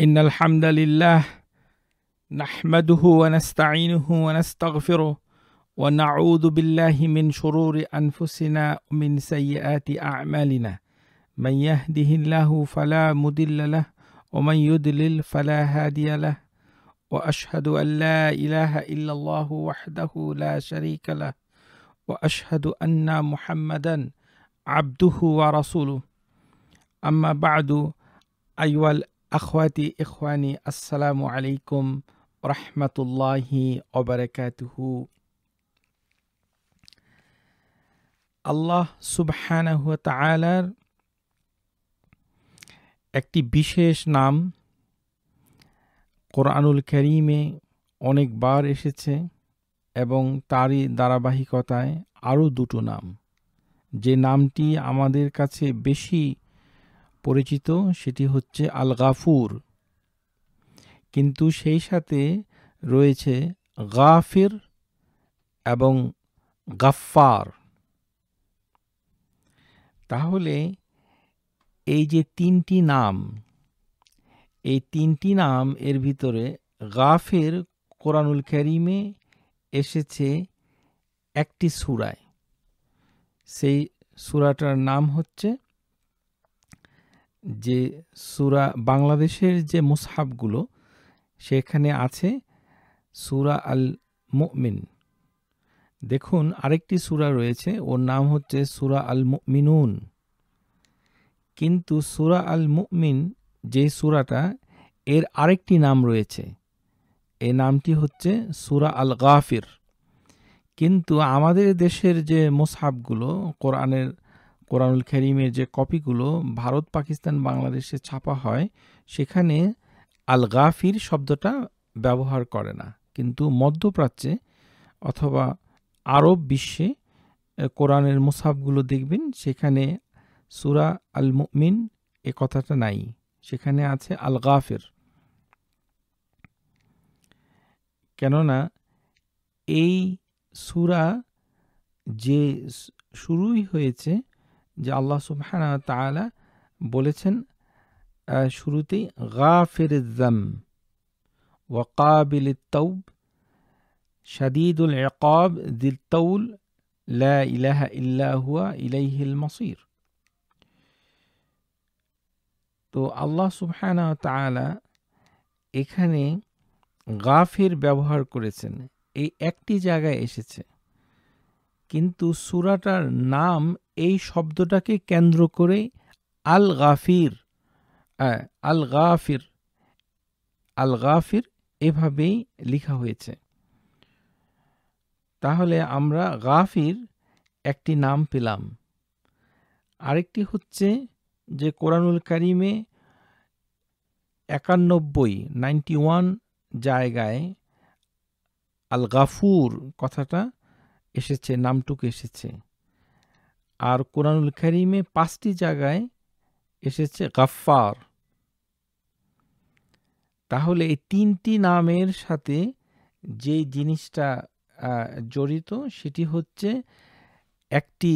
إن الحمد لله نحمده ونستعينه ونستغفره ونعوذ بالله من شرور أنفسنا ومن سيئات أعمالنا من يهده الله فلا مضل له ومن يدلل فلا هادي له وأشهد أن لا إله إلا الله وحده لا شريك له وأشهد أن محمدا عبده ورسوله أما بعد أيها আখওয়াতি ইখওয়ানি আসসালামু আলাইকুম রহমতুল্লাহি অবরাকাতুহু আল্লাহ সুবহানাহু তালার একটি বিশেষ নাম কোরআনুল করিমে অনেকবার এসেছে এবং তারই ধারাবাহিকতায় আরও দুটো নাম যে নামটি আমাদের কাছে বেশি পরিচিত সেটি হচ্ছে আল গাফুর কিন্তু সেই সাথে রয়েছে গাফির এবং গাফার তাহলে এই যে তিনটি নাম এই তিনটি নাম এর ভিতরে গাফের কোরআনুল করিমে এসেছে একটি সুরায় সেই সুরাটার নাম হচ্ছে যে সুরা বাংলাদেশের যে মুসহাবগুলো সেখানে আছে সুরা আল মুমিন দেখুন আরেকটি সুরা রয়েছে ওর নাম হচ্ছে সুরা আল মুমিনুন কিন্তু সুরা আল মুমিন যে সুরাটা এর আরেকটি নাম রয়েছে এ নামটি হচ্ছে সুরা আল গাফির কিন্তু আমাদের দেশের যে মোসাবগুলো কোরআনের কোরআনুল খেরিমের যে কপিগুলো ভারত পাকিস্তান বাংলাদেশে ছাপা হয় সেখানে আল গাফির শব্দটা ব্যবহার করে না কিন্তু মধ্যপ্রাচ্যে অথবা আরব বিশ্বে কোরআনের মুসাফগুলো দেখবেন সেখানে সুরা আল মুমিন এ কথাটা নাই সেখানে আছে আল গাফের কেননা এই সুরা যে শুরুই হয়েছে যে আল্লাহ সুবহান তালা বলেছেন শুরুতেই গাফির জাম ওয়াকাবিল তৌব শাদিদুল একাব দিল তৌল লা ইলাহা ইলাইহিল মসির তো আল্লাহ সুবহান তালা এখানে গাফির ব্যবহার করেছেন এই একটি জায়গায় এসেছে কিন্তু সুরাটার নাম এই শব্দটাকে কেন্দ্র করে আল গাফির আল গাফির আল গাফির এভাবেই লেখা হয়েছে তাহলে আমরা গাফির একটি নাম পেলাম আরেকটি হচ্ছে যে কোরআনুল কারিমে একানব্বই নাইনটি ওয়ান জায়গায় আল গাফুর কথাটা এসেছে নামটুকু এসেছে আর কোরআনুল কারিমে পাঁচটি জায়গায় এসেছে গাফফার তাহলে এই তিনটি নামের সাথে যে জিনিসটা জড়িত সেটি হচ্ছে একটি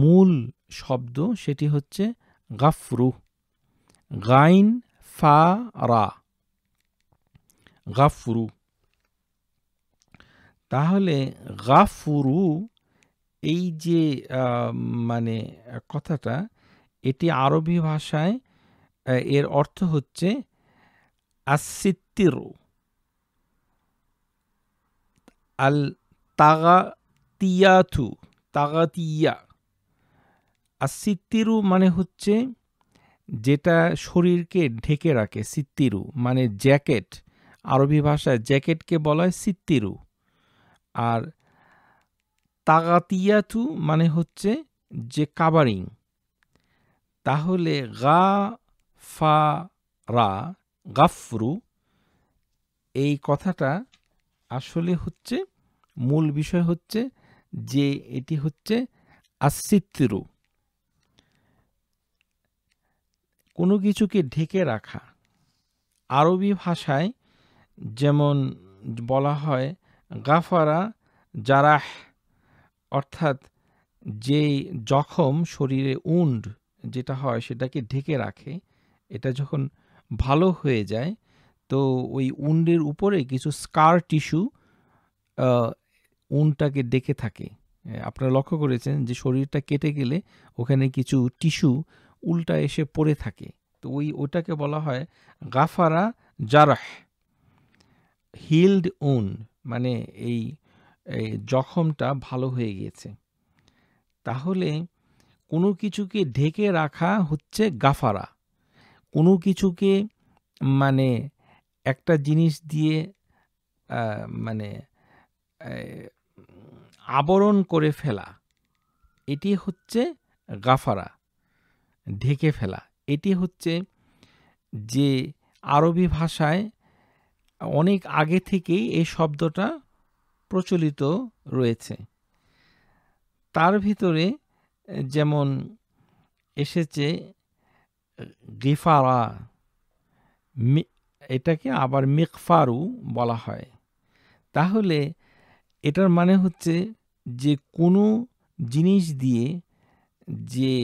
মূল শব্দ সেটি হচ্ছে গাফরু গাইন ফা রা গাফরু তাহলে গাফুরু এই যে মানে কথাটা এটি আরবি ভাষায় এর অর্থ হচ্ছে আসিত্তিরু আল তাগা তিয়াথু তাগা তিয়া আসিত্তিরু মানে হচ্ছে যেটা শরীরকে ঢেকে রাখে সিত্তিরু মানে জ্যাকেট আরবি ভাষায় জ্যাকেটকে বলা হয় সিত্তিরু আর তাগাতিয়াতু মানে হচ্ছে যে কাবারিং তাহলে গা ফা রা গাফরু এই কথাটা আসলে হচ্ছে মূল বিষয় হচ্ছে যে এটি হচ্ছে আসিত্রু কোনো কিছুকে ঢেকে রাখা আরবি ভাষায় যেমন বলা হয় গাফারা জারাহ অর্থাৎ যেই জখম শরীরে উন্ড যেটা হয় সেটাকে ঢেকে রাখে এটা যখন ভালো হয়ে যায় তো ওই উন্ডের উপরে কিছু স্কার টিস্যু উনটাকে ডেকে থাকে আপনারা লক্ষ্য করেছেন যে শরীরটা কেটে গেলে ওখানে কিছু টিস্যু উল্টা এসে পড়ে থাকে তো ওই ওটাকে বলা হয় গাফারা জারাহ হিল্ড উন মানে এই জখমটা ভালো হয়ে গিয়েছে তাহলে কোনো কিছুকে ঢেকে রাখা হচ্ছে গাফারা কোনো কিছুকে মানে একটা জিনিস দিয়ে মানে আবরণ করে ফেলা এটি হচ্ছে গাফারা ঢেকে ফেলা এটি হচ্ছে যে আরবি ভাষায় অনেক আগে থেকেই এই শব্দটা প্রচলিত রয়েছে তার ভিতরে যেমন এসেছে গিফারা এটাকে আবার মিকফারু বলা হয় তাহলে এটার মানে হচ্ছে যে কোনো জিনিস দিয়ে যে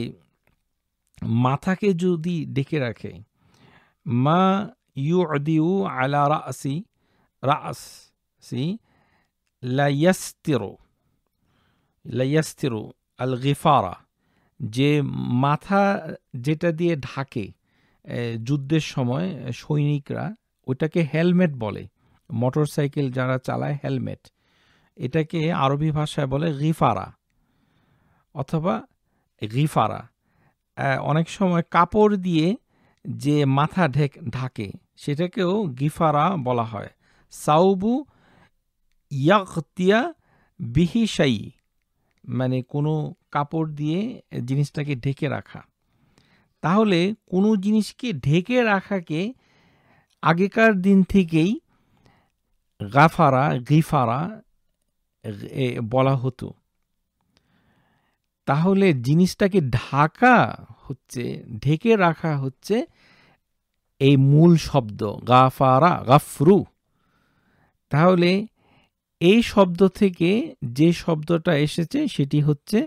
মাথাকে যদি ডেকে রাখে মা ইউদিউ আলা রাসি রাস সি লাইয়াস্তিরো লাইয়াস্তিরো আল গিফারা যে মাথা যেটা দিয়ে ঢাকে যুদ্ধের সময় সৈনিকরা ওটাকে হেলমেট বলে মোটর সাইকেল যারা চালায় হেলমেট এটাকে আরবি ভাষায় বলে গিফারা অথবা গিফারা অনেক সময় কাপড় দিয়ে যে মাথা ঢেক ঢাকে সেটাকেও গিফারা বলা হয় সাউবু ইয়াকতিয়া বিহিসাই মানে কোনো কাপড় দিয়ে জিনিসটাকে ঢেকে রাখা তাহলে কোনো জিনিসকে ঢেকে রাখাকে আগেকার দিন থেকেই গাফারা গিফারা বলা হতো তাহলে জিনিসটাকে ঢাকা হচ্ছে ঢেকে রাখা হচ্ছে এই মূল শব্দ গাফারা গাফরু তাহলে এই শব্দ থেকে যে শব্দটা এসেছে সেটি হচ্ছে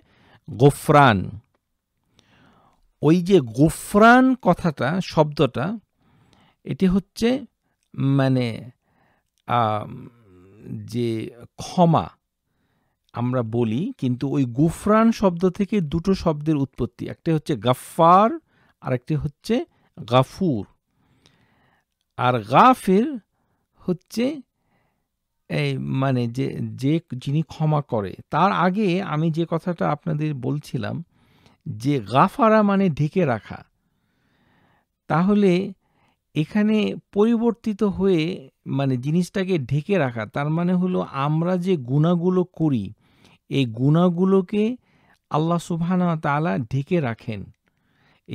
গোফরান ওই যে গোফরান কথাটা শব্দটা এটি হচ্ছে মানে যে ক্ষমা আমরা বলি কিন্তু ওই গুফরান শব্দ থেকে দুটো শব্দের উৎপত্তি একটি হচ্ছে গাফার আর একটি হচ্ছে গাফুর আর গাফির হচ্ছে এই মানে যে যে যিনি ক্ষমা করে তার আগে আমি যে কথাটা আপনাদের বলছিলাম যে গাফারা মানে ঢেকে রাখা তাহলে এখানে পরিবর্তিত হয়ে মানে জিনিসটাকে ঢেকে রাখা তার মানে হলো আমরা যে গুণাগুলো করি এই গুণাগুলোকে আল্লাহ সুবহানা তালা ঢেকে রাখেন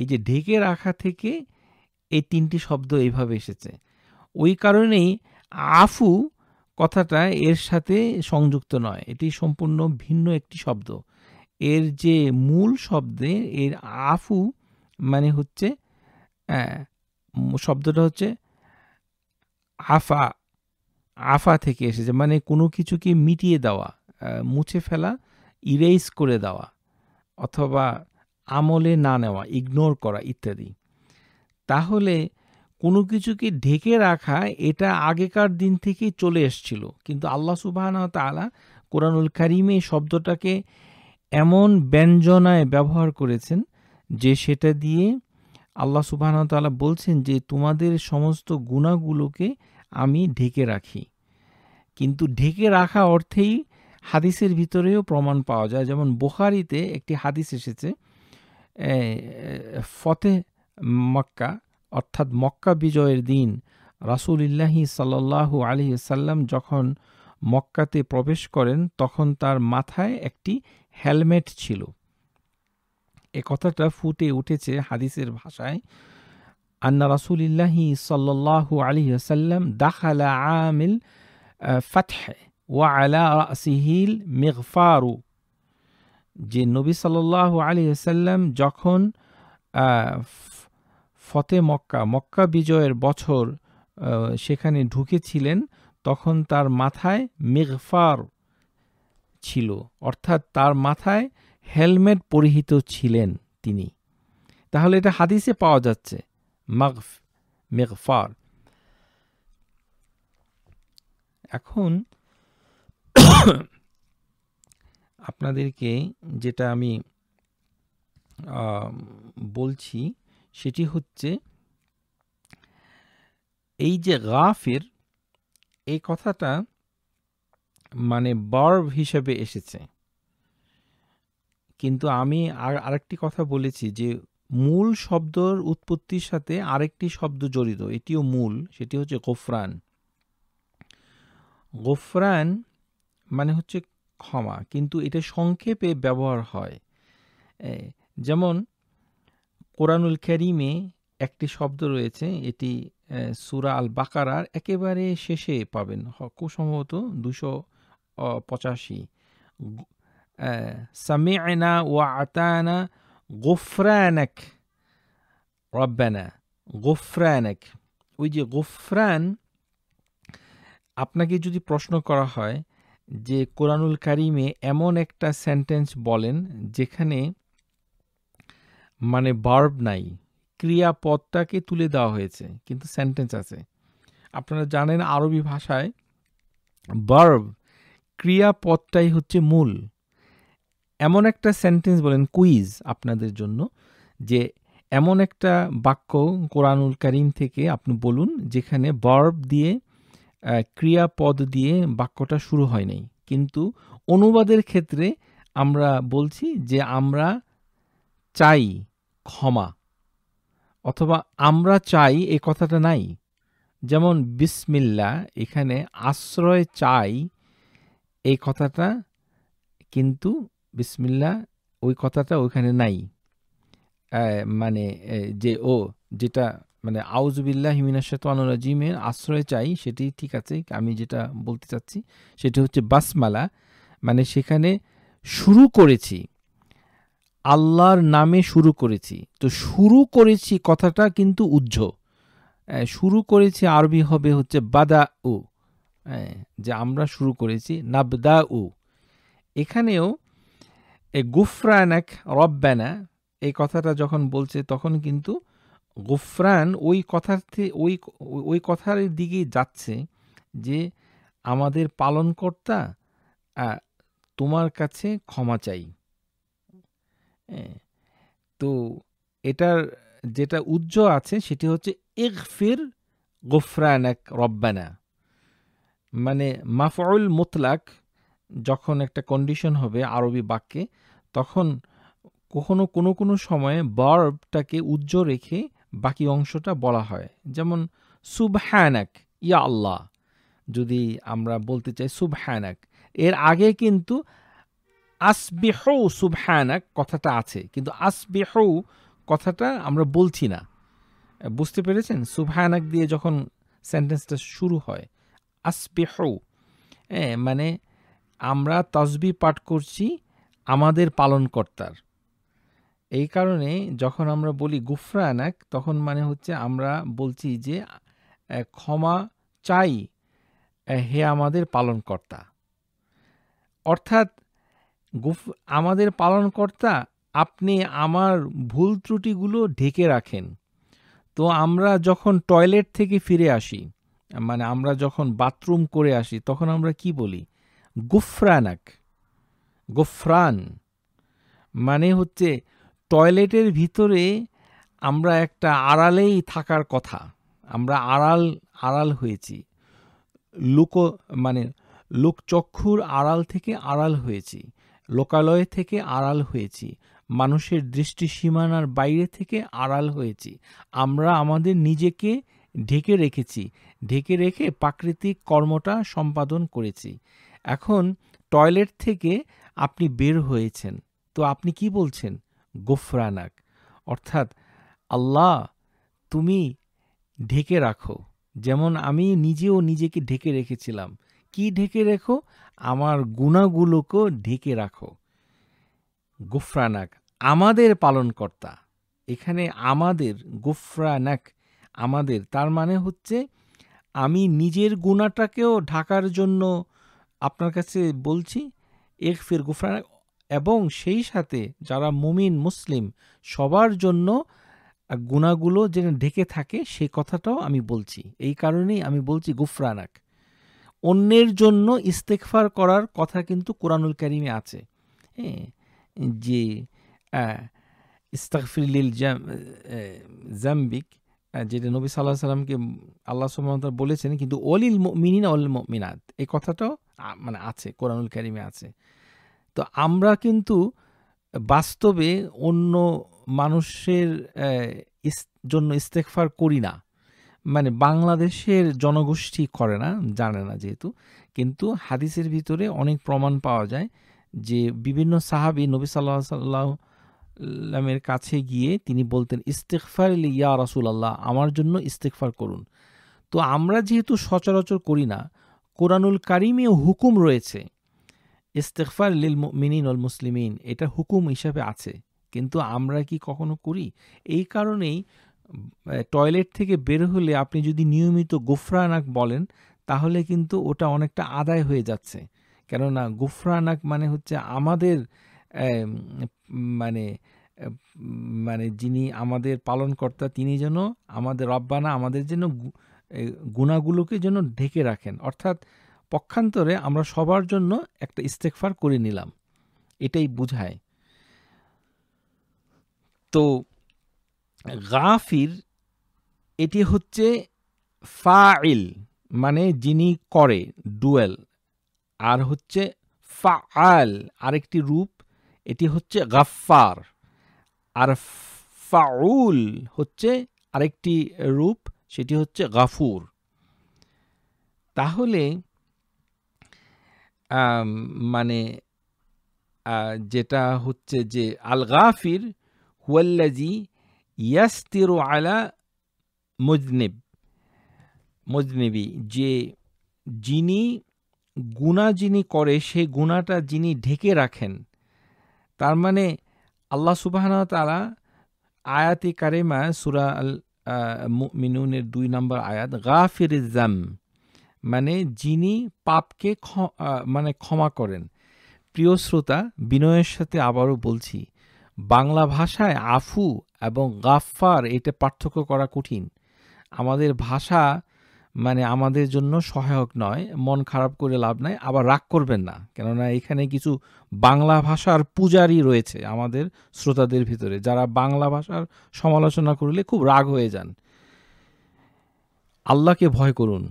এই যে ঢেকে রাখা থেকে এই তিনটি শব্দ এইভাবে এসেছে ওই কারণেই আফু কথাটা এর সাথে সংযুক্ত নয় এটি সম্পূর্ণ ভিন্ন একটি শব্দ এর যে মূল শব্দে এর আফু মানে হচ্ছে হ্যাঁ, শব্দটা হচ্ছে আফা আফা থেকে এসেছে মানে কোনো কিছুকে মিটিয়ে দেওয়া মুছে ফেলা ইরেজ করে দেওয়া অথবা আমলে না নেওয়া ইগনোর করা ইত্যাদি তাহলে কোনো কিছুকে ঢেকে রাখা এটা আগেকার দিন থেকেই চলে এসছিল কিন্তু আল্লাহ সুবাহ তালা কোরআনুল কারিমে শব্দটাকে এমন ব্যঞ্জনায় ব্যবহার করেছেন যে সেটা দিয়ে আল্লাহ সুবাহ তালা বলছেন যে তোমাদের সমস্ত গুণাগুলোকে আমি ঢেকে রাখি কিন্তু ঢেকে রাখা অর্থেই হাদিসের ভিতরেও প্রমাণ পাওয়া যায় যেমন বোখারিতে একটি হাদিস এসেছে ফতে মক্কা অর্থাৎ মক্কা বিজয়ের দিন ইল্লাহি সাল্লাল্লাহু আলি সাল্লাম যখন মক্কাতে প্রবেশ করেন তখন তার মাথায় একটি হেলমেট ছিল এ কথাটা ফুটে উঠেছে হাদিসের ভাষায় আন্না রাসুলিল্লাহি সাল্লাল্লাহু আলি সাল্লাম দাখালা আমিল ফাতহে ওয়া যে নবী সাল্লাল্লাহু আলি সাল্লাম যখন ফতে মক্কা মক্কা বিজয়ের বছর সেখানে ঢুকেছিলেন তখন তার মাথায় মেঘফার ছিল অর্থাৎ তার মাথায় হেলমেট পরিহিত ছিলেন তিনি তাহলে এটা হাদিসে পাওয়া যাচ্ছে মাগফ মেঘফার এখন আপনাদেরকে যেটা আমি বলছি সেটি হচ্ছে এই যে গাফির এই কথাটা মানে বার্ব হিসেবে এসেছে কিন্তু আমি আর আরেকটি কথা বলেছি যে মূল শব্দর উৎপত্তির সাথে আরেকটি শব্দ জড়িত এটিও মূল সেটি হচ্ছে গোফরান গোফরান মানে হচ্ছে ক্ষমা কিন্তু এটা সংক্ষেপে ব্যবহার হয় যেমন কোরআনুল ক্যারিমে একটি শব্দ রয়েছে এটি সুরা আল বাকারার একেবারে শেষে পাবেন খুব সম্ভবত দুশো পঁচাশি সামে আনা ওয়া আতানা গোফরানাক রব্বানা গোফরানাক ওই যে গোফরান আপনাকে যদি প্রশ্ন করা হয় যে কোরআনুল কারিমে এমন একটা সেন্টেন্স বলেন যেখানে মানে বার্ব নাই ক্রিয়াপদটাকে তুলে দেওয়া হয়েছে কিন্তু সেন্টেন্স আছে আপনারা জানেন আরবি ভাষায় বার্ব ক্রিয়াপদটাই হচ্ছে মূল এমন একটা সেন্টেন্স বলেন কুইজ আপনাদের জন্য যে এমন একটা বাক্য কোরআনুল করিম থেকে আপনি বলুন যেখানে বার্ব দিয়ে ক্রিয়াপদ দিয়ে বাক্যটা শুরু হয় নাই কিন্তু অনুবাদের ক্ষেত্রে আমরা বলছি যে আমরা চাই ক্ষমা অথবা আমরা চাই এই কথাটা নাই যেমন বিসমিল্লা এখানে আশ্রয় চাই এই কথাটা কিন্তু বিসমিল্লা ওই কথাটা ওইখানে নাই মানে যে ও যেটা মানে আউজবিল্লা হিমিনাশাতওয়ানুরাজিমের আশ্রয় চাই সেটি ঠিক আছে আমি যেটা বলতে চাচ্ছি সেটি হচ্ছে বাসমালা মানে সেখানে শুরু করেছি আল্লাহর নামে শুরু করেছি তো শুরু করেছি কথাটা কিন্তু উজ্জ শুরু করেছি আরবি হবে হচ্ছে বাদা উ যে আমরা শুরু করেছি নাবদা উ এখানেও এ এক রব্যানা এই কথাটা যখন বলছে তখন কিন্তু গুফরান ওই কথার ওই ওই কথার দিকেই যাচ্ছে যে আমাদের পালনকর্তা তোমার কাছে ক্ষমা চাই হ্যাঁ। তো এটার যেটা উজ্জ আছে সেটি হচ্ছে গোফরান এক রব্বানা মানে মাফউল মোতলাক যখন একটা কন্ডিশন হবে আরবি বাক্যে তখন কখনো কোনো কোনো সময়ে বার্বটাকে উজ্জ রেখে বাকি অংশটা বলা হয় যেমন সুবহানাক ইয়া আল্লাহ যদি আমরা বলতে চাই সুবহানাক এর আগে কিন্তু আসবিহু সুবহানাক কথাটা আছে কিন্তু আসবিহু কথাটা আমরা বলছি না বুঝতে পেরেছেন সুবহানাক দিয়ে যখন সেন্টেন্সটা শুরু হয় আসবিহু হ্যাঁ মানে আমরা তসবি পাঠ করছি আমাদের পালনকর্তার এই কারণে যখন আমরা বলি গুফরানাক তখন মানে হচ্ছে আমরা বলছি যে ক্ষমা চাই হে আমাদের পালনকর্তা অর্থাৎ আমাদের পালনকর্তা আপনি আমার ভুল ত্রুটিগুলো ঢেকে রাখেন তো আমরা যখন টয়লেট থেকে ফিরে আসি মানে আমরা যখন বাথরুম করে আসি তখন আমরা কি বলি গুফরানাক গুফরান মানে হচ্ছে টয়লেটের ভিতরে আমরা একটা আড়ালেই থাকার কথা আমরা আড়াল আড়াল হয়েছি লোক মানে লোকচক্ষুর আড়াল থেকে আড়াল হয়েছি লোকালয় থেকে আড়াল হয়েছি মানুষের দৃষ্টি সীমানার বাইরে থেকে আড়াল হয়েছি আমরা আমাদের নিজেকে ঢেকে রেখেছি ঢেকে রেখে প্রাকৃতিক কর্মটা সম্পাদন করেছি এখন টয়লেট থেকে আপনি বের হয়েছেন তো আপনি কি বলছেন গোফরানাক অর্থাৎ আল্লাহ তুমি ঢেকে রাখো যেমন আমি নিজেও নিজেকে ঢেকে রেখেছিলাম কি ঢেকে রেখো আমার গুণাগুলোকে ঢেকে রাখো গুফরানাক আমাদের পালনকর্তা এখানে আমাদের গুফরানাক আমাদের তার মানে হচ্ছে আমি নিজের গুণাটাকেও ঢাকার জন্য আপনার কাছে বলছি এক ফির গুফরানাক এবং সেই সাথে যারা মুমিন মুসলিম সবার জন্য গুণাগুলো যেন ঢেকে থাকে সেই কথাটাও আমি বলছি এই কারণেই আমি বলছি গুফরানাক অন্যের জন্য ইস্তেকফার করার কথা কিন্তু কোরআনুল ক্যারিমে আছে হ্যাঁ যে ইস্তাকফিরলিল জাম্বিক যেটা নবী সাল্লাহ সাল্লামকে আল্লাহ সুমতার বলেছেন কিন্তু অলিল মিনিন অল মিনাত এই কথাটাও মানে আছে কোরআনুল ক্যারিমে আছে তো আমরা কিন্তু বাস্তবে অন্য মানুষের জন্য ইস্তেকফার করি না মানে বাংলাদেশের জনগোষ্ঠী করে না জানে না যেহেতু কিন্তু হাদিসের ভিতরে অনেক প্রমাণ পাওয়া যায় যে বিভিন্ন সাহাবি নবী সাল্লা সাল্লামের কাছে গিয়ে তিনি বলতেন ইস্তেকফার ইয়া রাসুলাল্লাহ আমার জন্য ইস্তেকফার করুন তো আমরা যেহেতু সচরাচর করি না কোরআনুল কারিমেও হুকুম রয়েছে ইস্তেকফার লিল মিনিন অল মুসলিমিন এটা হুকুম হিসাবে আছে কিন্তু আমরা কি কখনো করি এই কারণেই টয়লেট থেকে বের হলে আপনি যদি নিয়মিত গোফরানাক বলেন তাহলে কিন্তু ওটা অনেকটা আদায় হয়ে যাচ্ছে কেননা গোফরানাক মানে হচ্ছে আমাদের মানে মানে যিনি আমাদের পালনকর্তা তিনি যেন আমাদের রব্বানা আমাদের যেন গুণাগুলোকে যেন ঢেকে রাখেন অর্থাৎ পক্ষান্তরে আমরা সবার জন্য একটা ইস্তেকফার করে নিলাম এটাই বুঝায় তো গাফির এটি হচ্ছে ফাইল মানে যিনি করে ডুয়েল আর হচ্ছে ফাআল আরেকটি রূপ এটি হচ্ছে গাফার আর ফাউল হচ্ছে আরেকটি রূপ সেটি হচ্ছে গাফুর তাহলে মানে যেটা হচ্ছে যে আল গাফির হুয়াল্লাজি ইয়াস্তিরু আলা মুজনিব মুজনিবি যে যিনি গুণা যিনি করে সেই গুণাটা যিনি ঢেকে রাখেন তার মানে আল্লাহ সুবাহ তালা আয়াতি কারেমা সুরা আল মিনুনের দুই নম্বর আয়াত গাফির জাম মানে যিনি পাপকে মানে ক্ষমা করেন প্রিয় শ্রোতা বিনয়ের সাথে আবারও বলছি বাংলা ভাষায় আফু এবং গাফফার এটা পার্থক্য করা কঠিন আমাদের ভাষা মানে আমাদের জন্য সহায়ক নয় মন খারাপ করে লাভ নাই আবার রাগ করবেন না কেননা এখানে কিছু বাংলা ভাষার পূজারই রয়েছে আমাদের শ্রোতাদের ভিতরে যারা বাংলা ভাষার সমালোচনা করলে খুব রাগ হয়ে যান আল্লাহকে ভয় করুন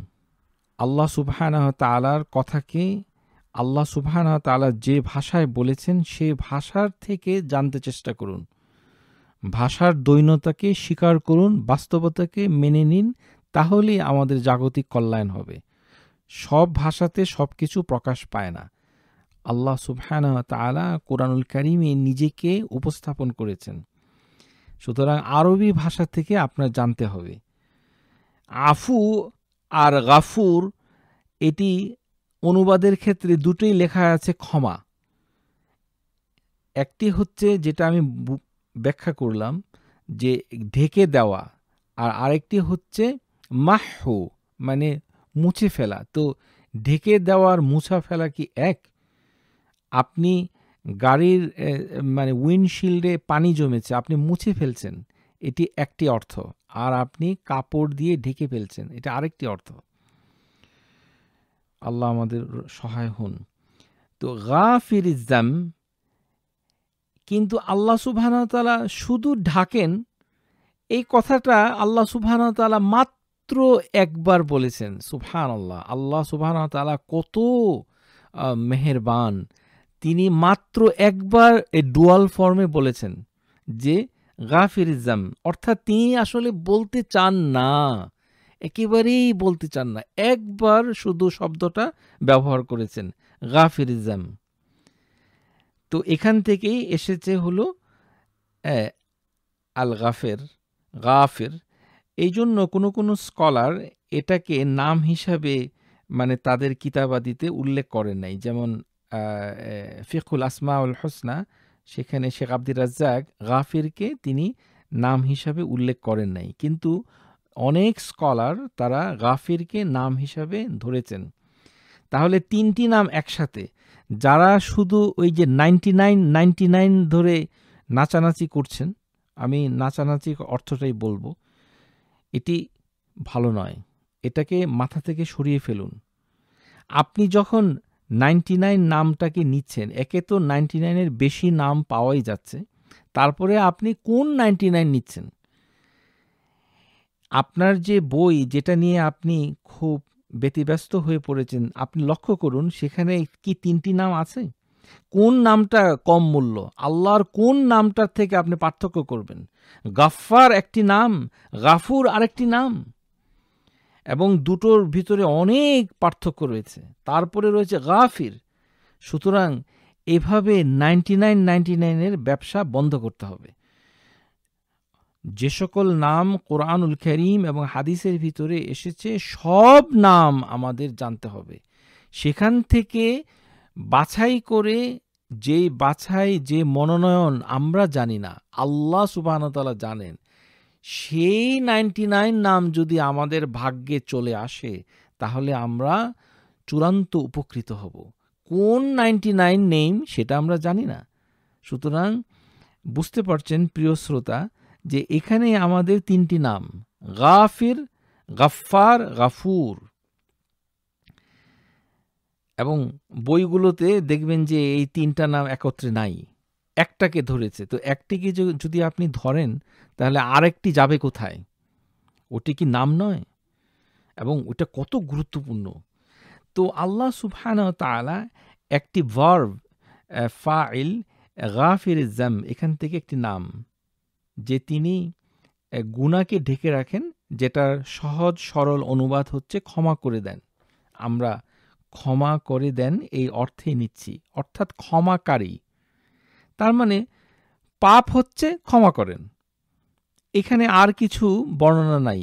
আল্লাহ সুবাহ তালার কথাকে আল্লাহ সুবহানা তালা যে ভাষায় বলেছেন সে ভাষার থেকে জানতে চেষ্টা করুন ভাষার দৈন্যতাকে স্বীকার করুন বাস্তবতাকে মেনে নিন তাহলেই আমাদের জাগতিক কল্যাণ হবে সব ভাষাতে সব কিছু প্রকাশ পায় না আল্লাহ সুবহানা তালা কোরআনুল করিমে নিজেকে উপস্থাপন করেছেন সুতরাং আরবি ভাষা থেকে আপনার জানতে হবে আফু আর গাফুর এটি অনুবাদের ক্ষেত্রে দুটোই লেখা আছে ক্ষমা একটি হচ্ছে যেটা আমি ব্যাখ্যা করলাম যে ঢেকে দেওয়া আর আরেকটি হচ্ছে মাহু মানে মুছে ফেলা তো ঢেকে দেওয়ার মুছা ফেলা কি এক আপনি গাড়ির মানে উইন্ডশিল্ডে পানি জমেছে আপনি মুছে ফেলছেন এটি একটি অর্থ আর আপনি কাপড় দিয়ে ঢেকে ফেলছেন এটা আরেকটি অর্থ আল্লাহ আমাদের সহায় হন তো গাফির ইজাম কিন্তু আল্লাহ সুবাহতালা শুধু ঢাকেন এই কথাটা আল্লাহ সুবাহতালা মাত্র একবার বলেছেন সুফহান আল্লাহ আল্লাহ সুবাহতালা কত মেহেরবান তিনি মাত্র একবার এই ডুয়াল ফর্মে বলেছেন যে গাফির ইজাম অর্থাৎ তিনি আসলে বলতে চান না একেবারেই বলতে চান না একবার শুধু শব্দটা ব্যবহার করেছেন গাফিরিজাম তো এখান থেকেই এসেছে হল আল গাফের গাফের এই জন্য কোনো কোনো স্কলার এটাকে নাম হিসাবে মানে তাদের কিতাবাদিতে উল্লেখ করে নাই যেমন ফিকুল আসমাউল হোসনা সেখানে শেখ আব্দুর রাজ্জাক গাফিরকে তিনি নাম হিসাবে উল্লেখ করেন নাই কিন্তু অনেক স্কলার তারা গাফিরকে নাম হিসাবে ধরেছেন তাহলে তিনটি নাম একসাথে যারা শুধু ওই যে নাইনটি নাইন নাইনটি নাইন ধরে নাচানাচি করছেন আমি নাচানাচি অর্থটাই বলবো এটি ভালো নয় এটাকে মাথা থেকে সরিয়ে ফেলুন আপনি যখন নাইনটি নাইন নামটাকে নিচ্ছেন একে তো নাইনটি নাইনের বেশি নাম পাওয়াই যাচ্ছে তারপরে আপনি কোন নাইনটি নাইন নিচ্ছেন আপনার যে বই যেটা নিয়ে আপনি খুব ব্যতিব্যস্ত হয়ে পড়েছেন আপনি লক্ষ্য করুন সেখানে কি তিনটি নাম আছে কোন নামটা কম মূল্য আল্লাহর কোন নামটার থেকে আপনি পার্থক্য করবেন গাফার একটি নাম গাফুর আরেকটি নাম এবং দুটোর ভিতরে অনেক পার্থক্য রয়েছে তারপরে রয়েছে গাফির সুতরাং এভাবে নাইনটি নাইন নাইনটি নাইনের ব্যবসা বন্ধ করতে হবে যে সকল নাম কোরআনুল করিম এবং হাদিসের ভিতরে এসেছে সব নাম আমাদের জানতে হবে সেখান থেকে বাছাই করে যেই বাছাই যে মনোনয়ন আমরা জানি না আল্লাহ সুবাহতালা জানেন সেই নাইনটি নাইন নাম যদি আমাদের ভাগ্যে চলে আসে তাহলে আমরা চূড়ান্ত উপকৃত হব কোন নাইনটি নাইন নেম সেটা আমরা জানি না সুতরাং বুঝতে পারছেন প্রিয় শ্রোতা যে এখানে আমাদের তিনটি নাম গাফির গাফার গাফুর এবং বইগুলোতে দেখবেন যে এই তিনটা নাম একত্রে নাই একটাকে ধরেছে তো একটিকে যদি আপনি ধরেন তাহলে আরেকটি যাবে কোথায় ওটি কি নাম নয় এবং ওটা কত গুরুত্বপূর্ণ তো আল্লাহ সুবহান তালা একটি ভার্ব ফাইল গাফির জাম এখান থেকে একটি নাম যে তিনি গুণাকে ঢেকে রাখেন যেটার সহজ সরল অনুবাদ হচ্ছে ক্ষমা করে দেন আমরা ক্ষমা করে দেন এই অর্থে নিচ্ছি অর্থাৎ ক্ষমাকারী তার মানে পাপ হচ্ছে ক্ষমা করেন এখানে আর কিছু বর্ণনা নাই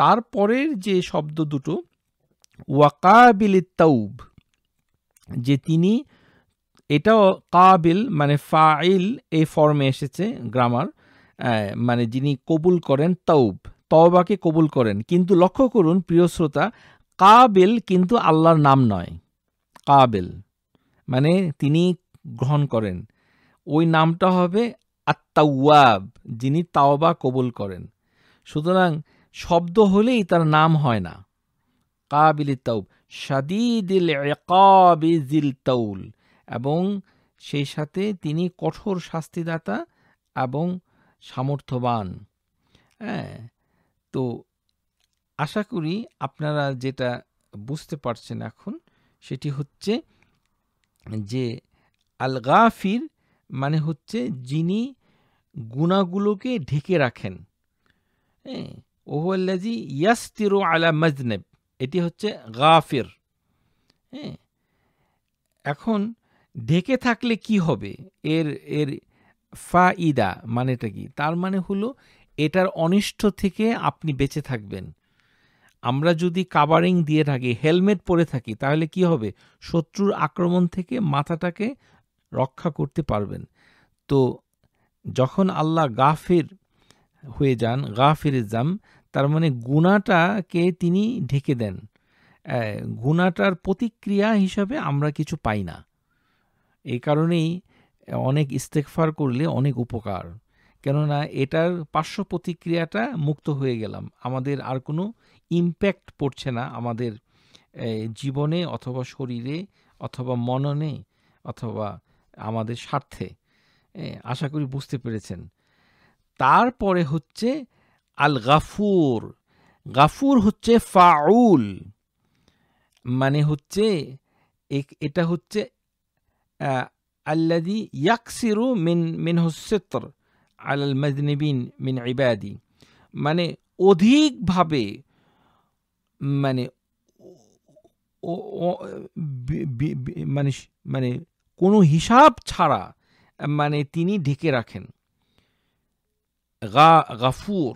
তারপরের যে শব্দ দুটো ওয়াকাবিলি তাউব যে তিনি এটাও কাবিল মানে ফাইল এই ফর্মে এসেছে গ্রামার মানে যিনি কবুল করেন তাউব তওবাকে কবুল করেন কিন্তু লক্ষ্য করুন প্রিয় শ্রোতা কাবেল কিন্তু আল্লাহর নাম নয় কাবেল মানে তিনি গ্রহণ করেন ওই নামটা হবে আত্মাওয়াব যিনি তাওবা কবুল করেন সুতরাং শব্দ হলেই তার নাম হয় না কাবিল তাউব সাদিদিল জিল তাউল এবং সেই সাথে তিনি কঠোর শাস্তিদাতা এবং সামর্থ্যবান হ্যাঁ তো আশা করি আপনারা যেটা বুঝতে পারছেন এখন সেটি হচ্ছে যে আল গাফির মানে হচ্ছে যিনি গুণাগুলোকে ঢেকে রাখেন হ্যাঁ ওহল্লাজি ইয়াস্তিরো আলা মজনেব এটি হচ্ছে গাফির হ্যাঁ এখন ঢেকে থাকলে কি হবে এর এর ফাইদা মানেটা কি তার মানে হলো এটার অনিষ্ট থেকে আপনি বেঁচে থাকবেন আমরা যদি কাভারিং দিয়ে থাকি হেলমেট পরে থাকি তাহলে কি হবে শত্রুর আক্রমণ থেকে মাথাটাকে রক্ষা করতে পারবেন তো যখন আল্লাহ গাফের হয়ে যান গাফির জাম তার মানে গুণাটাকে তিনি ঢেকে দেন গুণাটার প্রতিক্রিয়া হিসাবে আমরা কিছু পাই না এই কারণেই অনেক ইস্তেকফার করলে অনেক উপকার কেননা এটার পার্শ্ব প্রতিক্রিয়াটা মুক্ত হয়ে গেলাম আমাদের আর কোনো ইম্প্যাক্ট পড়ছে না আমাদের জীবনে অথবা শরীরে অথবা মননে অথবা আমাদের স্বার্থে আশা করি বুঝতে পেরেছেন তারপরে হচ্ছে আল গাফুর গাফুর হচ্ছে ফাউল মানে হচ্ছে এটা হচ্ছে الذي يقصر من منه الستر على المذنبين من عبادي মানে অধিকভাবে মানে মানে মানে কোনো হিসাব ছাড়া মানে তিনি ঢেকে রাখেন গা গাফুর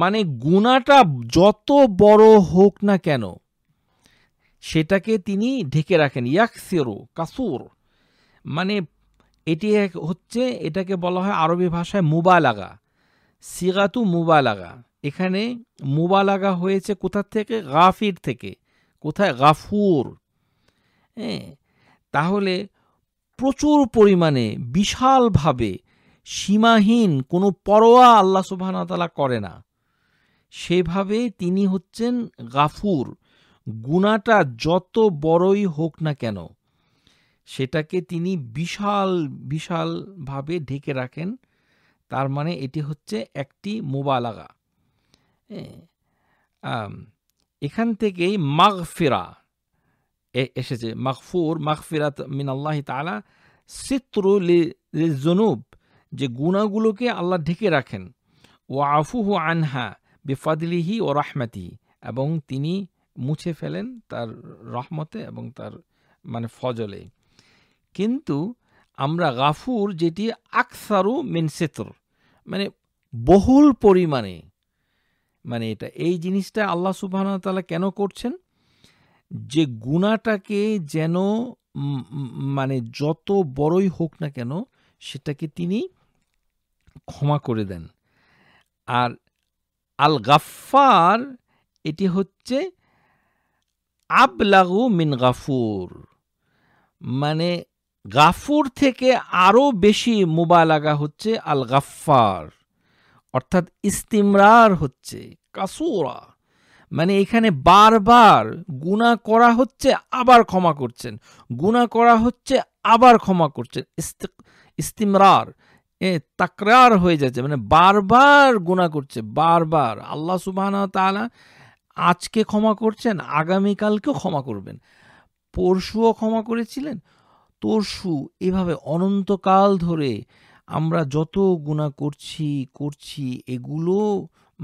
মানে গুণাটা যত বড় হোক না কেন সেটাকে তিনি ঢেকে রাখেন ইয়াকসেরো কাসুর মানে এটি হচ্ছে এটাকে বলা হয় আরবি ভাষায় মুবালাগা সিগাতু মুবালাগা এখানে মুবালাগা হয়েছে কোথার থেকে গাফির থেকে কোথায় গাফুর হ্যাঁ তাহলে প্রচুর পরিমাণে বিশালভাবে সীমাহীন কোনো পরোয়া আল্লাহ সুবাহতালা করে না সেভাবে তিনি হচ্ছেন গাফুর গুণাটা যত বড়ই হোক না কেন সেটাকে তিনি বিশাল বিশালভাবে ঢেকে রাখেন তার মানে এটি হচ্ছে একটি মোবালাগা এখান থেকেই মাগফিরা এসেছে মাগফুর মাগফিরা মিন আল্লাহ তালা সিত্র জনুব যে গুণাগুলোকে আল্লাহ ঢেকে রাখেন ও আফুহ আনহা বেফাদিলিহি ও রাহমাতি এবং তিনি মুছে ফেলেন তার রহমতে এবং তার মানে ফজলে কিন্তু আমরা গাফুর যেটি আকসারু মিনসেতর মানে বহুল পরিমাণে মানে এটা এই জিনিসটা আল্লাহ সুবাহন তালা কেন করছেন যে গুণাটাকে যেন মানে যত বড়ই হোক না কেন সেটাকে তিনি ক্ষমা করে দেন আর আল গাফার এটি হচ্ছে আবলাগু মিন গাফুর মানে গাফুর থেকে আরও বেশি আগা হচ্ছে আল গাফার অর্থাৎ ইস্তিমরার হচ্ছে কাসুরা মানে এখানে বারবার গুণা করা হচ্ছে আবার ক্ষমা করছেন গুণা করা হচ্ছে আবার ক্ষমা করছেন ইস্তিমরার এ তাকরার হয়ে যাচ্ছে মানে বারবার গুণা করছে বারবার আল্লাহ সুবাহ তালা আজকে ক্ষমা করছেন আগামীকালকেও ক্ষমা করবেন পরশুও ক্ষমা করেছিলেন তরশু এভাবে অনন্তকাল ধরে আমরা যত গুণা করছি করছি এগুলো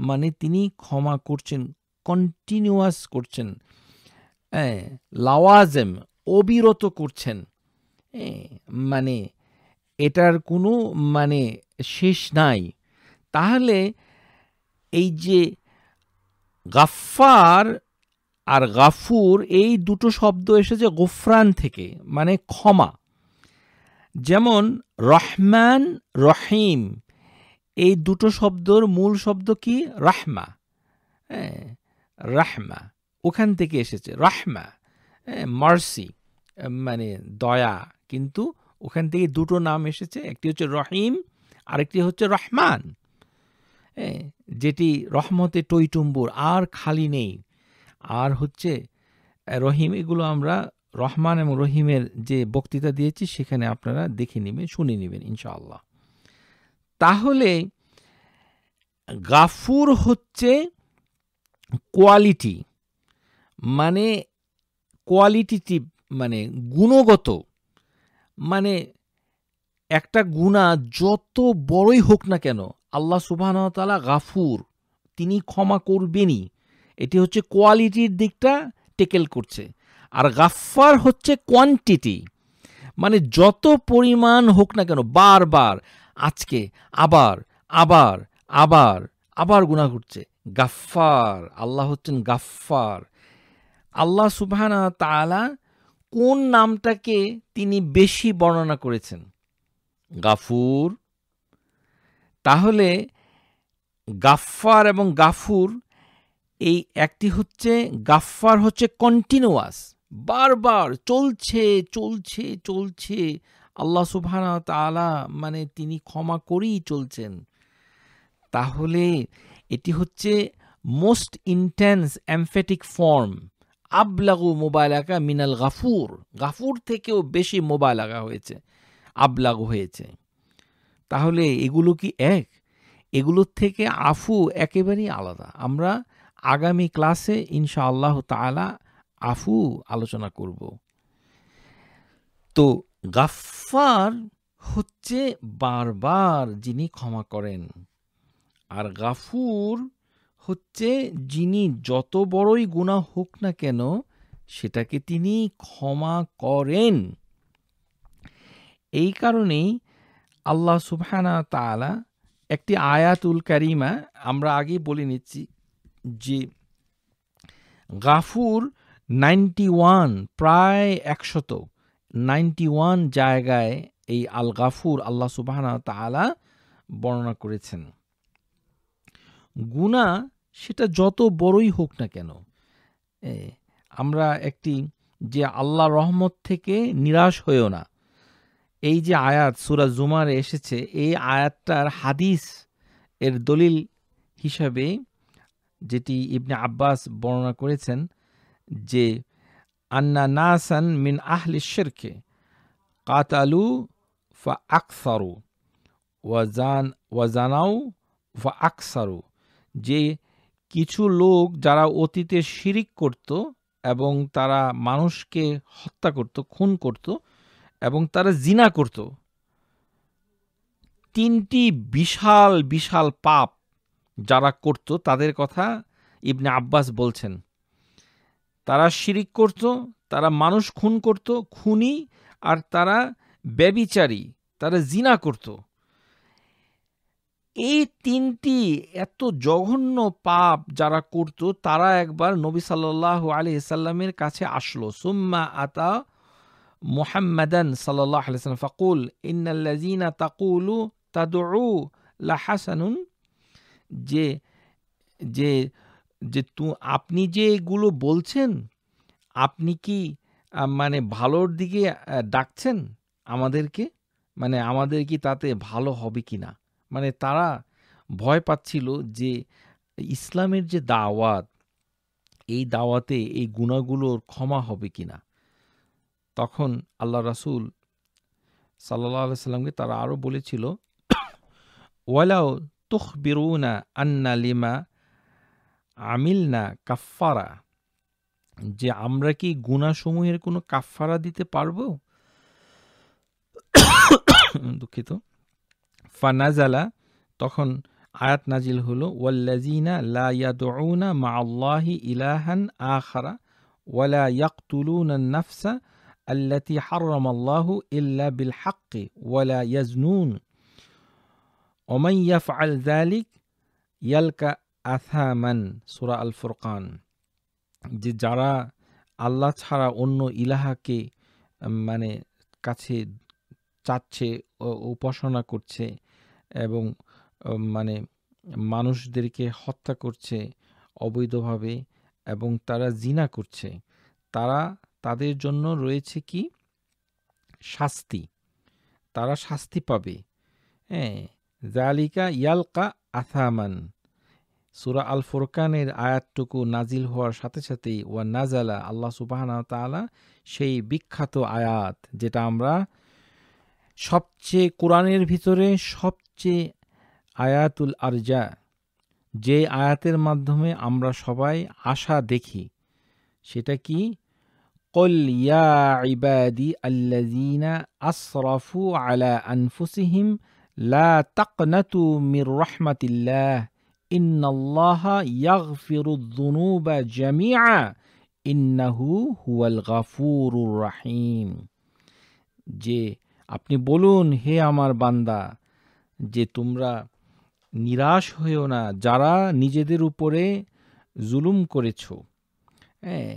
মানে তিনি ক্ষমা করছেন কন্টিনিউয়াস করছেন হ্যাঁ, লাওয়াজেম অবিরত করছেন হ্যাঁ, মানে এটার কোনো মানে শেষ নাই তাহলে এই যে গাফফার আর গাফুর এই দুটো শব্দ এসেছে গোফরান থেকে মানে ক্ষমা যেমন রহমান রহিম এই দুটো শব্দর মূল শব্দ কি রাহমা হ্যাঁ, রাহমা ওখান থেকে এসেছে রাহমা হ্যাঁ, মার্সি মানে দয়া কিন্তু ওখান থেকে দুটো নাম এসেছে একটি হচ্ছে রহিম আরেকটি হচ্ছে রহমান হ্যাঁ, যেটি রহমতে টইটুম্বুর আর খালি নেই আর হচ্ছে রহিম এগুলো আমরা রহমান এবং রহিমের যে বক্তৃতা দিয়েছি সেখানে আপনারা দেখে নেবেন শুনে নেবেন ইনশাআল্লাহ তাহলে গাফুর হচ্ছে কোয়ালিটি মানে কোয়ালিটি মানে গুণগত মানে একটা গুণা যত বড়ই হোক না কেন আল্লাহ সুবাহতালা গাফুর তিনি ক্ষমা করবেনই এটি হচ্ছে কোয়ালিটির দিকটা টেকেল করছে আর গাফফার হচ্ছে কোয়ান্টিটি মানে যত পরিমাণ হোক না কেন বারবার আজকে আবার আবার আবার আবার গুণা করছে গাফফার আল্লাহ হচ্ছেন গাফফার আল্লাহ সুবহানা তালা কোন নামটাকে তিনি বেশি বর্ণনা করেছেন গাফুর তাহলে গাফফার এবং গাফুর এই একটি হচ্ছে গাফফার হচ্ছে কন্টিনিউয়াস বারবার চলছে চলছে চলছে আল্লাহ সুবহানা তালা মানে তিনি ক্ষমা করেই চলছেন তাহলে এটি হচ্ছে মোস্ট ইন্টেন্স এমফেটিক ফর্ম আবলাগু মোবাইলাকা মিনাল গাফুর গাফুর থেকেও বেশি মোবাইলাগা হয়েছে আবলাগু হয়েছে তাহলে এগুলো কি এক এগুলোর থেকে আফু একেবারেই আলাদা আমরা আগামী ক্লাসে ইনশা আল্লাহ তালা আফু আলোচনা করব তো গাফার হচ্ছে বারবার যিনি ক্ষমা করেন আর গাফুর হচ্ছে যিনি যত বড়ই গুণা হোক না কেন সেটাকে তিনি ক্ষমা করেন এই কারণেই আল্লাহ সুফানা তালা একটি আয়াতুল কারিমা আমরা আগেই বলে নিচ্ছি যে গাফুর নাইনটি ওয়ান প্রায় একশত নাইনটি ওয়ান জায়গায় এই আল গাফুর আল্লাহ সুবাহানা তালা বর্ণনা করেছেন গুণা সেটা যত বড়ই হোক না কেন আমরা একটি যে আল্লাহ রহমত থেকে নিরাশ হয়েও না এই যে আয়াত সুরা জুমারে এসেছে এই আয়াতটার হাদিস এর দলিল হিসাবে যেটি ইবনে আব্বাস বর্ণনা করেছেন যে আন্না নাসান মিন আহলি শেরকে কাতালু ফা আকসারু ওয়াজান ওয়াজানাউ ফা আকসারু যে কিছু লোক যারা অতীতে শিরিক করত এবং তারা মানুষকে হত্যা করত খুন করত এবং তারা জিনা করত তিনটি বিশাল বিশাল পাপ যারা করত তাদের কথা ইবনে আব্বাস বলছেন তারা শিরিক করত তারা মানুষ খুন করত খুনি আর তারা ব্যবিচারী তারা জিনা করত এই তিনটি এত জঘন্য পাপ যারা করত তারা একবার নবী সাল্লাহ আলি সাল্লামের কাছে আসলো সুম্মা আতা মুহাম্মাদান সাল্লাহ আলি সাল্লাম ফাকুল ইন্নাল্লাজিনা তাকুলু তাদু লাহাসানুন যে যে যে তু আপনি যে এগুলো বলছেন আপনি কি মানে ভালোর দিকে ডাকছেন আমাদেরকে মানে আমাদের কি তাতে ভালো হবে কি না মানে তারা ভয় পাচ্ছিল যে ইসলামের যে দাওয়াত এই দাওয়াতে এই গুণাগুলোর ক্ষমা হবে কি না তখন আল্লাহ রাসুল সাল্লাহ সাল্লামকে তারা আরও বলেছিল ওয়ালাও تخبرون أن لما আমিলনা কাফফারা যে আমরা কি গুণাসমূহের কোনো কাফফারা দিতে পারবো দুঃখিত ফানাজালা তখন আয়াত নাজিল হলো ওয়াল্লাজিনা লা ইয়াদউনা মা আল্লাহি ইলাহান আখারা ওয়ালা ইয়াকতুলুনা নাফসা আল্লাতি হারামাল্লাহু ইল্লা বিল হাক্কি ওয়ালা ইয়াজনুন ওমাইয়াফ আল জালিক ইয়ালকা আথামান সুরা আল ফুরকান যে যারা আল্লাহ ছাড়া অন্য ইলাহাকে মানে কাছে চাচ্ছে উপাসনা করছে এবং মানে মানুষদেরকে হত্যা করছে অবৈধভাবে এবং তারা জিনা করছে তারা তাদের জন্য রয়েছে কি শাস্তি তারা শাস্তি পাবে হ্যাঁ জালিকা ইয়ালকা আথামান সুরা আল ফুরকানের আয়াতটুকু নাজিল হওয়ার সাথে সাথেই ওয়া নাজালা আল্লাহ সুবাহানা তালা সেই বিখ্যাত আয়াত যেটা আমরা সবচেয়ে কোরআনের ভিতরে সবচেয়ে আয়াতুল আরজা যে আয়াতের মাধ্যমে আমরা সবাই আশা দেখি সেটা কি কল ইয়া ইবাদি আল্লাজিনা আসরাফু আলা আনফুসিহিম লা তাকনাতু মির রহমাতিল্লাহ ইন্নাল্লাহ ইয়াগফিরুদ্দুনুবা জামিআ ইন্নাহু হুয়াল গাফুরুর রাহিম যে আপনি বলুন হে আমার বান্দা যে তোমরা নিরাশ হয়েও না যারা নিজেদের উপরে জুলুম করেছ হ্যাঁ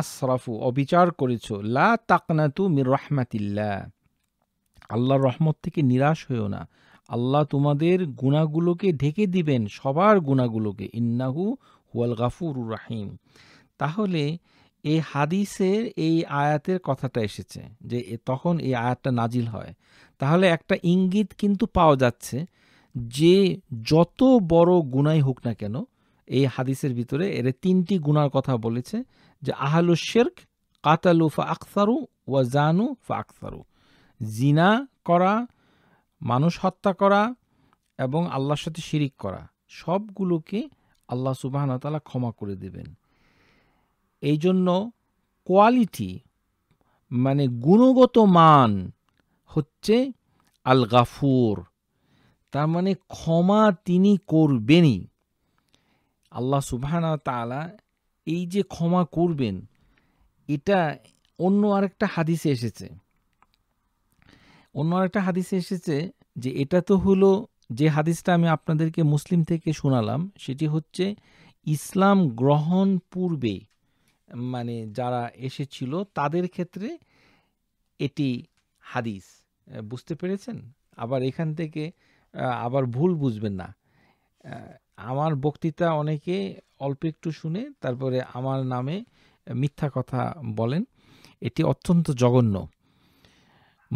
আশরাফু অবিচার করেছ লা তাকনাতু মির রহমাতিল্লাহ আল্লাহর রহমত থেকে নিরাশ হয়েও না আল্লাহ তোমাদের গুণাগুলোকে ঢেকে দিবেন সবার গুণাগুলোকে ইন্নাহু হুয়াল গাফুর রাহিম তাহলে এই হাদিসের এই আয়াতের কথাটা এসেছে যে তখন এই আয়াতটা নাজিল হয় তাহলে একটা ইঙ্গিত কিন্তু পাওয়া যাচ্ছে যে যত বড় গুণাই হোক না কেন এই হাদিসের ভিতরে এর তিনটি গুণার কথা বলেছে যে আহালু শেরক কাতালু ফা আখতারু ওয়া জানু ফা আখতারু জিনা করা মানুষ হত্যা করা এবং আল্লাহর সাথে শিরিক করা সবগুলোকে আল্লাহ তালা ক্ষমা করে দেবেন এই জন্য কোয়ালিটি মানে গুণগত মান হচ্ছে আল গাফুর তার মানে ক্ষমা তিনি করবেনই আল্লাহ সুবাহানা তালা এই যে ক্ষমা করবেন এটা অন্য আরেকটা হাদিসে এসেছে অন্য একটা হাদিসে এসেছে যে এটা তো হলো যে হাদিসটা আমি আপনাদেরকে মুসলিম থেকে শোনালাম সেটি হচ্ছে ইসলাম গ্রহণ পূর্বে মানে যারা এসেছিল তাদের ক্ষেত্রে এটি হাদিস বুঝতে পেরেছেন আবার এখান থেকে আবার ভুল বুঝবেন না আমার বক্তৃতা অনেকে অল্প একটু শুনে তারপরে আমার নামে মিথ্যা কথা বলেন এটি অত্যন্ত জঘন্য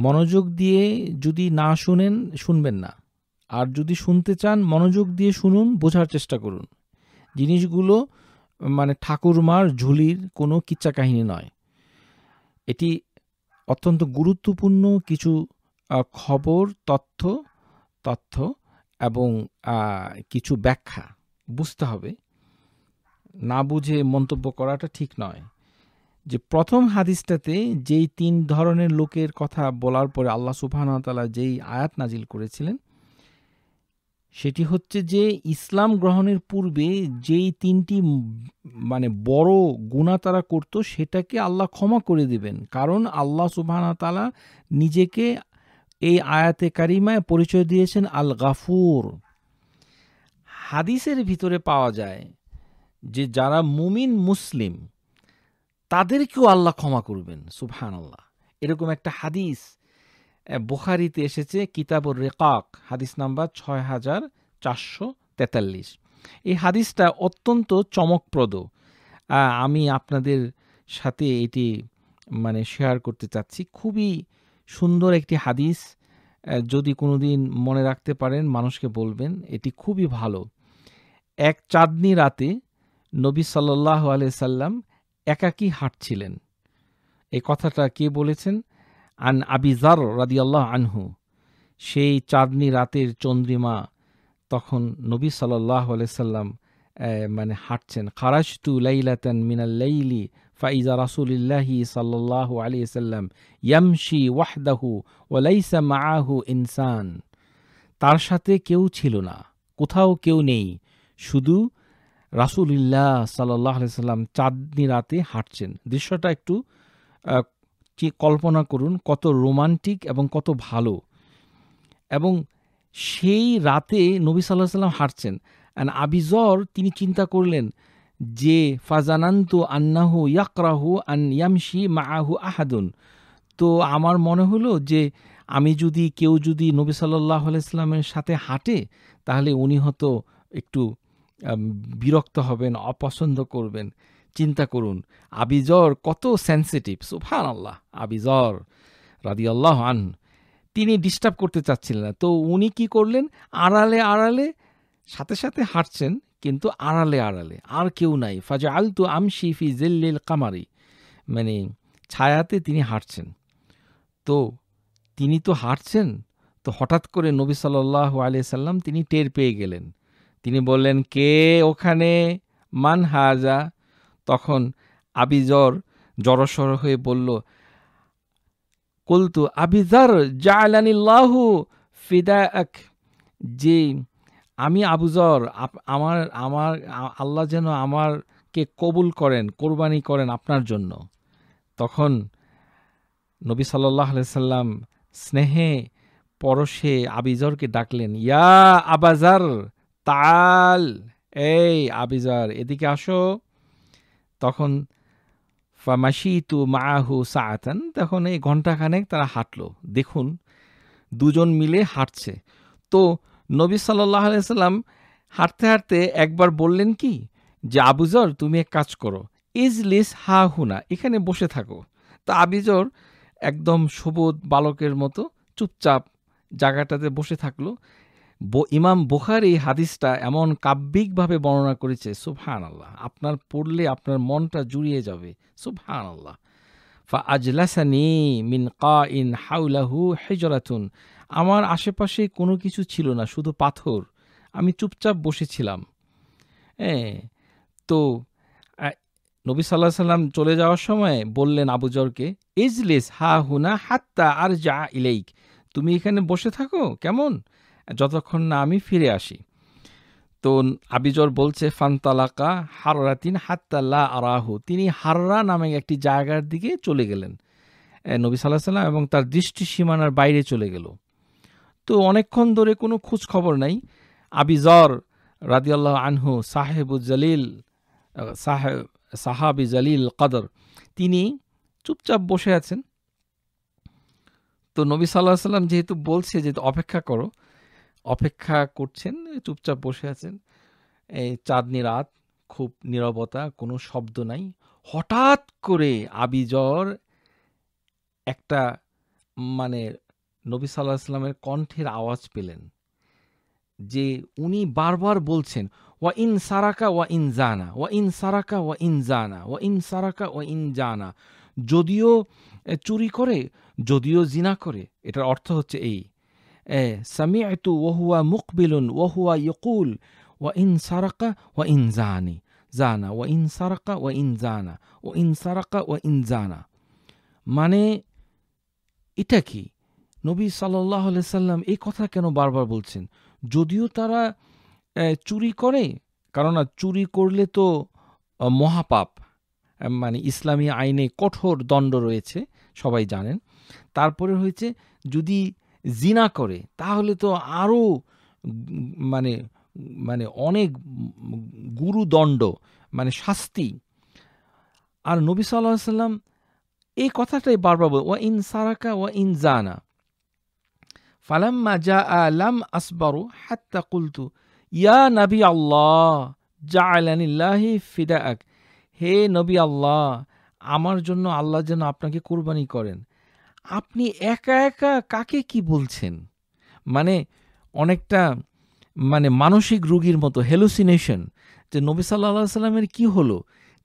মনোযোগ দিয়ে যদি না শুনেন শুনবেন না আর যদি শুনতে চান মনোযোগ দিয়ে শুনুন বোঝার চেষ্টা করুন জিনিসগুলো মানে ঠাকুরমার ঝুলির কোনো কিচ্ছা কাহিনী নয় এটি অত্যন্ত গুরুত্বপূর্ণ কিছু খবর তথ্য তথ্য এবং কিছু ব্যাখ্যা বুঝতে হবে না বুঝে মন্তব্য করাটা ঠিক নয় যে প্রথম হাদিসটাতে যেই তিন ধরনের লোকের কথা বলার পরে আল্লাহ সুবাহতালা যেই আয়াত নাজিল করেছিলেন সেটি হচ্ছে যে ইসলাম গ্রহণের পূর্বে যেই তিনটি মানে বড় গুণা তারা করত সেটাকে আল্লাহ ক্ষমা করে দেবেন কারণ আল্লাহ সুবাহতালা নিজেকে এই আয়াতে কারিমায় পরিচয় দিয়েছেন আল গাফুর হাদিসের ভিতরে পাওয়া যায় যে যারা মুমিন মুসলিম তাদেরকেও আল্লাহ ক্ষমা করবেন সুফহান আল্লাহ এরকম একটা হাদিস বুখারিতে এসেছে কিতাবর রেকাক হাদিস নাম্বার ছয় হাজার চারশো তেতাল্লিশ এই হাদিসটা অত্যন্ত চমকপ্রদ আমি আপনাদের সাথে এটি মানে শেয়ার করতে চাচ্ছি খুবই সুন্দর একটি হাদিস যদি কোনো দিন মনে রাখতে পারেন মানুষকে বলবেন এটি খুবই ভালো এক চাঁদনি রাতে নবী সাল্লাহ আলিয়া সাল্লাম একাকী হাঁটছিলেন এই কথাটা কে বলেছেন আন আবিজার রাদিয়াল্লাহ আনহু সেই চাঁদনি রাতের চন্দ্রিমা তখন নবী সাল্লাহ সাল্লাম মানে হাঁটছেন খারাজতু লাইলাতান মিনাল লাইলি ফাইজা রাসুলিল্লাহি সাল্লাহ আলি সাল্লাম ইয়ামশি ওয়াহদাহু ওলাইসা মাহু ইনসান তার সাথে কেউ ছিল না কোথাও কেউ নেই শুধু রাসুলিল্লাহ সাল্লাহ সাল্লাম চাঁদনি রাতে হাঁটছেন দৃশ্যটা একটু কল্পনা করুন কত রোমান্টিক এবং কত ভালো এবং সেই রাতে নবী সাল্লাহ সাল্লাম হাঁটছেন অ্যান্ড আবিজর তিনি চিন্তা করলেন যে ফাজানান্তু আন্নাহু ইয়াকরাহু আন ইয়ামশি মাহু আহাদুন তো আমার মনে হলো যে আমি যদি কেউ যদি নবী সাল্লাহ আলাইস্লামের সাথে হাঁটে তাহলে উনি হয়তো একটু বিরক্ত হবেন অপছন্দ করবেন চিন্তা করুন আবিজর কত সেন্সিটিভ সুফান আল্লাহ আবিজর রাদি আল্লাহ আন তিনি ডিস্টার্ব করতে চাচ্ছিলেন না তো উনি কি করলেন আড়ালে আড়ালে সাথে সাথে হাঁটছেন কিন্তু আড়ালে আড়ালে আর কেউ নাই ফাজা আলতু আমশি ফি জেল্লিল কামারি মানে ছায়াতে তিনি হাঁটছেন তো তিনি তো হাঁটছেন তো হঠাৎ করে নবী সাল্লাহ আলিয়া সাল্লাম তিনি টের পেয়ে গেলেন তিনি বললেন কে ওখানে মান হাজা তখন আবিজর জড়সড় হয়ে বলল কলতু আবিজার জায়লানিল্লাহু ফিদা এক যে আমি আবুজর আমার আমার আল্লাহ যেন আমারকে কবুল করেন কোরবানি করেন আপনার জন্য তখন নবী সাল্লাহ সাল্লাম স্নেহে পরশে আবিজরকে ডাকলেন ইয়া আবাজার তাল এই আবিজার এদিকে আসো তখন ফামাশিতু মাহু সাআতান তখন এই ঘন্টাখানেক তারা হাঁটলো দেখুন দুজন মিলে হাঁটছে তো নবী সাল্লাম হাঁটতে হাঁটতে একবার বললেন কি যে আবুজর তুমি এক কাজ করো ইজলিস হা হুনা এখানে বসে থাকো তো আবিজর একদম সবুজ বালকের মতো চুপচাপ জায়গাটাতে বসে থাকলো ইমাম বুখার এই হাদিসটা এমন কাব্যিকভাবে বর্ণনা করেছে সুফহান আল্লাহ আপনার পড়লে আপনার মনটা জুড়িয়ে যাবে সুফহান আল্লাহ ফা আজলাসানি মিন কা ইন হাউলাহু হেজরাতুন আমার আশেপাশে কোনো কিছু ছিল না শুধু পাথর আমি চুপচাপ বসেছিলাম হ্যাঁ তো নবী সাল্লাহ সাল্লাম চলে যাওয়ার সময় বললেন আবুজরকে ইজলিস হা হুনা হাত্তা আর যা ইলেইক তুমি এখানে বসে থাকো কেমন যতক্ষণ না আমি ফিরে আসি তো আবিজর বলছে ফান্তালাকা হাররাতিন হাত্তাল্লা আরাহু তিনি হাররা নামে একটি জায়গার দিকে চলে গেলেন নবী সাল্লাহ সাল্লাম এবং তার দৃষ্টি সীমানার বাইরে চলে গেল তো অনেকক্ষণ ধরে কোনো খোঁজ খবর নাই আবিজর রাদিয়াল্লাহ আনহু সাহেবু জলিল সাহেব সাহাবি জলিল কদর তিনি চুপচাপ বসে আছেন তো নবী সাল্লাহ সাল্লাম যেহেতু বলছে যে অপেক্ষা করো অপেক্ষা করছেন চুপচাপ বসে আছেন এই চাঁদনি রাত খুব নিরবতা কোনো শব্দ নাই হঠাৎ করে আবিজর একটা মানে নবী সাল্লাহ ইসলামের কণ্ঠের আওয়াজ পেলেন যে উনি বারবার বলছেন ওয়া ইন সারাকা ওয়া ইন জানা ওয়া ইন সারাকা ওয়া ইন জানা ওয়া ইন সারাকা ওয়া ইন জানা যদিও চুরি করে যদিও জিনা করে এটার অর্থ হচ্ছে এই সামিআতু ওহুয়া মুকবিলুন ওহুয়া ইকুল ওয়া ইন ওয়া ইন জানা ওয়া ইন সারাকা ওয়া ইন ও ওয়া মানে এটা কি নবী সাল্লাহ সাল্লাম এই কথা কেন বারবার বলছেন যদিও তারা চুরি করে কেননা চুরি করলে তো মহাপাপ মানে ইসলামী আইনে কঠোর দণ্ড রয়েছে সবাই জানেন তারপরে হয়েছে যদি জিনা করে তাহলে তো আরও মানে মানে অনেক গুরুদণ্ড মানে শাস্তি আর নবী সাল্লাহ সাল্লাম এই কথাটাই বারবার বল ওয়া ইন সারাকা ওয়া ইন জানা ফালাম্মা জা আলাম আসবারু হাত্তা কুলতু ইয়া নবী আল্লাহ জা আলানিল্লাহি ফিদা হে নবী আল্লাহ আমার জন্য আল্লাহ যেন আপনাকে কুরবানি করেন আপনি একা একা কাকে কি বলছেন মানে অনেকটা মানে মানসিক রুগীর মতো হ্যালুসিনেশন যে নবী সাল্লা সাল্লামের কি হলো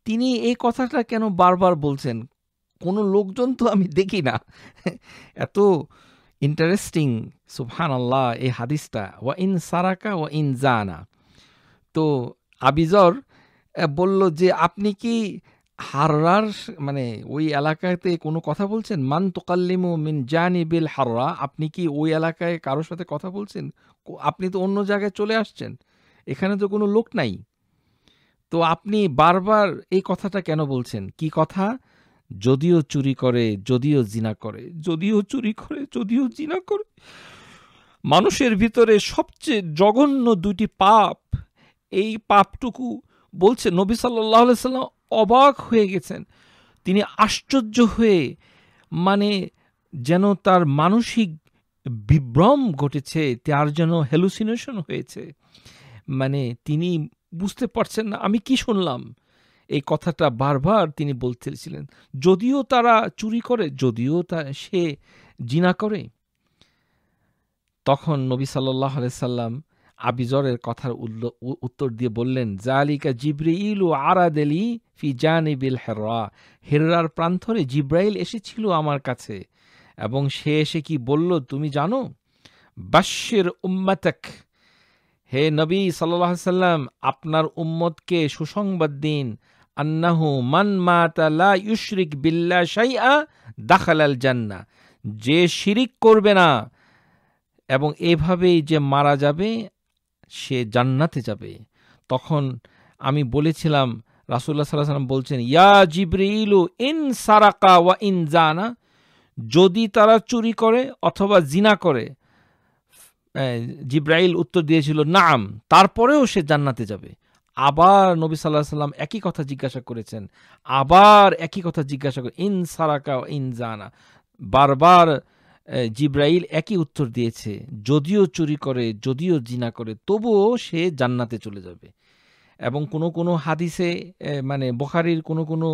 তিনি এই কথাটা কেন বারবার বলছেন কোনো লোকজন তো আমি দেখি না এত ইন্টারেস্টিং সুফহান আল্লাহ এই হাদিসটা ওয়া ইন সারাকা ওয়া ইন জানা তো আবিজর বলল যে আপনি কি হাররার মানে ওই এলাকাতে কোনো কথা বলছেন মান তোকাল্লিমু মিন বিল হাররা আপনি কি ওই এলাকায় কারোর সাথে কথা বলছেন আপনি তো অন্য জায়গায় চলে আসছেন এখানে তো কোনো লোক নাই তো আপনি বারবার এই কথাটা কেন বলছেন কি কথা যদিও চুরি করে যদিও জিনা করে যদিও চুরি করে যদিও জিনা করে মানুষের ভিতরে সবচেয়ে জঘন্য দুটি পাপ এই পাপটুকু বলছে নবী সাল্লাহ সাল্লাম অবাক হয়ে গেছেন তিনি আশ্চর্য হয়ে মানে যেন তার মানসিক বিভ্রম ঘটেছে তার যেন হেলুসিনেশন হয়েছে মানে তিনি বুঝতে পারছেন না আমি কি শুনলাম এই কথাটা বারবার তিনি বলতেছিলেন যদিও তারা চুরি করে যদিও তা সে জিনা করে তখন নবী সাল্লাহ আলাইসাল্লাম আবিজরের কথার উত্তর দিয়ে বললেন জালিকা জিব্রাইল ও আরাদেলি ফি জানিবিল হেররা হেররার প্রান্তরে জিব্রাইল এসেছিল আমার কাছে এবং সে এসে কি বলল তুমি জানো বাশ্যের উম্মাতক হে নবী সাল্লাহ সাল্লাম আপনার উম্মতকে সুসংবাদ দিন আন্নাহু মান মাতালা ইউশরিক বিল্লা শাইয়া দাখালাল জান্না যে শিরিক করবে না এবং এভাবেই যে মারা যাবে সে জান্নাতে যাবে তখন আমি বলেছিলাম রাসুল্লাহ সাল্লাহ সাল্লাম বলছেন ইয়া জিব্রিলু ইন সারাকা ওয়া ইন জানা যদি তারা চুরি করে অথবা জিনা করে জিব্রাইল উত্তর দিয়েছিল নাম তারপরেও সে জান্নাতে যাবে আবার নবী সাল্লাহ সাল্লাম একই কথা জিজ্ঞাসা করেছেন আবার একই কথা জিজ্ঞাসা করে ইন সারাকা ইন জানা বারবার জিব্রাইল একই উত্তর দিয়েছে যদিও চুরি করে যদিও জিনা করে তবুও সে জান্নাতে চলে যাবে এবং কোনো কোনো হাদিসে মানে বখারির কোনো কোনো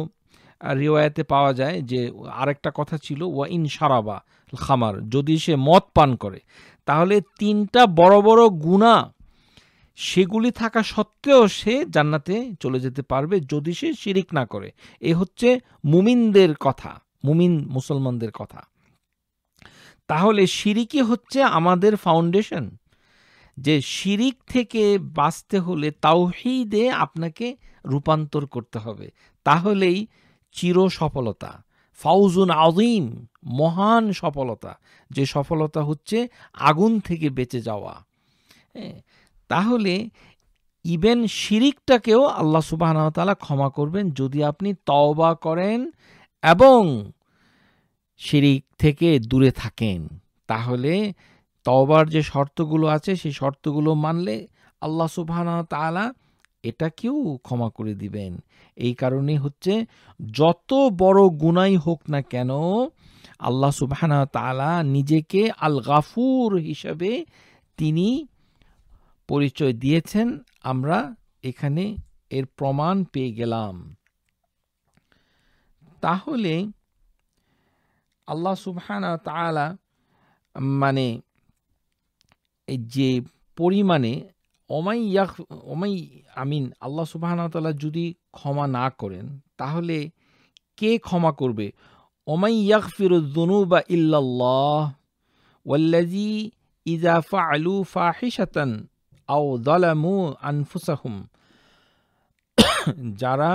রিওয়ায়াতে পাওয়া যায় যে আরেকটা কথা ছিল ওয়া ইন সারাবা খামার যদি সে মদ পান করে তাহলে তিনটা বড় বড় গুণা সেগুলি থাকা সত্ত্বেও সে জান্নাতে চলে যেতে পারবে যদি সে শিরিক না করে এ হচ্ছে মুমিনদের কথা মুমিন মুসলমানদের কথা তাহলে শিরিকই হচ্ছে আমাদের ফাউন্ডেশন যে শিরিক থেকে বাঁচতে হলে তাওহিদে আপনাকে রূপান্তর করতে হবে তাহলেই চির সফলতা ফাউজুন আজিম মহান সফলতা যে সফলতা হচ্ছে আগুন থেকে বেঁচে যাওয়া হ্যাঁ, তাহলে ইভেন শিরিকটাকেও আল্লাহ সুবাহতালা ক্ষমা করবেন যদি আপনি তওবা করেন এবং শিরিক থেকে দূরে থাকেন তাহলে তওবার যে শর্তগুলো আছে সেই শর্তগুলো মানলে আল্লাহ সুবহান তালা এটাকেও ক্ষমা করে দিবেন এই কারণে হচ্ছে যত বড় গুণাই হোক না কেন আল্লাহ সুবহানা তালা নিজেকে আল গাফুর হিসাবে তিনি পরিচয় দিয়েছেন আমরা এখানে এর প্রমাণ পেয়ে গেলাম তাহলে আল্লাহ সুবহানা তালা মানে যে পরিমাণে অমাই ইয়াক অমাই আমিন আল্লাহ তালা যদি ক্ষমা না করেন তাহলে কে ক্ষমা করবে অমাই ইয়াক ফিরুদ্দনু বা ইল্লাল্লাহ ওয়াল্লাজি ইজা ফা আলু ফাহিসাতান আও দলামু আনফুসাহুম যারা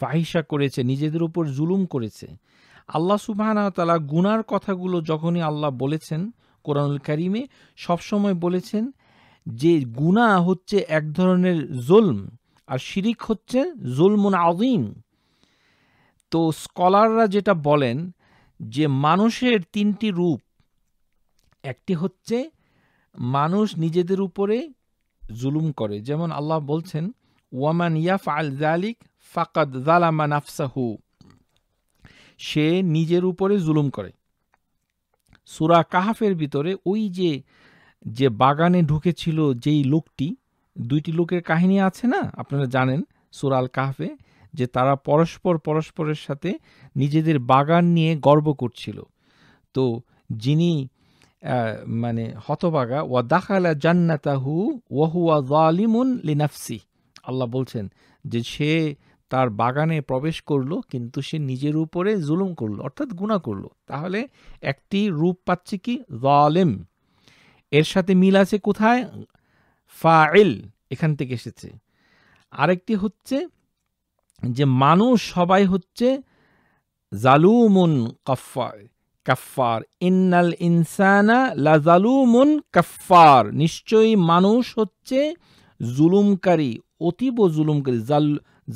ফাহিসা করেছে নিজেদের উপর জুলুম করেছে আল্লাহ সুবাহানতালা গুনার কথাগুলো যখনই আল্লাহ বলেছেন কোরআনুল কারিমে সবসময় বলেছেন যে গুণা হচ্ছে এক ধরনের জুলম আর শিরিক হচ্ছে জুলমুন আদিম তো স্কলাররা যেটা বলেন যে মানুষের তিনটি রূপ একটি হচ্ছে মানুষ নিজেদের উপরে জুলুম করে যেমন আল্লাহ বলছেন ওয়ামান ইয়াফ আল জালিক ফাকাদ জালামা নাফসাহু সে নিজের উপরে জুলুম করে সুরা কাহাফের ভিতরে ওই যে যে বাগানে ঢুকেছিল যেই লোকটি দুইটি লোকের কাহিনী আছে না আপনারা জানেন সুরাল কাহাফে যে তারা পরস্পর পরস্পরের সাথে নিজেদের বাগান নিয়ে গর্ব করছিল তো যিনি মানে হতবাগা ওয়া দাখালা জান্নাতাহু ওয়াহুয়া জালিমুন লিনাফসি আল্লাহ বলছেন যে সে তার বাগানে প্রবেশ করলো কিন্তু সে নিজের উপরে জুলুম করলো অর্থাৎ গুণা করলো তাহলে একটি রূপ পাচ্ছে কি জলেম এর সাথে মিল আছে কোথায় ফাইল এখান থেকে এসেছে আরেকটি হচ্ছে যে মানুষ সবাই হচ্ছে জালুমুন কফার কাফার ইন্নাল ইনসানা লাজালুমুন কাফার নিশ্চয়ই মানুষ হচ্ছে জুলুমকারী অতীব জুলুমকারী জাল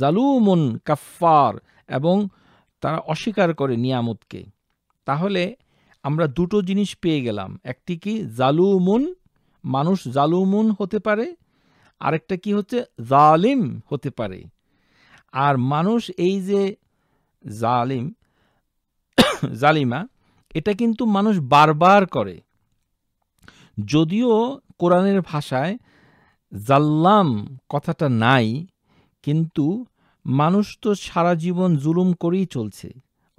জালুমুন কাফার এবং তারা অস্বীকার করে নিয়ামতকে তাহলে আমরা দুটো জিনিস পেয়ে গেলাম একটি কি জালুমুন মানুষ জালুমুন হতে পারে আরেকটা কি হচ্ছে জালিম হতে পারে আর মানুষ এই যে জালিম জালিমা এটা কিন্তু মানুষ বারবার করে যদিও কোরআনের ভাষায় জাল্লাম কথাটা নাই কিন্তু মানুষ তো সারা জীবন জুলুম করেই চলছে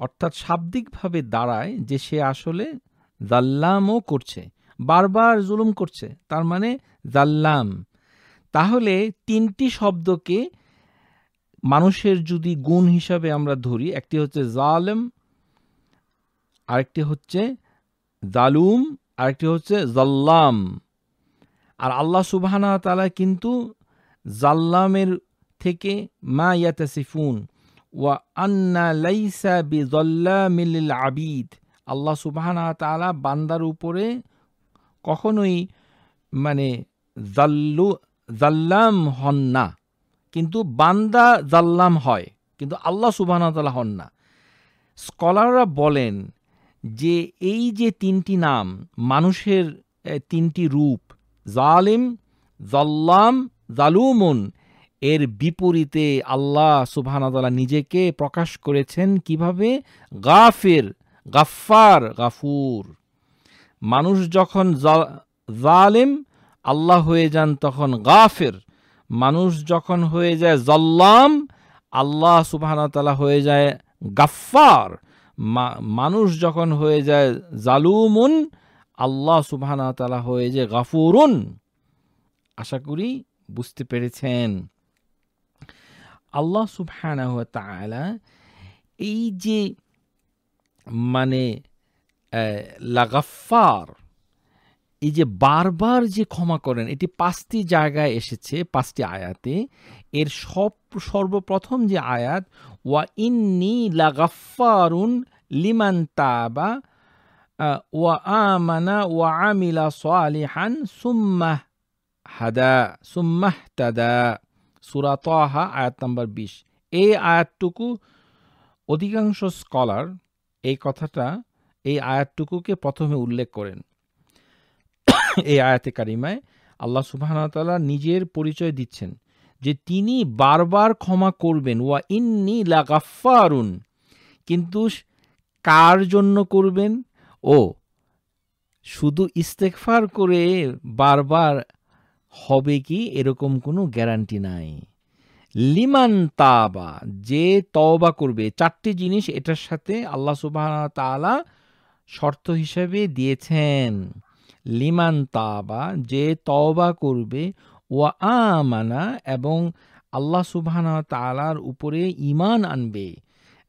অর্থাৎ শাব্দিকভাবে দাঁড়ায় যে সে আসলে জাল্লামও করছে বারবার জুলুম করছে তার মানে জাল্লাম তাহলে তিনটি শব্দকে মানুষের যদি গুণ হিসাবে আমরা ধরি একটি হচ্ছে জালেম আরেকটি হচ্ছে জালুম আরেকটি হচ্ছে জাল্লাম আর আল্লাহ সুবাহানা তালা কিন্তু জাল্লামের থেকে মা ইয়াতাসিফুন ওয়া আন্না লাইসা বিজল্লামিল আবিদ আল্লাহ সুবাহানা তালা বান্দার উপরে কখনোই মানে জাল্লু জাল্লাম হন না কিন্তু বান্দা জাল্লাম হয় কিন্তু আল্লাহ সুবাহানা তালা হন না স্কলাররা বলেন যে এই যে তিনটি নাম মানুষের তিনটি রূপ জালিম জাল্লাম জালুমন এর বিপরীতে আল্লাহ সুবাহানতালা নিজেকে প্রকাশ করেছেন কিভাবে গাফির গাফার গাফুর মানুষ যখন জালেম আল্লাহ হয়ে যান তখন গাফের মানুষ যখন হয়ে যায় জল্লাম আল্লাহ সুবাহানতালা হয়ে যায় গাফার মানুষ যখন হয়ে যায় জালুমুন আল্লাহ সুবাহানতালা হয়ে যায় গাফুরুন আশা করি বুঝতে পেরেছেন আল্লাহ সুবহানা তালা এই যে মানে লাগাফার এই যে বারবার যে ক্ষমা করেন এটি পাঁচটি জায়গায় এসেছে পাঁচটি আয়াতে এর সব সর্বপ্রথম যে আয়াত ওয়া ইন্নি লাগাফারুন লিমান তাবা ওয়া আমানা ওয়া আমিলা সালিহান সুম্মাহ হাদা সুম্মাহ তাদা সুরা তহা আয়াত নাম্বার বিশ এই আয়াতটুকু অধিকাংশ স্কলার এই কথাটা এই আয়াতটুকুকে প্রথমে উল্লেখ করেন এই আয়াতে কারিমায় আল্লাহ সুবাহতালা নিজের পরিচয় দিচ্ছেন যে তিনি বারবার ক্ষমা করবেন ওয়া ইন্নি লাগাফারুন কিন্তু কার জন্য করবেন ও শুধু ইস্তেকফার করে বারবার হবে কি এরকম কোনো গ্যারান্টি নাই লিমান তাবা যে তওবা করবে চারটি জিনিস এটার সাথে আল্লাহ সুবাহতালা শর্ত হিসেবে দিয়েছেন লিমান তাবা যে তওবা করবে ওয়া আমানা এবং আল্লাহ সুবাহানা তালার উপরে ইমান আনবে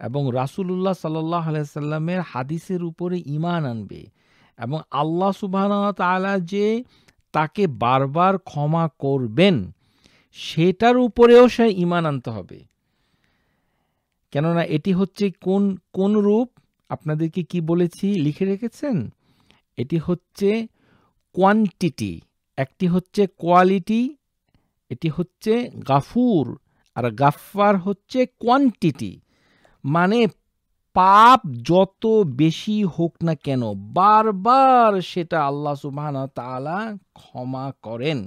এবং রাসুলুল্লাহ সাল্লাহ আলাইসাল্লামের হাদিসের উপরে ইমান আনবে এবং আল্লাহ সুবাহানা তালা যে তাকে বারবার ক্ষমা করবেন সেটার উপরেও সে ইমান আনতে হবে কেননা এটি হচ্ছে কোন কোন রূপ আপনাদেরকে কি বলেছি লিখে রেখেছেন এটি হচ্ছে কোয়ান্টিটি একটি হচ্ছে কোয়ালিটি এটি হচ্ছে গাফুর আর গাফার হচ্ছে কোয়ান্টিটি মানে পাপ যত বেশি হোক না কেন বারবার সেটা আল্লাহ সুবাহ তালা ক্ষমা করেন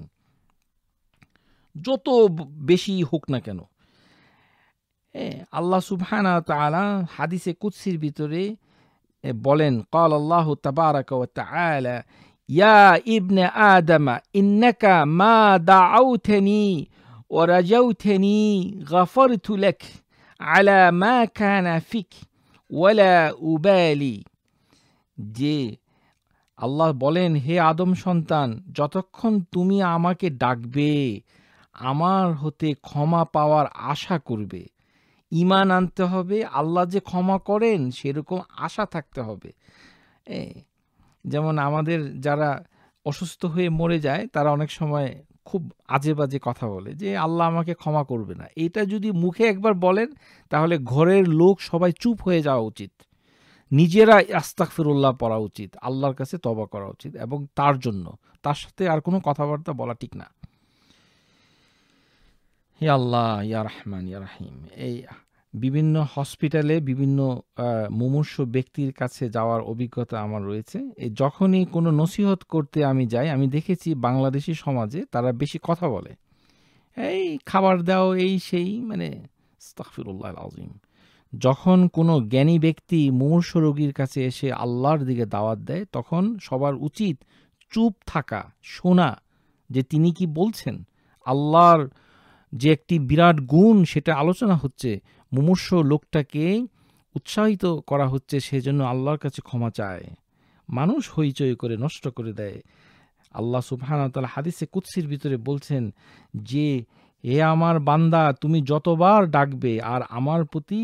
যত বেশি হোক না কেন আল্লাহ সুবহানা তালা হাদিসে কুৎসির ভিতরে বলেন কল আল্লাহ তবারক ইয়া ইবনে আদমা ইন্নাকা মা দাউথেনি ورجوتني গফর لك আলা মা كان ফিক ওয়ালা উবালি যে আল্লাহ বলেন হে আদম সন্তান যতক্ষণ তুমি আমাকে ডাকবে আমার হতে ক্ষমা পাওয়ার আশা করবে ইমান আনতে হবে আল্লাহ যে ক্ষমা করেন সেরকম আশা থাকতে হবে যেমন আমাদের যারা অসুস্থ হয়ে মরে যায় তারা অনেক সময় খুব আজে বাজে কথা বলে যে আল্লাহ আমাকে ক্ষমা করবে না এটা যদি মুখে একবার বলেন তাহলে ঘরের লোক সবাই চুপ হয়ে যাওয়া উচিত নিজেরা আস্তাক ফিরুল্লাহ পড়া উচিত আল্লাহর কাছে তবা করা উচিত এবং তার জন্য তার সাথে আর কোনো কথাবার্তা বলা ঠিক না ইয়া আল্লাহ ইয়া রহমান ইয়া রাহিম এই বিভিন্ন হসপিটালে বিভিন্ন মুমূর্ষ ব্যক্তির কাছে যাওয়ার অভিজ্ঞতা আমার রয়েছে যখনই কোনো নসিহত করতে আমি যাই আমি দেখেছি বাংলাদেশি সমাজে তারা বেশি কথা বলে এই খাবার দাও এই সেই মানে আজিম যখন কোনো জ্ঞানী ব্যক্তি মুমূর্ষ রোগীর কাছে এসে আল্লাহর দিকে দাওয়াত দেয় তখন সবার উচিত চুপ থাকা শোনা যে তিনি কি বলছেন আল্লাহর যে একটি বিরাট গুণ সেটা আলোচনা হচ্ছে মুমূর্ষ লোকটাকে উৎসাহিত করা হচ্ছে সেজন্য আল্লাহর কাছে ক্ষমা চায় মানুষ হইচই করে নষ্ট করে দেয় আল্লাহ সুফহানতাল হাদিসে কুৎসির ভিতরে বলছেন যে এ আমার বান্দা তুমি যতবার ডাকবে আর আমার প্রতি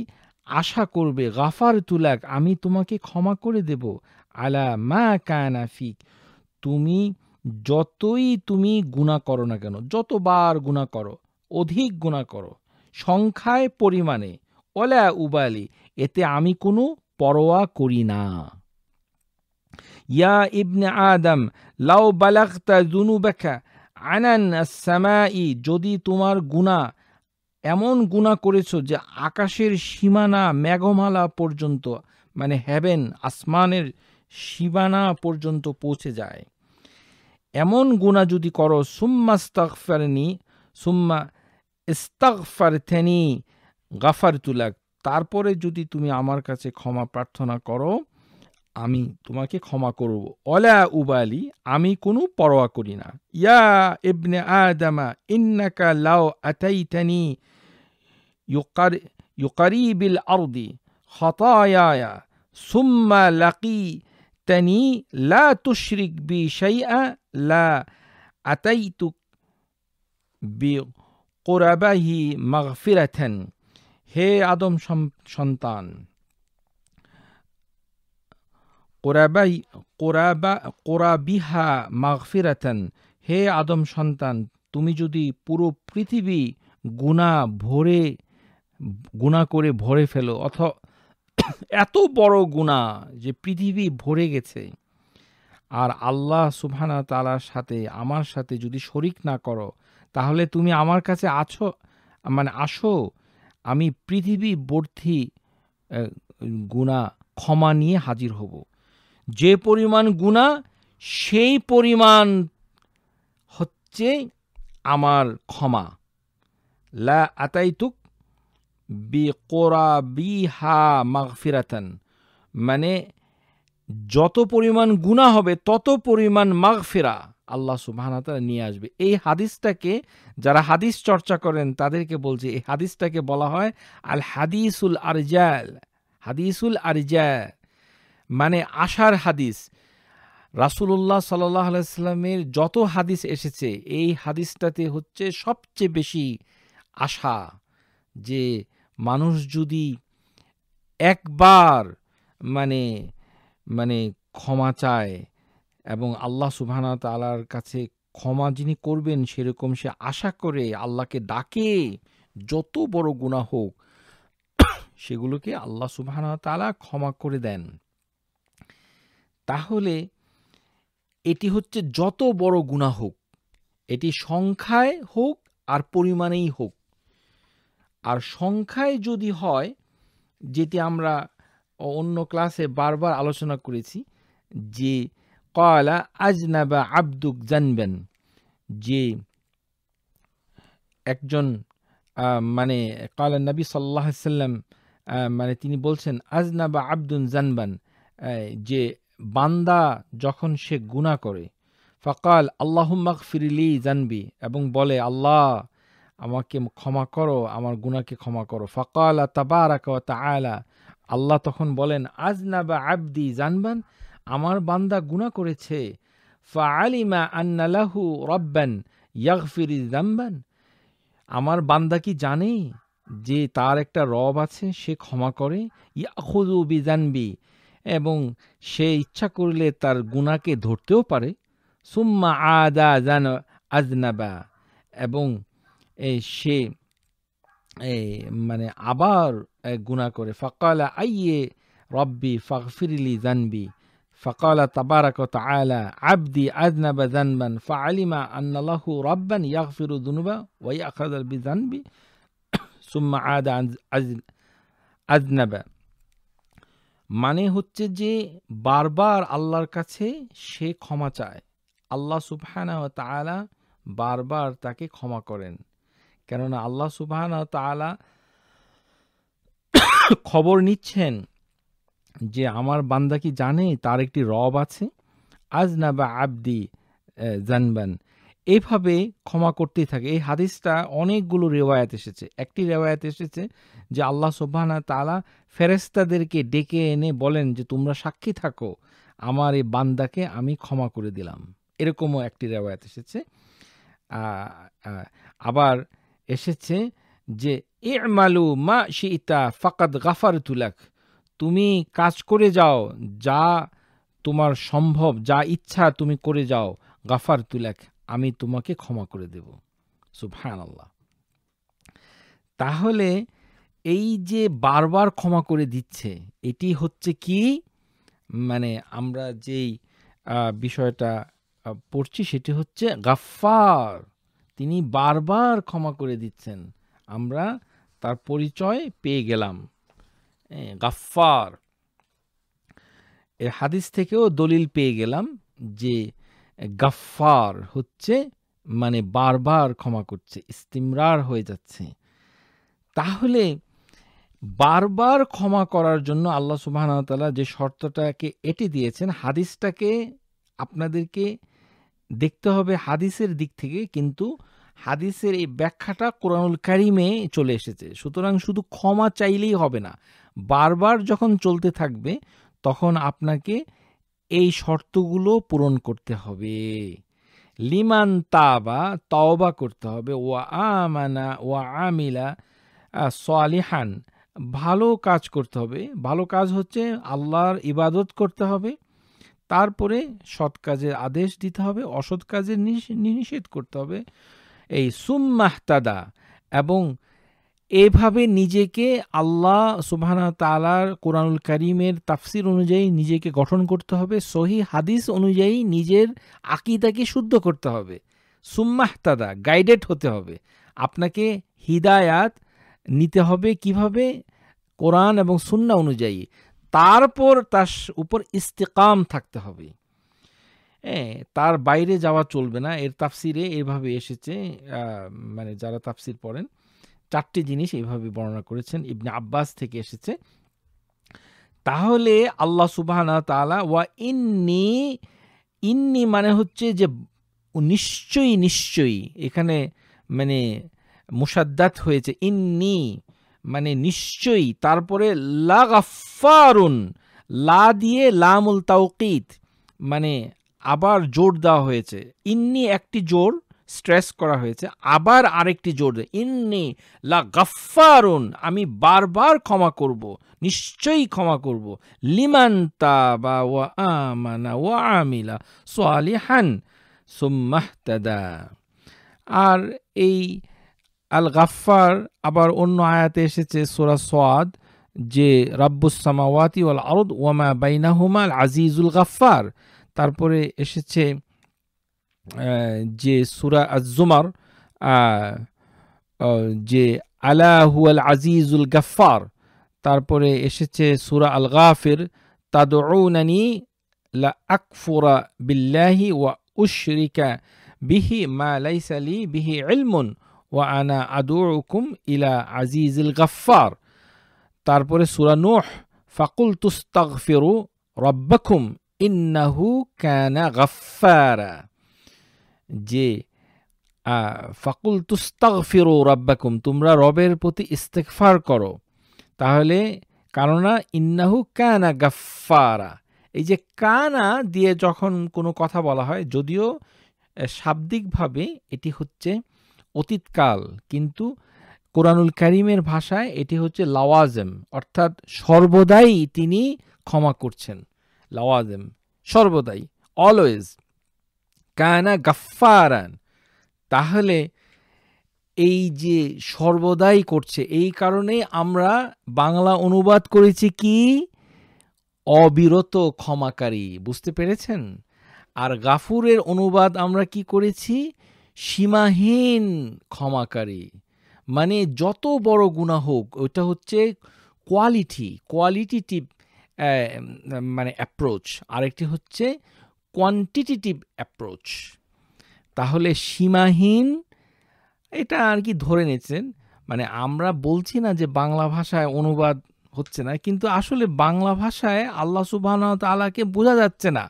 আশা করবে গাফার তুলাক আমি তোমাকে ক্ষমা করে দেব আলা মা কায়নাফিক ফিক তুমি যতই তুমি গুণা করো না কেন যতবার গুণা করো অধিক গুণা করো সংখ্যায় পরিমাণে ওলা উবালি এতে আমি কোনো পরোয়া করি না ইয়া ইবনে আদম লাউ জুনু ব্যাখ্যা আনান সামাই যদি তোমার গুণা এমন গুণা করেছ যে আকাশের সীমানা মেঘমালা পর্যন্ত মানে হ্যাভেন আসমানের সীমানা পর্যন্ত পৌঁছে যায় এমন গুণা যদি করো সুম্মা সুম্মা ইস্তাগফারতানি গাফারতুলাক তারপরে যদি তুমি আমার কাছে ক্ষমা প্রার্থনা করো আমি তোমাকে ক্ষমা করব অলা উবালি আমি কোনো পরোয়া করি না ইয়া ইবনে আদামা ইন্নাকা লাও আতাইতানি ইউকার ইউকারিবিল আরদি খতায়ায়া সুম্মা লাকি তানি লা তুশরিক বি শাইআ লা আতাইতুক বি কোরাবাহি মাগফিরাথেন হে আদম সন্তান কোরাবাই কোরাবা কোরাবিহা মাগফিরাতেন হে আদম সন্তান তুমি যদি পুরো পৃথিবী গুণা ভরে গুণা করে ভরে ফেলো অথ এত বড় গুণা যে পৃথিবী ভরে গেছে আর আল্লাহ সুবহানা তালার সাথে আমার সাথে যদি শরিক না করো তাহলে তুমি আমার কাছে আছো মানে আসো আমি পৃথিবী বর্থী গুণা ক্ষমা নিয়ে হাজির হব যে পরিমাণ গুণা সেই পরিমাণ হচ্ছে আমার ক্ষমা লা আতাইতুক বি কোরা বি হা মাগফিরাতান মানে যত পরিমাণ গুণা হবে তত পরিমাণ মাগফিরা আল্লাহ সুবাহানাতারা নিয়ে আসবে এই হাদিসটাকে যারা হাদিস চর্চা করেন তাদেরকে বলছে এই হাদিসটাকে বলা হয় আল হাদিসুল আরজাল হাদিসুল আরজা মানে আশার হাদিস রাসুলুল্লাহ সাল্লাহ আলাইস্লামের যত হাদিস এসেছে এই হাদিসটাতে হচ্ছে সবচেয়ে বেশি আশা যে মানুষ যদি একবার মানে মানে ক্ষমা চায় এবং আল্লাহ সুবাহানা তালার কাছে ক্ষমা যিনি করবেন সেরকম সে আশা করে আল্লাহকে ডাকে যত বড় গুণা হোক সেগুলোকে আল্লাহ সুবাহানা তালা ক্ষমা করে দেন তাহলে এটি হচ্ছে যত বড় গুণা হোক এটি সংখ্যায় হোক আর পরিমাণেই হোক আর সংখ্যায় যদি হয় যেটি আমরা অন্য ক্লাসে বারবার আলোচনা করেছি যে কলা আজনাবা আব্দুক জানবেন যে একজন মানে কলা নবী সাল্লাহ সাল্লাম মানে তিনি বলছেন আজনাবা আব্দুন জানবান যে বান্দা যখন সে গুণা করে ফকাল আল্লাহ ফিরিলি জানবি এবং বলে আল্লাহ আমাকে ক্ষমা করো আমার গুণাকে ক্ষমা করো ফকাল তাবারাক আলা আল্লাহ তখন বলেন আজনাবা আব্দি জানবান আমার বান্দা গুণা করেছে ফা আলিমা আন্নালাহু রব্বান ইয়াগফিরি জাম্বান আমার বান্দা কি জানে যে তার একটা রব আছে সে ক্ষমা করে ইয়াখুজু বিজানবি এবং সে ইচ্ছা করলে তার গুণাকে ধরতেও পারে সুম্মা আদা জান আজনাবা এবং সে মানে আবার গুণা করে ফকালা আইয়ে রব্বি ফাকফিরিলি জানবি فقال تبارك وتعالى عبدي أذنب ذنبا فعلم أن الله ربا يغفر الذنوب ويأخذ بذنبي ثم عاد عن আজনাবা মানে হচ্ছে যে বারবার আল্লাহর কাছে সে ক্ষমা চায় আল্লাহ সুবহানা তালা বারবার তাকে ক্ষমা করেন কেননা আল্লাহ সুবহানা তালা খবর নিচ্ছেন যে আমার বান্দা কি জানে তার একটি রব আছে আজ না বা আবদি জানবান এভাবে ক্ষমা করতেই থাকে এই হাদিসটা অনেকগুলো রেওয়ায়াত এসেছে একটি রেওয়ায়াত এসেছে যে আল্লাহ সোবাহানা তালা ফেরেস্তাদেরকে ডেকে এনে বলেন যে তোমরা সাক্ষী থাকো আমার এই বান্দাকে আমি ক্ষমা করে দিলাম এরকমও একটি রেওয়ায়াত এসেছে আবার এসেছে যে এ মালু মা শিতা ফাকাদ গাফার তুলাক তুমি কাজ করে যাও যা তোমার সম্ভব যা ইচ্ছা তুমি করে যাও গাফার তুলেক আমি তোমাকে ক্ষমা করে দেব সুফান আল্লাহ তাহলে এই যে বারবার ক্ষমা করে দিচ্ছে এটি হচ্ছে কি মানে আমরা যেই বিষয়টা পড়ছি সেটি হচ্ছে গাফার তিনি বারবার ক্ষমা করে দিচ্ছেন আমরা তার পরিচয় পেয়ে গেলাম গাফার এর হাদিস থেকেও দলিল পেয়ে গেলাম যে গাফার হচ্ছে মানে বারবার ক্ষমা করছে ইস্তিমরার হয়ে যাচ্ছে তাহলে বারবার ক্ষমা করার জন্য আল্লাহ সুবাহতালা যে শর্তটাকে এটি দিয়েছেন হাদিসটাকে আপনাদেরকে দেখতে হবে হাদিসের দিক থেকে কিন্তু হাদিসের এই ব্যাখ্যাটা কোরআনুল কারিমে চলে এসেছে সুতরাং শুধু ক্ষমা চাইলেই হবে না বারবার যখন চলতে থাকবে তখন আপনাকে এই শর্তগুলো পূরণ করতে হবে লিমান তাবা তওবা করতে হবে ওয়া আমানা ওয়া আমিলা সালিহান ভালো কাজ করতে হবে ভালো কাজ হচ্ছে আল্লাহর ইবাদত করতে হবে তারপরে সৎ কাজের আদেশ দিতে হবে অসৎ কাজের নিষেধ করতে হবে এই সুম্মাহতাদা এবং এভাবে নিজেকে আল্লাহ সুবাহানা তালার কোরআনুল করিমের তাফসির অনুযায়ী নিজেকে গঠন করতে হবে সহি হাদিস অনুযায়ী নিজের আকিদাকে শুদ্ধ করতে হবে সুম্মাহতাদা গাইডেড হতে হবে আপনাকে হিদায়াত নিতে হবে কিভাবে কোরআন এবং সুন্না অনুযায়ী তারপর তার উপর ইস্তেকাম থাকতে হবে হ্যাঁ তার বাইরে যাওয়া চলবে না এর তাফসিরে এভাবে এসেছে মানে যারা তাফসির পড়েন চারটি জিনিস এইভাবে বর্ণনা করেছেন ইবনে আব্বাস থেকে এসেছে তাহলে আল্লাহ সুবাহানা তালা ওয়া ইন্নি ইন্নি মানে হচ্ছে যে নিশ্চয়ই নিশ্চয়ই এখানে মানে মুসাদ্দাত হয়েছে ইন্নি মানে নিশ্চয়ই তারপরে লাগাফারুন লা দিয়ে লামুল তাওকিত মানে আবার জোর দেওয়া হয়েছে ইন্নি একটি জোর স্ট্রেস করা হয়েছে আবার আরেকটি জোর ইন্নি লা গাফারুন আমি বারবার ক্ষমা করব নিশ্চয়ই ক্ষমা করব লিমান্তা বা ওয়া আমানা ওয়া আমিলা সালিহান সুমাহতাদা আর এই আল গাফফার আবার অন্য আয়াতে এসেছে সোরা সোয়াদ যে রাব্বুস সামাওয়াতি ওয়াল আরদ ওয়ামা বাইনাহুমা আল আজিজুল গাফফার তারপরে এসেছে যে সুরা আজুমার যে আলা হুয়াল আজিজুল গাফার তারপরে এসেছে সুরা আল গাফির তাদৌনানি লা আকফুরা বিল্লাহি ওয়া উশরিকা বিহি মা লাইসালি বিহি ইলমুন ওয়া আনা আদুকুম ইলা আজিজুল গাফার তারপরে সুরা নোহ ফাকুল তুস্তাগফিরু রব্বাকুম ইন্নাহু কানা গাফারা যে ফাকুল তুস্তাক ফিরো রাব্বাকুম তোমরা রবের প্রতি ইস্তেকফার করো তাহলে কারণা ইন্নাহু কানা গাফারা এই যে কানা দিয়ে যখন কোনো কথা বলা হয় যদিও শাব্দিকভাবে এটি হচ্ছে অতীতকাল কিন্তু কোরআনুল করিমের ভাষায় এটি হচ্ছে লাওয়াজেম অর্থাৎ সর্বদাই তিনি ক্ষমা করছেন লাওয়াজেম সর্বদাই অলওয়েজ কানা গাফারান তাহলে এই যে সর্বদাই করছে এই কারণেই আমরা বাংলা অনুবাদ করেছি কি অবিরত ক্ষমাকারী বুঝতে পেরেছেন আর গাফুরের অনুবাদ আমরা কি করেছি সীমাহীন ক্ষমাকারী মানে যত বড় গুণা হোক ওটা হচ্ছে কোয়ালিটি কোয়ালিটিটিভ মানে অ্যাপ্রোচ আরেকটি হচ্ছে কোয়ান্টিটিভ অ্যাপ্রোচ তাহলে সীমাহীন এটা আর কি ধরে নিয়েছেন মানে আমরা বলছি না যে বাংলা ভাষায় অনুবাদ হচ্ছে না কিন্তু আসলে বাংলা ভাষায় আল্লাহ সুবাহ বোঝা যাচ্ছে না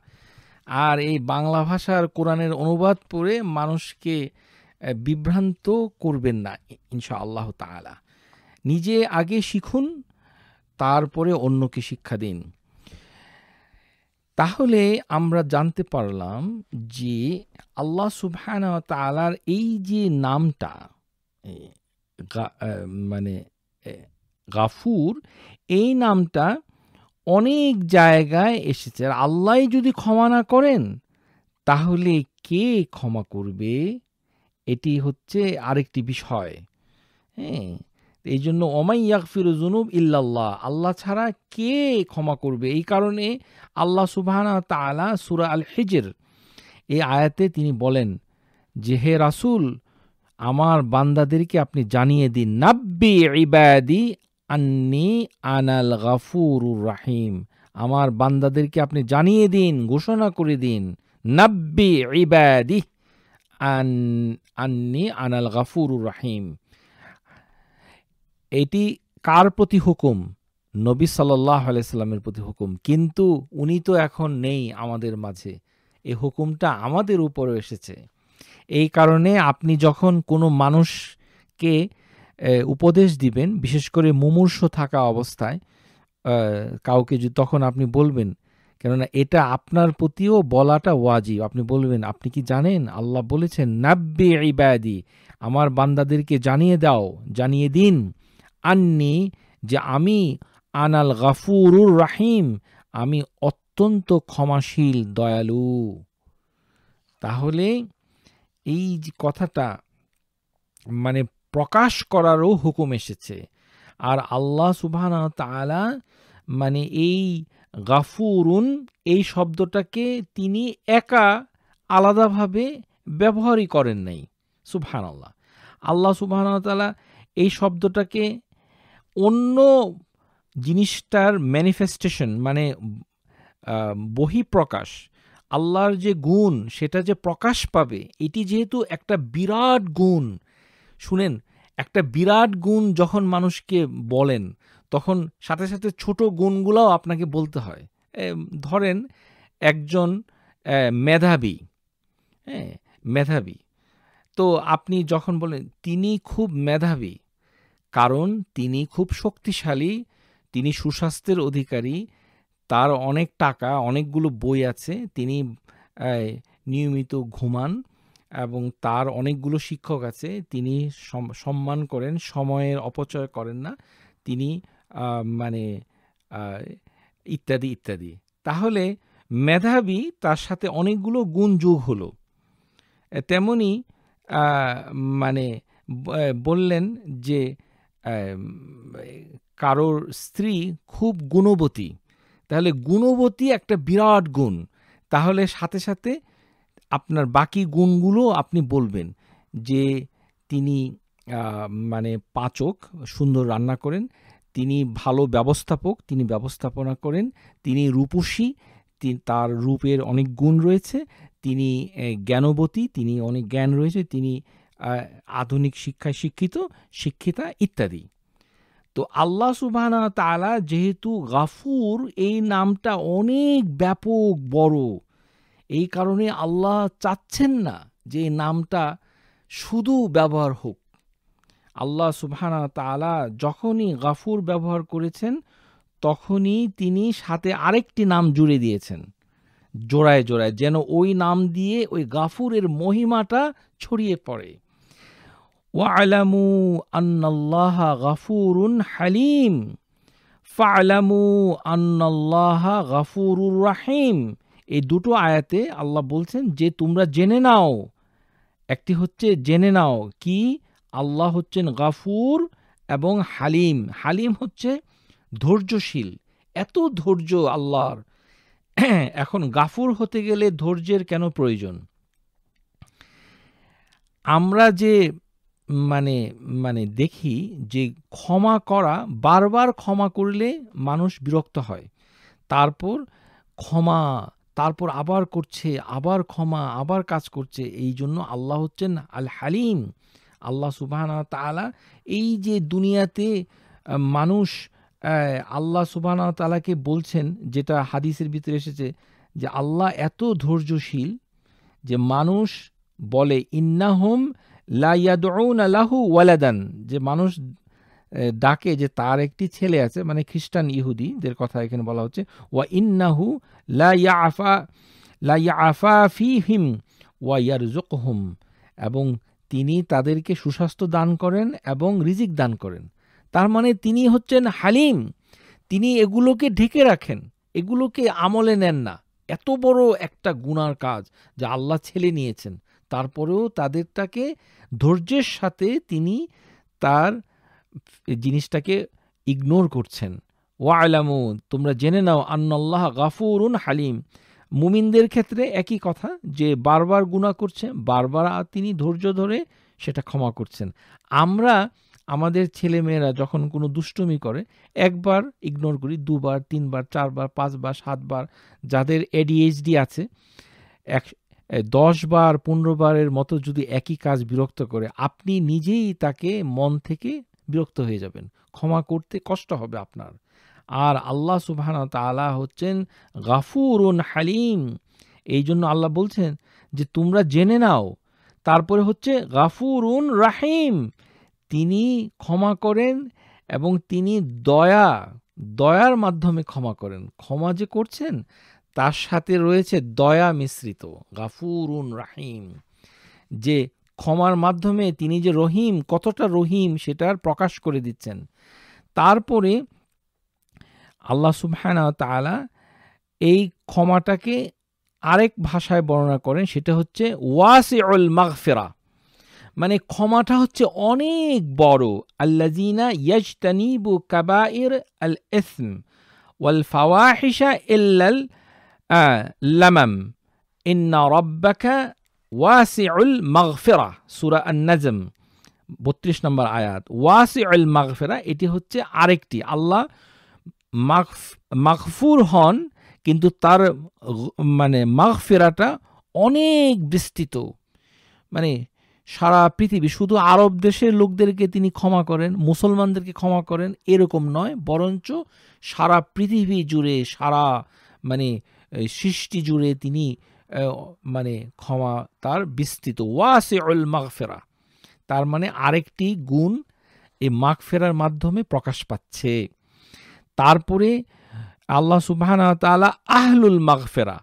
আর এই বাংলা ভাষার কোরআনের অনুবাদ পড়ে মানুষকে বিভ্রান্ত করবেন না ইনশা আল্লাহ তালা নিজে আগে শিখুন তারপরে অন্যকে শিক্ষা দিন তাহলে আমরা জানতে পারলাম যে আল্লাহ সুবহানা তালার এই যে নামটা মানে গাফুর এই নামটা অনেক জায়গায় এসেছে আর আল্লাহ যদি ক্ষমা না করেন তাহলে কে ক্ষমা করবে এটি হচ্ছে আরেকটি বিষয় হ্যাঁ এই জন্য ওমাই ইয়াকফির জুনুব ইল্লাল্লাহ আল্লাহ ছাড়া কে ক্ষমা করবে এই কারণে আল্লাহ সুবাহানা তালা সুরা আল হিজের এই আয়াতে তিনি বলেন যে হে রাসুল আমার বান্দাদেরকে আপনি জানিয়ে দিন নাব্বি ইবাদি আন্নি আনাল গাফুর রাহিম আমার বান্দাদেরকে আপনি জানিয়ে দিন ঘোষণা করে দিন নাব্বি ইবাদি আন আন্নি আনাল গাফুর রাহিম এটি কার প্রতি হুকুম নবী সাল্লাহ আলাইস্লামের প্রতি হুকুম কিন্তু উনি তো এখন নেই আমাদের মাঝে এ হুকুমটা আমাদের উপরে এসেছে এই কারণে আপনি যখন কোনো মানুষকে উপদেশ দিবেন বিশেষ করে মুমূর্ষ থাকা অবস্থায় কাউকে তখন আপনি বলবেন কেননা এটা আপনার প্রতিও বলাটা ওয়াজিব আপনি বলবেন আপনি কি জানেন আল্লাহ বলেছেন নাব্বে ইবাদি আমার বান্দাদেরকে জানিয়ে দাও জানিয়ে দিন আন্নি যে আমি আনাল গাফুরুর রাহিম আমি অত্যন্ত ক্ষমাশীল দয়ালু তাহলে এই কথাটা মানে প্রকাশ করারও হুকুম এসেছে আর আল্লাহ সুবাহ তালা মানে এই গাফুরুন এই শব্দটাকে তিনি একা আলাদাভাবে ব্যবহারই করেন নাই সুবহান আল্লাহ আল্লাহ তালা এই শব্দটাকে অন্য জিনিসটার ম্যানিফেস্টেশন মানে বহিঃপ্রকাশ আল্লাহর যে গুণ সেটা যে প্রকাশ পাবে এটি যেহেতু একটা বিরাট গুণ শুনেন একটা বিরাট গুণ যখন মানুষকে বলেন তখন সাথে সাথে ছোট গুণগুলাও আপনাকে বলতে হয় ধরেন একজন মেধাবী হ্যাঁ মেধাবী তো আপনি যখন বলেন তিনি খুব মেধাবী কারণ তিনি খুব শক্তিশালী তিনি সুস্বাস্থ্যের অধিকারী তার অনেক টাকা অনেকগুলো বই আছে তিনি নিয়মিত ঘুমান এবং তার অনেকগুলো শিক্ষক আছে তিনি সম্মান করেন সময়ের অপচয় করেন না তিনি মানে ইত্যাদি ইত্যাদি তাহলে মেধাবী তার সাথে অনেকগুলো গুণ যোগ হলো তেমনি মানে বললেন যে কারোর স্ত্রী খুব গুণবতী তাহলে গুণবতী একটা বিরাট গুণ তাহলে সাথে সাথে আপনার বাকি গুণগুলো আপনি বলবেন যে তিনি মানে পাচক সুন্দর রান্না করেন তিনি ভালো ব্যবস্থাপক তিনি ব্যবস্থাপনা করেন তিনি রূপসী তার রূপের অনেক গুণ রয়েছে তিনি জ্ঞানবতী তিনি অনেক জ্ঞান রয়েছে তিনি আধুনিক শিক্ষায় শিক্ষিত শিক্ষিতা ইত্যাদি তো আল্লাহ সুবাহ তালা যেহেতু গাফুর এই নামটা অনেক ব্যাপক বড় এই কারণে আল্লাহ চাচ্ছেন না যে নামটা শুধু ব্যবহার হোক আল্লাহ সুবাহ তালা যখনই গাফুর ব্যবহার করেছেন তখনই তিনি সাথে আরেকটি নাম জুড়ে দিয়েছেন জোড়ায় জোড়ায় যেন ওই নাম দিয়ে ওই গাফুরের মহিমাটা ছড়িয়ে পড়ে ওয়ালামু আন্নাল্লাহ গাফুরুন হালিম ফালামু আন্নাল্লাহ গাফুরুর রাহিম এই দুটো আয়াতে আল্লাহ বলছেন যে তোমরা জেনে নাও একটি হচ্ছে জেনে নাও কি আল্লাহ হচ্ছেন গাফুর এবং হালিম হালিম হচ্ছে ধৈর্যশীল এত ধৈর্য আল্লাহর এখন গাফুর হতে গেলে ধৈর্যের কেন প্রয়োজন আমরা যে মানে মানে দেখি যে ক্ষমা করা বারবার ক্ষমা করলে মানুষ বিরক্ত হয় তারপর ক্ষমা তারপর আবার করছে আবার ক্ষমা আবার কাজ করছে এই জন্য আল্লাহ হচ্ছেন আল হালিম আল্লাহ সুবাহানা তালা এই যে দুনিয়াতে মানুষ আল্লাহ সুবাহানা তালাকে বলছেন যেটা হাদিসের ভিতরে এসেছে যে আল্লাহ এত ধৈর্যশীল যে মানুষ বলে ইন্নাহম লাইয়াদউন লাহু ওয়ালাদান যে মানুষ ডাকে যে তার একটি ছেলে আছে মানে খ্রিস্টান ইহুদিদের কথা এখানে বলা হচ্ছে ওয়া ইন্নাহু লাইয়াফা আফা ফি হিম ওয়া ইয়ারজুক এবং তিনি তাদেরকে সুস্বাস্থ্য দান করেন এবং রিজিক দান করেন তার মানে তিনি হচ্ছেন হালিম তিনি এগুলোকে ঢেকে রাখেন এগুলোকে আমলে নেন না এত বড় একটা গুনার কাজ যা আল্লাহ ছেলে নিয়েছেন তারপরেও তাদেরটাকে ধৈর্যের সাথে তিনি তার জিনিসটাকে ইগনোর করছেন ও আলামু তোমরা জেনে নাও আন্নাল্লাহ গাফুরুন হালিম মুমিনদের ক্ষেত্রে একই কথা যে বারবার গুণা করছে বারবার তিনি ধৈর্য ধরে সেটা ক্ষমা করছেন আমরা আমাদের ছেলেমেয়েরা যখন কোনো দুষ্টুমি করে একবার ইগনোর করি দুবার তিনবার চারবার পাঁচবার সাতবার যাদের এডিএইচডি আছে এক দশ বার পনেরো বারের মতো যদি একই কাজ বিরক্ত করে আপনি নিজেই তাকে মন থেকে বিরক্ত হয়ে যাবেন ক্ষমা করতে কষ্ট হবে আপনার আর আল্লাহ সুবহান তালা হচ্ছেন গাফুর হালিম এই জন্য আল্লাহ বলছেন যে তোমরা জেনে নাও তারপরে হচ্ছে গাফুরুন রাহিম তিনি ক্ষমা করেন এবং তিনি দয়া দয়ার মাধ্যমে ক্ষমা করেন ক্ষমা যে করছেন তার সাথে রয়েছে দয়া মিশ্রিত গাফুরুন রাহিম যে ক্ষমার মাধ্যমে তিনি যে রহিম কতটা রহিম সেটার প্রকাশ করে দিচ্ছেন তারপরে আল্লাহ সুবহানা তালা এই ক্ষমাটাকে আরেক ভাষায় বর্ণনা করেন সেটা হচ্ছে ওয়াসে অল মাগফেরা মানে ক্ষমাটা হচ্ছে অনেক বড় আল্লাজিনা ইয়াজতানিবু এর আল এসম ওয়াল ফাওয়াহিশা এল্লাল লামাম ইন্না রব্বাকা ওয়াসিউল মাগফেরা সুরা আন্নাজম বত্রিশ নম্বর আয়াত ওয়াসিউল মাগফেরা এটি হচ্ছে আরেকটি আল্লাহ মাগফুর হন কিন্তু তার মানে মাগফেরাটা অনেক বিস্তৃত মানে সারা পৃথিবী শুধু আরব দেশের লোকদেরকে তিনি ক্ষমা করেন মুসলমানদেরকে ক্ষমা করেন এরকম নয় বরঞ্চ সারা পৃথিবী জুড়ে সারা মানে সৃষ্টি জুড়ে তিনি মানে ক্ষমা তার বিস্তৃত ওয়াসে অল মাগফেরা তার মানে আরেকটি গুণ এই মাগফেরার মাধ্যমে প্রকাশ পাচ্ছে তারপরে আল্লাহ সুবাহানা তালা আহলুল মাগফেরা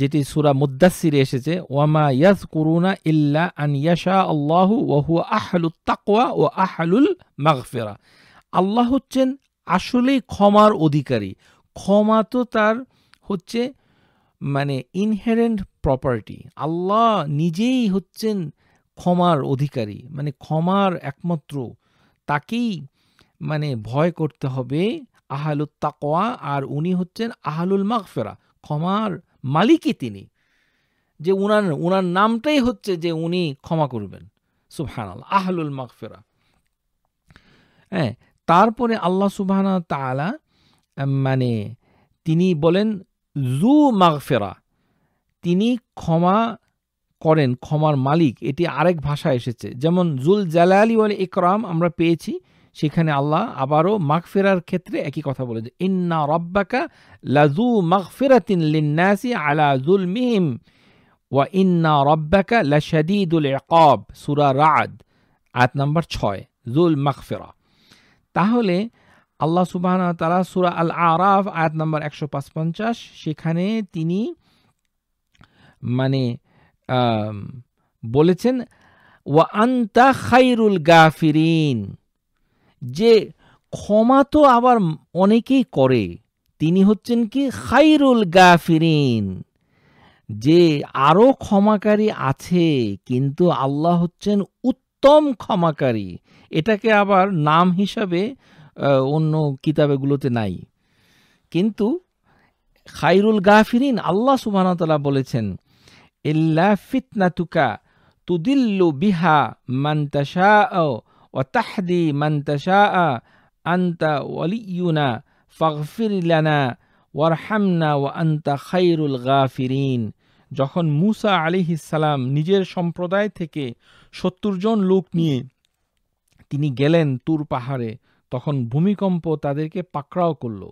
যেটি সুরা মুদাসিরে এসেছে ওয়ামা ইয়াস করুনা ইল্লা আন ইয়াশা আল্লাহ ওয়াহু আহলুল তাকোয়া ও আহলুল মাগফেরা আল্লাহ হচ্ছেন আসলেই ক্ষমার অধিকারী ক্ষমা তো তার হচ্ছে মানে ইনহেরেন্ট প্রপার্টি আল্লাহ নিজেই হচ্ছেন ক্ষমার অধিকারী মানে ক্ষমার একমাত্র তাকেই মানে ভয় করতে হবে আহালুত তাকোয়া আর উনি হচ্ছেন আহালুল মাগফেরা ক্ষমার মালিকই তিনি যে উনার উনার নামটাই হচ্ছে যে উনি ক্ষমা করবেন আল্লাহ আহলুল মাগফেরা হ্যাঁ তারপরে আল্লাহ সুবহানা তালা মানে তিনি বলেন জু মাগফেরা তিনি ক্ষমা করেন ক্ষমার মালিক এটি আরেক ভাষা এসেছে যেমন জুল জালালি ওয়াল ইকরাম আমরা পেয়েছি সেখানে আল্লাহ আবারও মাগফেরার ক্ষেত্রে একই কথা বলেছে ইন্না রব্বাকা লাজু মাগফেরাতিন লিন্নাসি আলা জুল মিহিম ওয়া ইন্না রব্বাকা লাশাদিদুল ইকাব সুরা রাদ আয়াত নাম্বার ছয় জুল মাগফেরা তাহলে আল্লাহ সুবাহ তালা সুরা আল আরাফ আয়াত নম্বর একশো পাঁচপঞ্চাশ সেখানে তিনি মানে বলেছেন ওয়া আন্তা খাইরুল গাফিরিন যে ক্ষমা তো আবার অনেকেই করে তিনি হচ্ছেন কি খাইরুল গাফিরিন যে আরও ক্ষমাকারী আছে কিন্তু আল্লাহ হচ্ছেন উত্তম ক্ষমাকারী এটাকে আবার নাম হিসাবে অন্য কিতাবেগুলোতে নাই কিন্তু খাইরুল গাফিরিন আল্লাহ সুবাহতাল্লাহ বলেছেন ইল্লা ফিতনাতুকা তুদিল্লু বিহা মান্তাশা ও তাহদি মান্তাশা আন্তা ওয়ালিউনা ফাগফিরিলানা ওয়ারহামনা ও আন্তা খাইরুল গাফিরিন যখন মুসা আলি ইসালাম নিজের সম্প্রদায় থেকে সত্তর জন লোক নিয়ে তিনি গেলেন তুর পাহাড়ে তখন ভূমিকম্প তাদেরকে পাকড়াও করল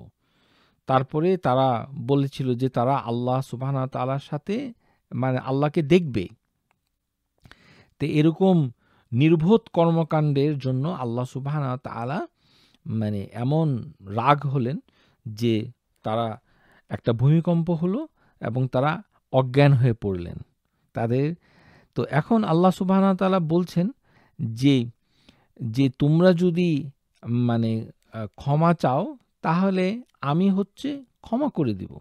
তারপরে তারা বলেছিল যে তারা আল্লাহ সুবাহনাত তালার সাথে মানে আল্লাহকে দেখবে তো এরকম নির্বোধ কর্মকাণ্ডের জন্য আল্লাহ সুবাহনাত তালা মানে এমন রাগ হলেন যে তারা একটা ভূমিকম্প হলো এবং তারা অজ্ঞান হয়ে পড়লেন তাদের তো এখন আল্লাহ সুবাহানা তালা বলছেন যে যে তোমরা যদি মানে ক্ষমা চাও তাহলে আমি হচ্ছে ক্ষমা করে দিব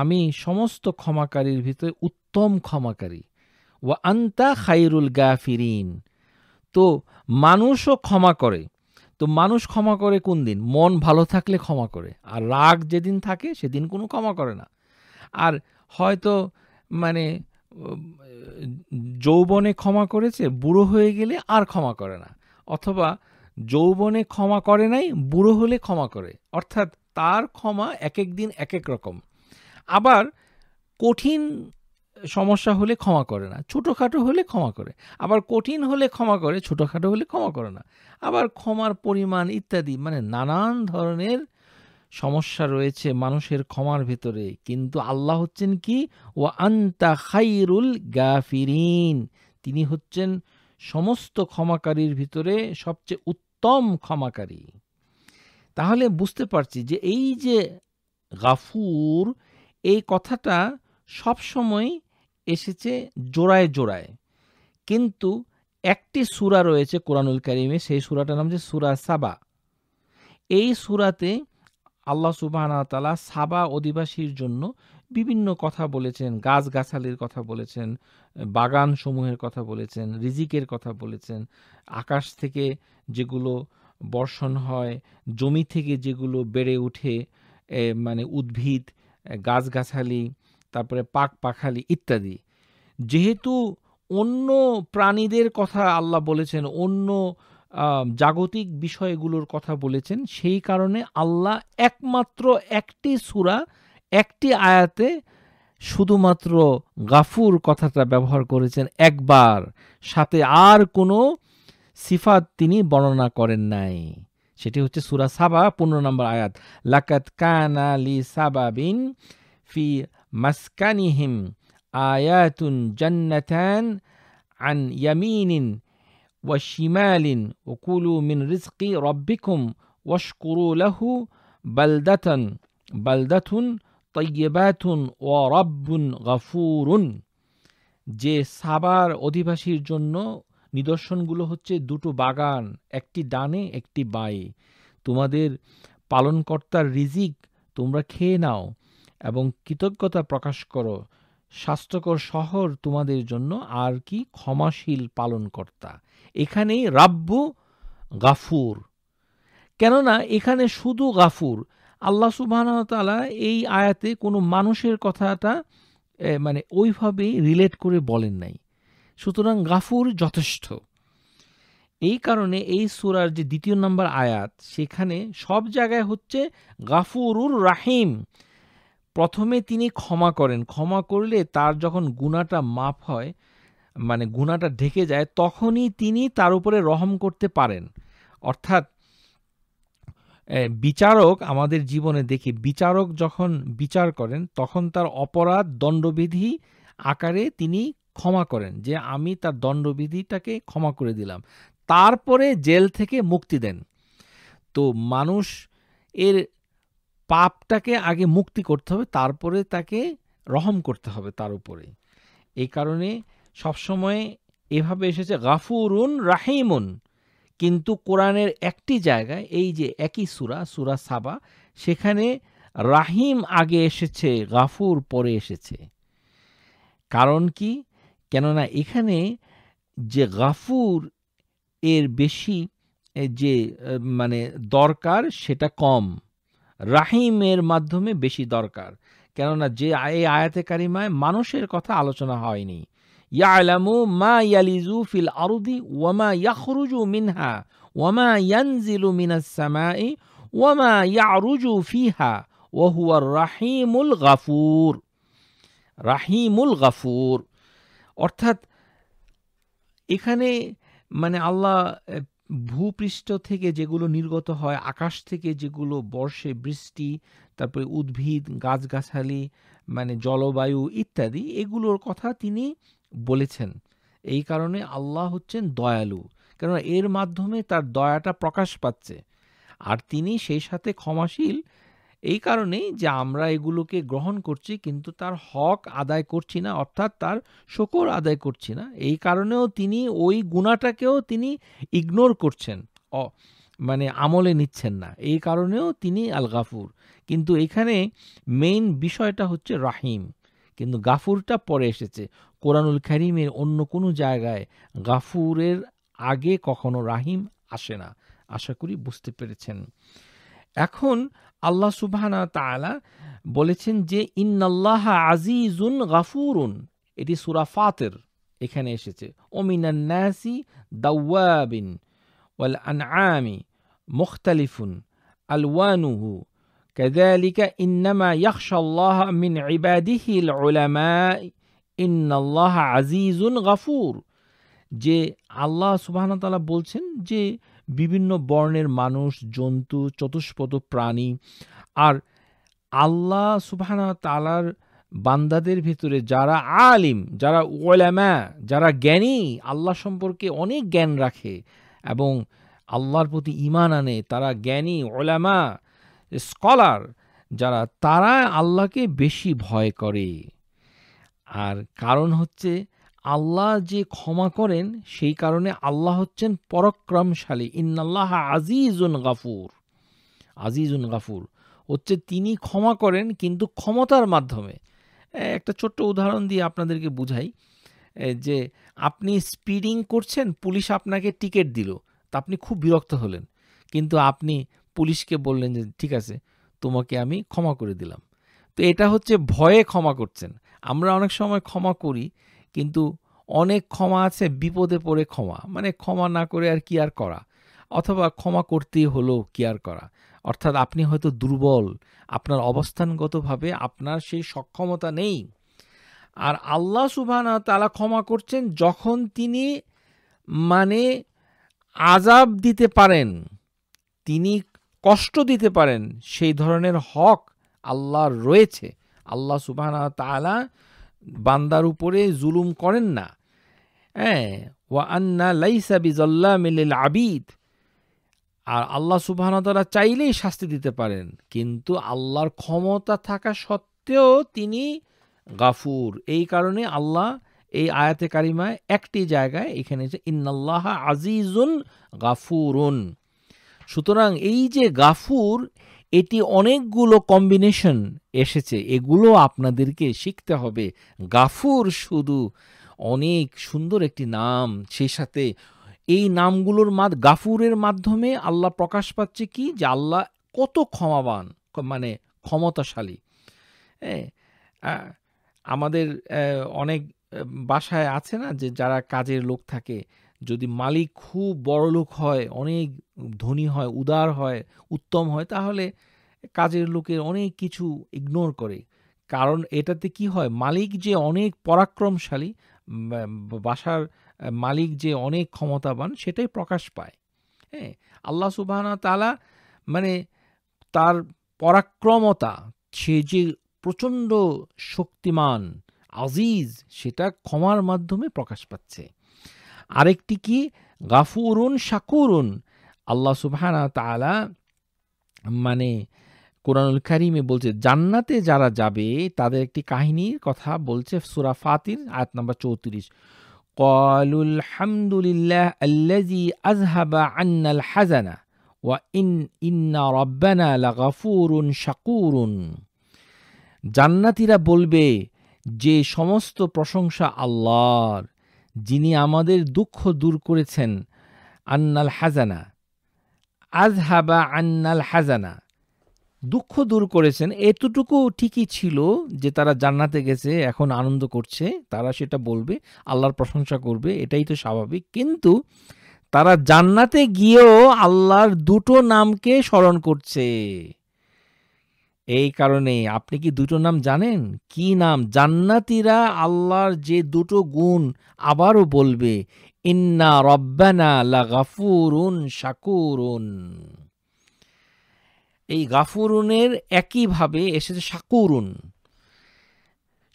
আমি সমস্ত ক্ষমাকারীর ভিতরে উত্তম ক্ষমাকারী ও আন্তা খাইরুল গাফিরিন তো মানুষও ক্ষমা করে তো মানুষ ক্ষমা করে কোন দিন মন ভালো থাকলে ক্ষমা করে আর রাগ যেদিন থাকে সেদিন কোনো ক্ষমা করে না আর হয়তো মানে যৌবনে ক্ষমা করেছে বুড়ো হয়ে গেলে আর ক্ষমা করে না অথবা যৌবনে ক্ষমা করে নাই বুড়ো হলে ক্ষমা করে অর্থাৎ তার ক্ষমা এক এক দিন এক এক রকম আবার কঠিন সমস্যা হলে ক্ষমা করে না ছোটোখাটো হলে ক্ষমা করে আবার কঠিন হলে ক্ষমা করে ছোটোখাটো হলে ক্ষমা করে না আবার ক্ষমার পরিমাণ ইত্যাদি মানে নানান ধরনের সমস্যা রয়েছে মানুষের ক্ষমার ভেতরে কিন্তু আল্লাহ হচ্ছেন কি ও আন্তা খাইরুল গাফিরিন তিনি হচ্ছেন সমস্ত ক্ষমাকারীর ভিতরে সবচেয়ে উত্তম ক্ষমাকারী তাহলে বুঝতে পারছি যে এই যে গাফুর এই কথাটা সময় এসেছে জোড়ায় জোড়ায় কিন্তু একটি সুরা রয়েছে কোরআনুল করিমে সেই সুরাটার নাম যে সুরা সাবা এই সুরাতে আল্লাহ সুবাহ তালা সাবা অধিবাসীর জন্য বিভিন্ন কথা বলেছেন গাছগাছালির কথা বলেছেন বাগান সমূহের কথা বলেছেন রিজিকের কথা বলেছেন আকাশ থেকে যেগুলো বর্ষণ হয় জমি থেকে যেগুলো বেড়ে উঠে মানে উদ্ভিদ গাছগাছালি তারপরে পাক পাখালি ইত্যাদি যেহেতু অন্য প্রাণীদের কথা আল্লাহ বলেছেন অন্য জাগতিক বিষয়গুলোর কথা বলেছেন সেই কারণে আল্লাহ একমাত্র একটি সুরা একটি আয়াতে শুধুমাত্র গাফুর কথাটা ব্যবহার করেছেন একবার সাথে আর কোনো সিফাত তিনি বর্ণনা করেন নাই সেটি হচ্ছে সুরা সাবা পনেরো নম্বর আয়াত লাকাত আলি সাবা বিন ফি মাসকানিহিম আয়াতুন জান্নাতান আন ইয়ামিনিন ওয়াশিমালিন ওকুলু মিন রিজকি রব্বিকুম ওয়াশকুরু লাহু বালদাতান বালদাতুন তৈবাত ও রব্বুন গফুরুন যে সাবার অধিবাসীর জন্য নিদর্শনগুলো হচ্ছে দুটো বাগান একটি ডানে একটি বায়ে তোমাদের পালনকর্তার রিজিক তোমরা খেয়ে নাও এবং কৃতজ্ঞতা প্রকাশ করো স্বাস্থ্যকর শহর তোমাদের জন্য আর কি ক্ষমাশীল পালনকর্তা এখানেই রাব্বু গাফুর কেননা এখানে শুধু গাফুর আল্লাহ সুবাহতালা এই আয়াতে কোনো মানুষের কথাটা মানে ওইভাবে রিলেট করে বলেন নাই সুতরাং গাফুর যথেষ্ট এই কারণে এই সুরার যে দ্বিতীয় নম্বর আয়াত সেখানে সব জায়গায় হচ্ছে গাফুরুর রাহিম প্রথমে তিনি ক্ষমা করেন ক্ষমা করলে তার যখন গুণাটা মাপ হয় মানে গুণাটা ঢেকে যায় তখনই তিনি তার উপরে রহম করতে পারেন অর্থাৎ বিচারক আমাদের জীবনে দেখি বিচারক যখন বিচার করেন তখন তার অপরাধ দণ্ডবিধি আকারে তিনি ক্ষমা করেন যে আমি তার দণ্ডবিধিটাকে ক্ষমা করে দিলাম তারপরে জেল থেকে মুক্তি দেন তো মানুষ এর পাপটাকে আগে মুক্তি করতে হবে তারপরে তাকে রহম করতে হবে তার উপরে এই কারণে সবসময় এভাবে এসেছে গাফুরুন রাহিমুন কিন্তু কোরআনের একটি জায়গায় এই যে একই সুরা সুরা সাবা সেখানে রাহিম আগে এসেছে গাফুর পরে এসেছে কারণ কি কেননা এখানে যে গাফুর এর বেশি যে মানে দরকার সেটা কম রাহিমের মাধ্যমে বেশি দরকার কেননা যে এই আয়াতে কারিমায় মানুষের কথা আলোচনা হয়নি ইয়ালামু মা ইয়ালিজু ফিল আরুদি ওয়ামা ইয়াখরুজু মিনহা ওয়ামা ইয়ানজিলু মিনাস সামাই ওয়ামা ইয়ারুজু ফিহা ওয়াহুয়ার রাহিমুল গাফুর রাহিমুল গাফুর অর্থাৎ এখানে মানে আল্লাহ ভূপৃষ্ঠ থেকে যেগুলো নির্গত হয় আকাশ থেকে যেগুলো বর্ষে বৃষ্টি তারপরে উদ্ভিদ গাছগাছালি মানে জলবায়ু ইত্যাদি এগুলোর কথা তিনি বলেছেন এই কারণে আল্লাহ হচ্ছেন দয়ালু কেননা এর মাধ্যমে তার দয়াটা প্রকাশ পাচ্ছে আর তিনি সেই সাথে ক্ষমাশীল এই কারণেই যে আমরা এগুলোকে গ্রহণ করছি কিন্তু তার হক আদায় করছি না অর্থাৎ তার শকর আদায় করছি না এই কারণেও তিনি ওই গুণাটাকেও তিনি ইগনোর করছেন অ মানে আমলে নিচ্ছেন না এই কারণেও তিনি আল গাফুর কিন্তু এখানে মেইন বিষয়টা হচ্ছে রাহিম কিন্তু গাফুরটা পরে এসেছে কোরআনুল করিমের অন্য কোনো জায়গায় গাফুরের আগে কখনো রাহিম আসে না আশা করি বুঝতে পেরেছেন এখন আল্লাহ সুবাহানা তালা বলেছেন যে ইন্নাল্লাহ আজিজুন গাফুরুন এটি সুরাফাতের এখানে এসেছে ওমিনান্নাসি দাওয়াবিন ওয়াল আনআমি মুখতালিফুন আলওয়ানুহু كذلك إنما يخشى الله من عباده উলামা ইন্নাল্লাহ আজিজুন গাফুর যে আল্লাহ সুবাহতালা বলছেন যে বিভিন্ন বর্ণের মানুষ জন্তু চতুষ্পদ প্রাণী আর আল্লাহ সুবাহানা তালার বান্দাদের ভিতরে যারা আলিম যারা ওলামা যারা জ্ঞানী আল্লাহ সম্পর্কে অনেক জ্ঞান রাখে এবং আল্লাহর প্রতি ইমান আনে তারা জ্ঞানী ওলামা স্কলার যারা তারা আল্লাহকে বেশি ভয় করে আর কারণ হচ্ছে আল্লাহ যে ক্ষমা করেন সেই কারণে আল্লাহ হচ্ছেন পরাক্রমশালী ইন্নাল্লাহ আজিজুন গাফুর আজিজুন গাফুর হচ্ছে তিনি ক্ষমা করেন কিন্তু ক্ষমতার মাধ্যমে একটা ছোট্ট উদাহরণ দিয়ে আপনাদেরকে বুঝাই যে আপনি স্পিডিং করছেন পুলিশ আপনাকে টিকিট দিল তা আপনি খুব বিরক্ত হলেন কিন্তু আপনি পুলিশকে বললেন যে ঠিক আছে তোমাকে আমি ক্ষমা করে দিলাম তো এটা হচ্ছে ভয়ে ক্ষমা করছেন আমরা অনেক সময় ক্ষমা করি কিন্তু অনেক ক্ষমা আছে বিপদে পড়ে ক্ষমা মানে ক্ষমা না করে আর কি আর করা অথবা ক্ষমা করতেই হলো আর করা অর্থাৎ আপনি হয়তো দুর্বল আপনার অবস্থানগতভাবে আপনার সেই সক্ষমতা নেই আর আল্লাহ সুবাহানা তালা ক্ষমা করছেন যখন তিনি মানে আজাব দিতে পারেন তিনি কষ্ট দিতে পারেন সেই ধরনের হক আল্লাহর রয়েছে আল্লাহ সুবাহ তালা বান্দার উপরে জুলুম করেন না হ্যাঁ ওয়া আন্না লাইসা বিজল্লা মিলিল আবিদ আর আল্লাহ সুবাহতালা চাইলেই শাস্তি দিতে পারেন কিন্তু আল্লাহর ক্ষমতা থাকা সত্ত্বেও তিনি গাফুর এই কারণে আল্লাহ এই আয়াতে কারিমায় একটি জায়গায় এখানে যে ইন্নাল্লাহ আজিজুন গাফুরুন সুতরাং এই যে গাফুর এটি অনেকগুলো কম্বিনেশন এসেছে এগুলো আপনাদেরকে শিখতে হবে গাফুর শুধু অনেক সুন্দর একটি নাম সেই সাথে এই নামগুলোর মাদ গাফুরের মাধ্যমে আল্লাহ প্রকাশ পাচ্ছে কি যে আল্লাহ কত ক্ষমাবান মানে ক্ষমতাশালী হ্যাঁ, আমাদের অনেক বাসায় আছে না যে যারা কাজের লোক থাকে যদি মালিক খুব বড়লোক হয় অনেক ধনী হয় উদার হয় উত্তম হয় তাহলে কাজের লোকের অনেক কিছু ইগনোর করে কারণ এটাতে কি হয় মালিক যে অনেক পরাক্রমশালী বাসার মালিক যে অনেক ক্ষমতাবান সেটাই প্রকাশ পায় হ্যাঁ আল্লাহ সুবাহ তালা মানে তার পরাক্রমতা সে যে প্রচণ্ড শক্তিমান আজিজ সেটা ক্ষমার মাধ্যমে প্রকাশ পাচ্ছে আরেকটি কি গাফুরুন শাকুরুন আল্লাহ সুবহানা তালা মানে কোরআনুল কারিমে বলছে জান্নাতে যারা যাবে তাদের একটি কাহিনীর কথা বলছে সুরা ফাতির আয়াত নম্বর চৌত্রিশ কলুল হামদুলিল্লাহ আল্লাজি আজহাবা আন্নাল হাজানা ওয়া ইন ইন্না রব্বানা গাফুরুন শাকুরুন জান্নাতিরা বলবে যে সমস্ত প্রশংসা আল্লাহর যিনি আমাদের দুঃখ দূর করেছেন আন্নাল হাজানা আজহাবা আন্নাল হাজানা দুঃখ দূর করেছেন এতটুকু ঠিকই ছিল যে তারা জান্নাতে গেছে এখন আনন্দ করছে তারা সেটা বলবে আল্লাহর প্রশংসা করবে এটাই তো স্বাভাবিক কিন্তু তারা জান্নাতে গিয়েও আল্লাহর দুটো নামকে স্মরণ করছে এই কারণে আপনি কি দুটো নাম জানেন কি নাম জান্নাতিরা আল্লাহর যে দুটো গুণ আবারও বলবে ইন্না রব্বানা লা গাফুরুন শাকুরুন এই গাফুরুনের একইভাবে এসেছে শাকুরুন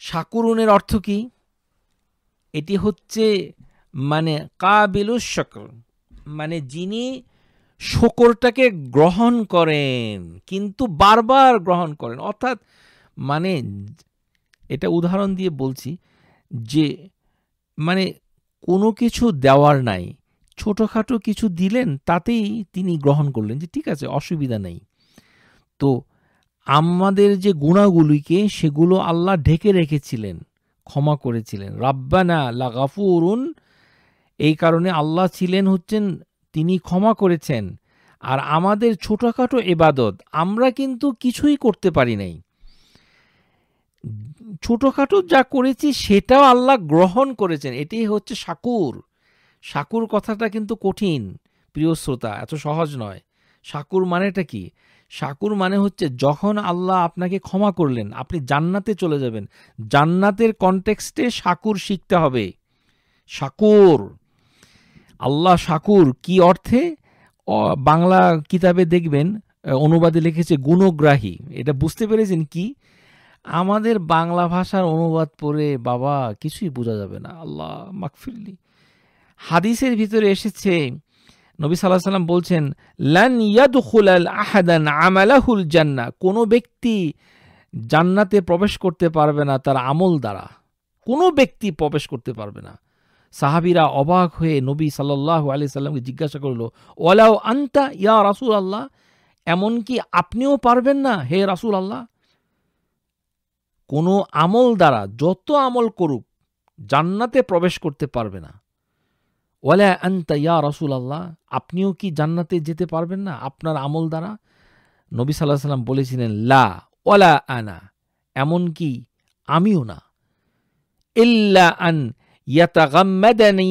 শাকুরুনের অর্থ কি এটি হচ্ছে মানে কাবিলুস শকর মানে যিনি শকরটাকে গ্রহণ করেন কিন্তু বারবার গ্রহণ করেন অর্থাৎ মানে এটা উদাহরণ দিয়ে বলছি যে মানে কোনো কিছু দেওয়ার নাই ছোটোখাটো কিছু দিলেন তাতেই তিনি গ্রহণ করলেন যে ঠিক আছে অসুবিধা নেই তো আমাদের যে গুণাগুলিকে সেগুলো আল্লাহ ঢেকে রেখেছিলেন ক্ষমা করেছিলেন রাব্বানা লাগাফুরুন এই কারণে আল্লাহ ছিলেন হচ্ছেন তিনি ক্ষমা করেছেন আর আমাদের ছোটোখাটো এবাদত আমরা কিন্তু কিছুই করতে পারি নাই ছোটোখাটো যা করেছি সেটাও আল্লাহ গ্রহণ করেছেন এটি হচ্ছে সাকুর সাকুর কথাটা কিন্তু কঠিন প্রিয় শ্রোতা এত সহজ নয় সাকুর মানেটা কি সাকুর মানে হচ্ছে যখন আল্লাহ আপনাকে ক্ষমা করলেন আপনি জান্নাতে চলে যাবেন জান্নাতের কনটেক্সটে সাকুর শিখতে হবে সাকুর আল্লাহ শাকুর কি অর্থে বাংলা কিতাবে দেখবেন অনুবাদে লিখেছে গুণগ্রাহী এটা বুঝতে পেরেছেন কি আমাদের বাংলা ভাষার অনুবাদ পড়ে বাবা কিছুই বোঝা যাবে না আল্লাহ মাকফিরলি হাদিসের ভিতরে এসেছে নবী সাল্লাহ সাল্লাম বলছেন লান ইয়াদুল আহাদান আমালাহুল জান্না কোনো ব্যক্তি জান্নাতে প্রবেশ করতে পারবে না তার আমল দ্বারা কোনো ব্যক্তি প্রবেশ করতে পারবে না সাহাবিরা অবাক হয়ে নবী সাল্লাহ আলি সাল্লামকে জিজ্ঞাসা করল ওয়ালাও আন্তা ইয়া রাসুল আল্লাহ এমনকি আপনিও পারবেন না হে রাসুল আল্লাহ কোনো আমল দ্বারা যত আমল করুক জান্নাতে প্রবেশ করতে পারবে না ওয়ালা আন্তা ইয়া রাসুল আল্লাহ আপনিও কি জান্নাতে যেতে পারবেন না আপনার আমল দ্বারা নবী সাল্লাহ সাল্লাম বলেছিলেন লা ওয়ালা আনা এমনকি আমিও না ইল্লা আন ইয়াতাগাম্মাদানি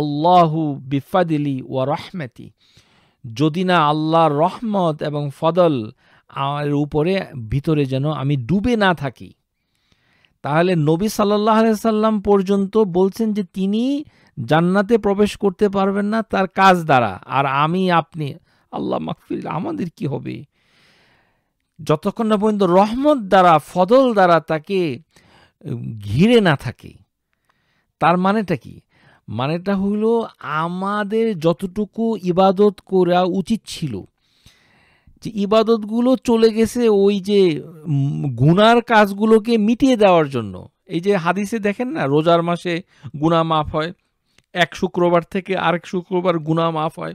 আল্লাহু বিফাদিলি ওয়া রহমাতি যদি না আল্লাহর রহমত এবং ফদল আমার উপরে ভিতরে যেন আমি ডুবে না থাকি তাহলে নবী সাল্লাহ সাল্লাম পর্যন্ত বলছেন যে তিনি জান্নাতে প্রবেশ করতে পারবেন না তার কাজ দ্বারা আর আমি আপনি আল্লাহ মাকফিল আমাদের কি হবে যতক্ষণ না পর্যন্ত রহমত দ্বারা ফদল দ্বারা তাকে ঘিরে না থাকে তার মানেটা কি মানেটা হলো আমাদের যতটুকু ইবাদত করা উচিত ছিল যে ইবাদতগুলো চলে গেছে ওই যে গুনার কাজগুলোকে মিটিয়ে দেওয়ার জন্য এই যে হাদিসে দেখেন না রোজার মাসে গুণা মাফ হয় এক শুক্রবার থেকে আরেক শুক্রবার গুণা মাফ হয়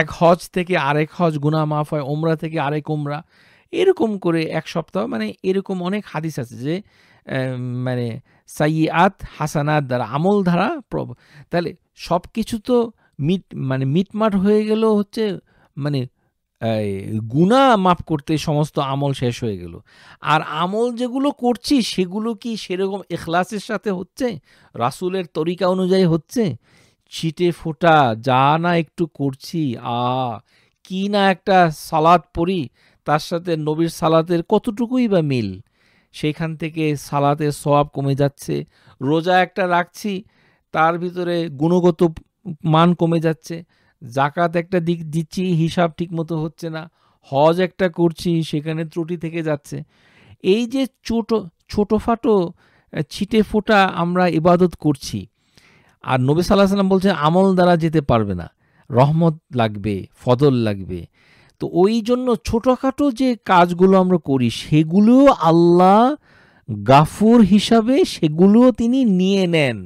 এক হজ থেকে আরেক হজ গুণা মাফ হয় ওমরা থেকে আরেক ওমরা এরকম করে এক সপ্তাহ মানে এরকম অনেক হাদিস আছে যে মানে সাইয়াত হাসানাত দ্বারা আমল ধারা প্রব তাহলে সব কিছু তো মিট মানে মিটমাট হয়ে গেল হচ্ছে মানে গুণা মাফ করতে সমস্ত আমল শেষ হয়ে গেল আর আমল যেগুলো করছি সেগুলো কি সেরকম এখলাসের সাথে হচ্ছে রাসুলের তরিকা অনুযায়ী হচ্ছে ছিটে ফোটা যা না একটু করছি আ কি না একটা সালাদ পড়ি তার সাথে নবীর সালাতের কতটুকুই বা মিল সেইখান থেকে সালাতে সব কমে যাচ্ছে রোজা একটা রাখছি তার ভিতরে গুণগত মান কমে যাচ্ছে জাকাত একটা দিক দিচ্ছি হিসাব ঠিকমতো হচ্ছে না হজ একটা করছি সেখানে ত্রুটি থেকে যাচ্ছে এই যে ছোটো ছোটোফাটো ছিটে ফোটা আমরা ইবাদত করছি আর নবী সাল্লাহ সাল্লাম বলছে আমল দ্বারা যেতে পারবে না রহমত লাগবে ফদল লাগবে তো ওই জন্য ছোটোখাটো যে কাজগুলো আমরা করি সেগুলো আল্লাহ গাফুর হিসাবে সেগুলোও তিনি নিয়ে নেন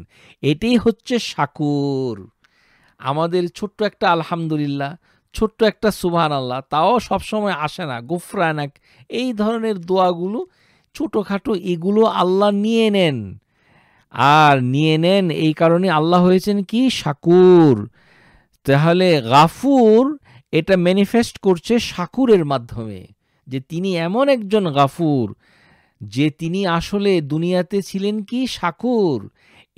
এটাই হচ্ছে সাকুর আমাদের ছোট্ট একটা আলহামদুলিল্লাহ ছোট্ট একটা সুভান আল্লাহ তাও সবসময় আসে না গুফরানাক এই ধরনের দোয়াগুলো ছোটোখাটো এগুলো আল্লাহ নিয়ে নেন আর নিয়ে নেন এই কারণে আল্লাহ হয়েছেন কি সাকুর তাহলে গাফুর এটা ম্যানিফেস্ট করছে শাকুরের মাধ্যমে যে তিনি এমন একজন গাফুর যে তিনি আসলে দুনিয়াতে ছিলেন কি শাকুর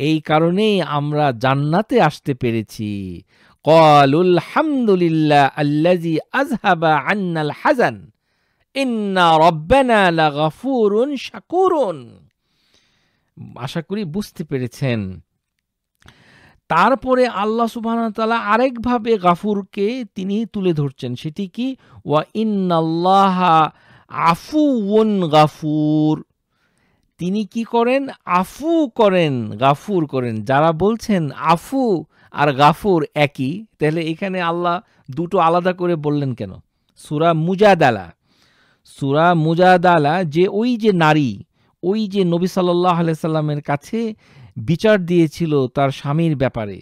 এই কারণেই আমরা জান্নাতে আসতে পেরেছি কলুল হামদুলিল্লাহ আল্লাজি আজহাবা আন্নাল হাজান ইন্না রব্বানা লা গাফুরুন শাকুরুন আশা করি বুঝতে পেরেছেন তারপরে আল্লাহ সুবাহতালা আরেকভাবে গাফুরকে তিনি তুলে ধরছেন সেটি কি ওয়া ইন্নাল্লাহ আফু ওন গাফুর তিনি কি করেন আফু করেন গাফুর করেন যারা বলছেন আফু আর গাফুর একই তাহলে এখানে আল্লাহ দুটো আলাদা করে বললেন কেন সুরা মুজাদালা সুরা মুজাদালা যে ওই যে নারী ওই যে নবী সাল্লাহ আলিয়া সাল্লামের কাছে বিচার দিয়েছিল তার স্বামীর ব্যাপারে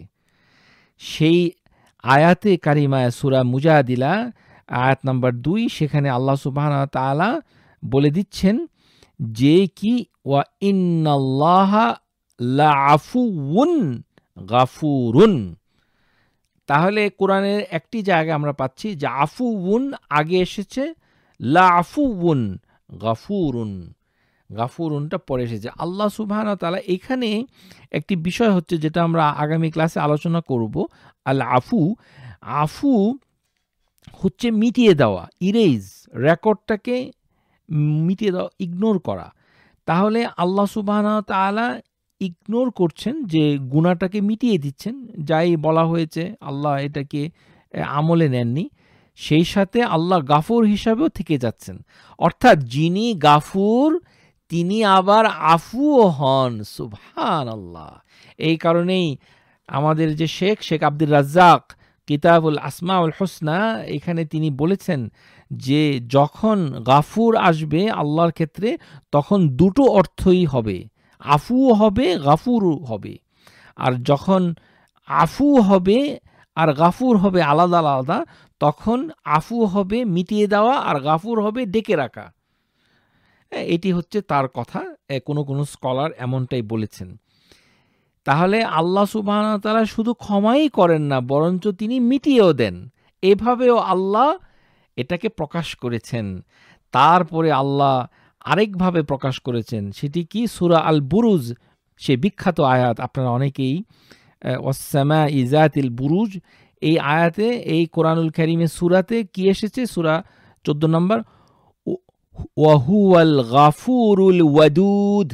সেই আয়াতে কারিমায় সুরা মুজাদিলা আয়াত নাম্বার দুই সেখানে আল্লাহ সুবাহ তালা বলে দিচ্ছেন যে কি ওয়া ইন্নাল্লাহা লাফুউন গাফুরুন তাহলে কোরআনের একটি জায়গা আমরা পাচ্ছি যে উন আগে এসেছে উন গাফুরুন গাফুরুনটা পরে এসেছে আল্লাহ সুবাহান তালা এখানে একটি বিষয় হচ্ছে যেটা আমরা আগামী ক্লাসে আলোচনা করব আল আফু আফু হচ্ছে মিটিয়ে দেওয়া ইরেজ রেকর্ডটাকে মিটিয়ে দেওয়া ইগনোর করা তাহলে আল্লাহ সুবাহান তালা ইগনোর করছেন যে গুণাটাকে মিটিয়ে দিচ্ছেন যাই বলা হয়েছে আল্লাহ এটাকে আমলে নেননি সেই সাথে আল্লাহ গাফুর হিসাবেও থেকে যাচ্ছেন অর্থাৎ যিনি গাফুর তিনি আবার আফুও হন সুভান আল্লাহ এই কারণেই আমাদের যে শেখ শেখ আব্দুর রাজ্জাক কিতাবুল আসমাউল হোসনা এখানে তিনি বলেছেন যে যখন গাফুর আসবে আল্লাহর ক্ষেত্রে তখন দুটো অর্থই হবে আফুও হবে গাফুরও হবে আর যখন আফু হবে আর গাফুর হবে আলাদা আলাদা তখন আফু হবে মিটিয়ে দেওয়া আর গাফুর হবে ডেকে রাখা এটি হচ্ছে তার কথা কোনো কোনো স্কলার এমনটাই বলেছেন তাহলে আল্লাহ সুবাহতালা শুধু ক্ষমাই করেন না বরঞ্চ তিনি মিটিয়েও দেন এভাবেও আল্লাহ এটাকে প্রকাশ করেছেন তারপরে আল্লাহ আরেকভাবে প্রকাশ করেছেন সেটি কি সুরা আল বুরুজ সে বিখ্যাত আয়াত আপনারা অনেকেই ওসামা ইজাতিল বুরুজ এই আয়াতে এই কোরআনুল করিমের সুরাতে কি এসেছে সুরা চোদ্দ নম্বর ওয়াহুয়াল গাফুরুল ওয়াদুদ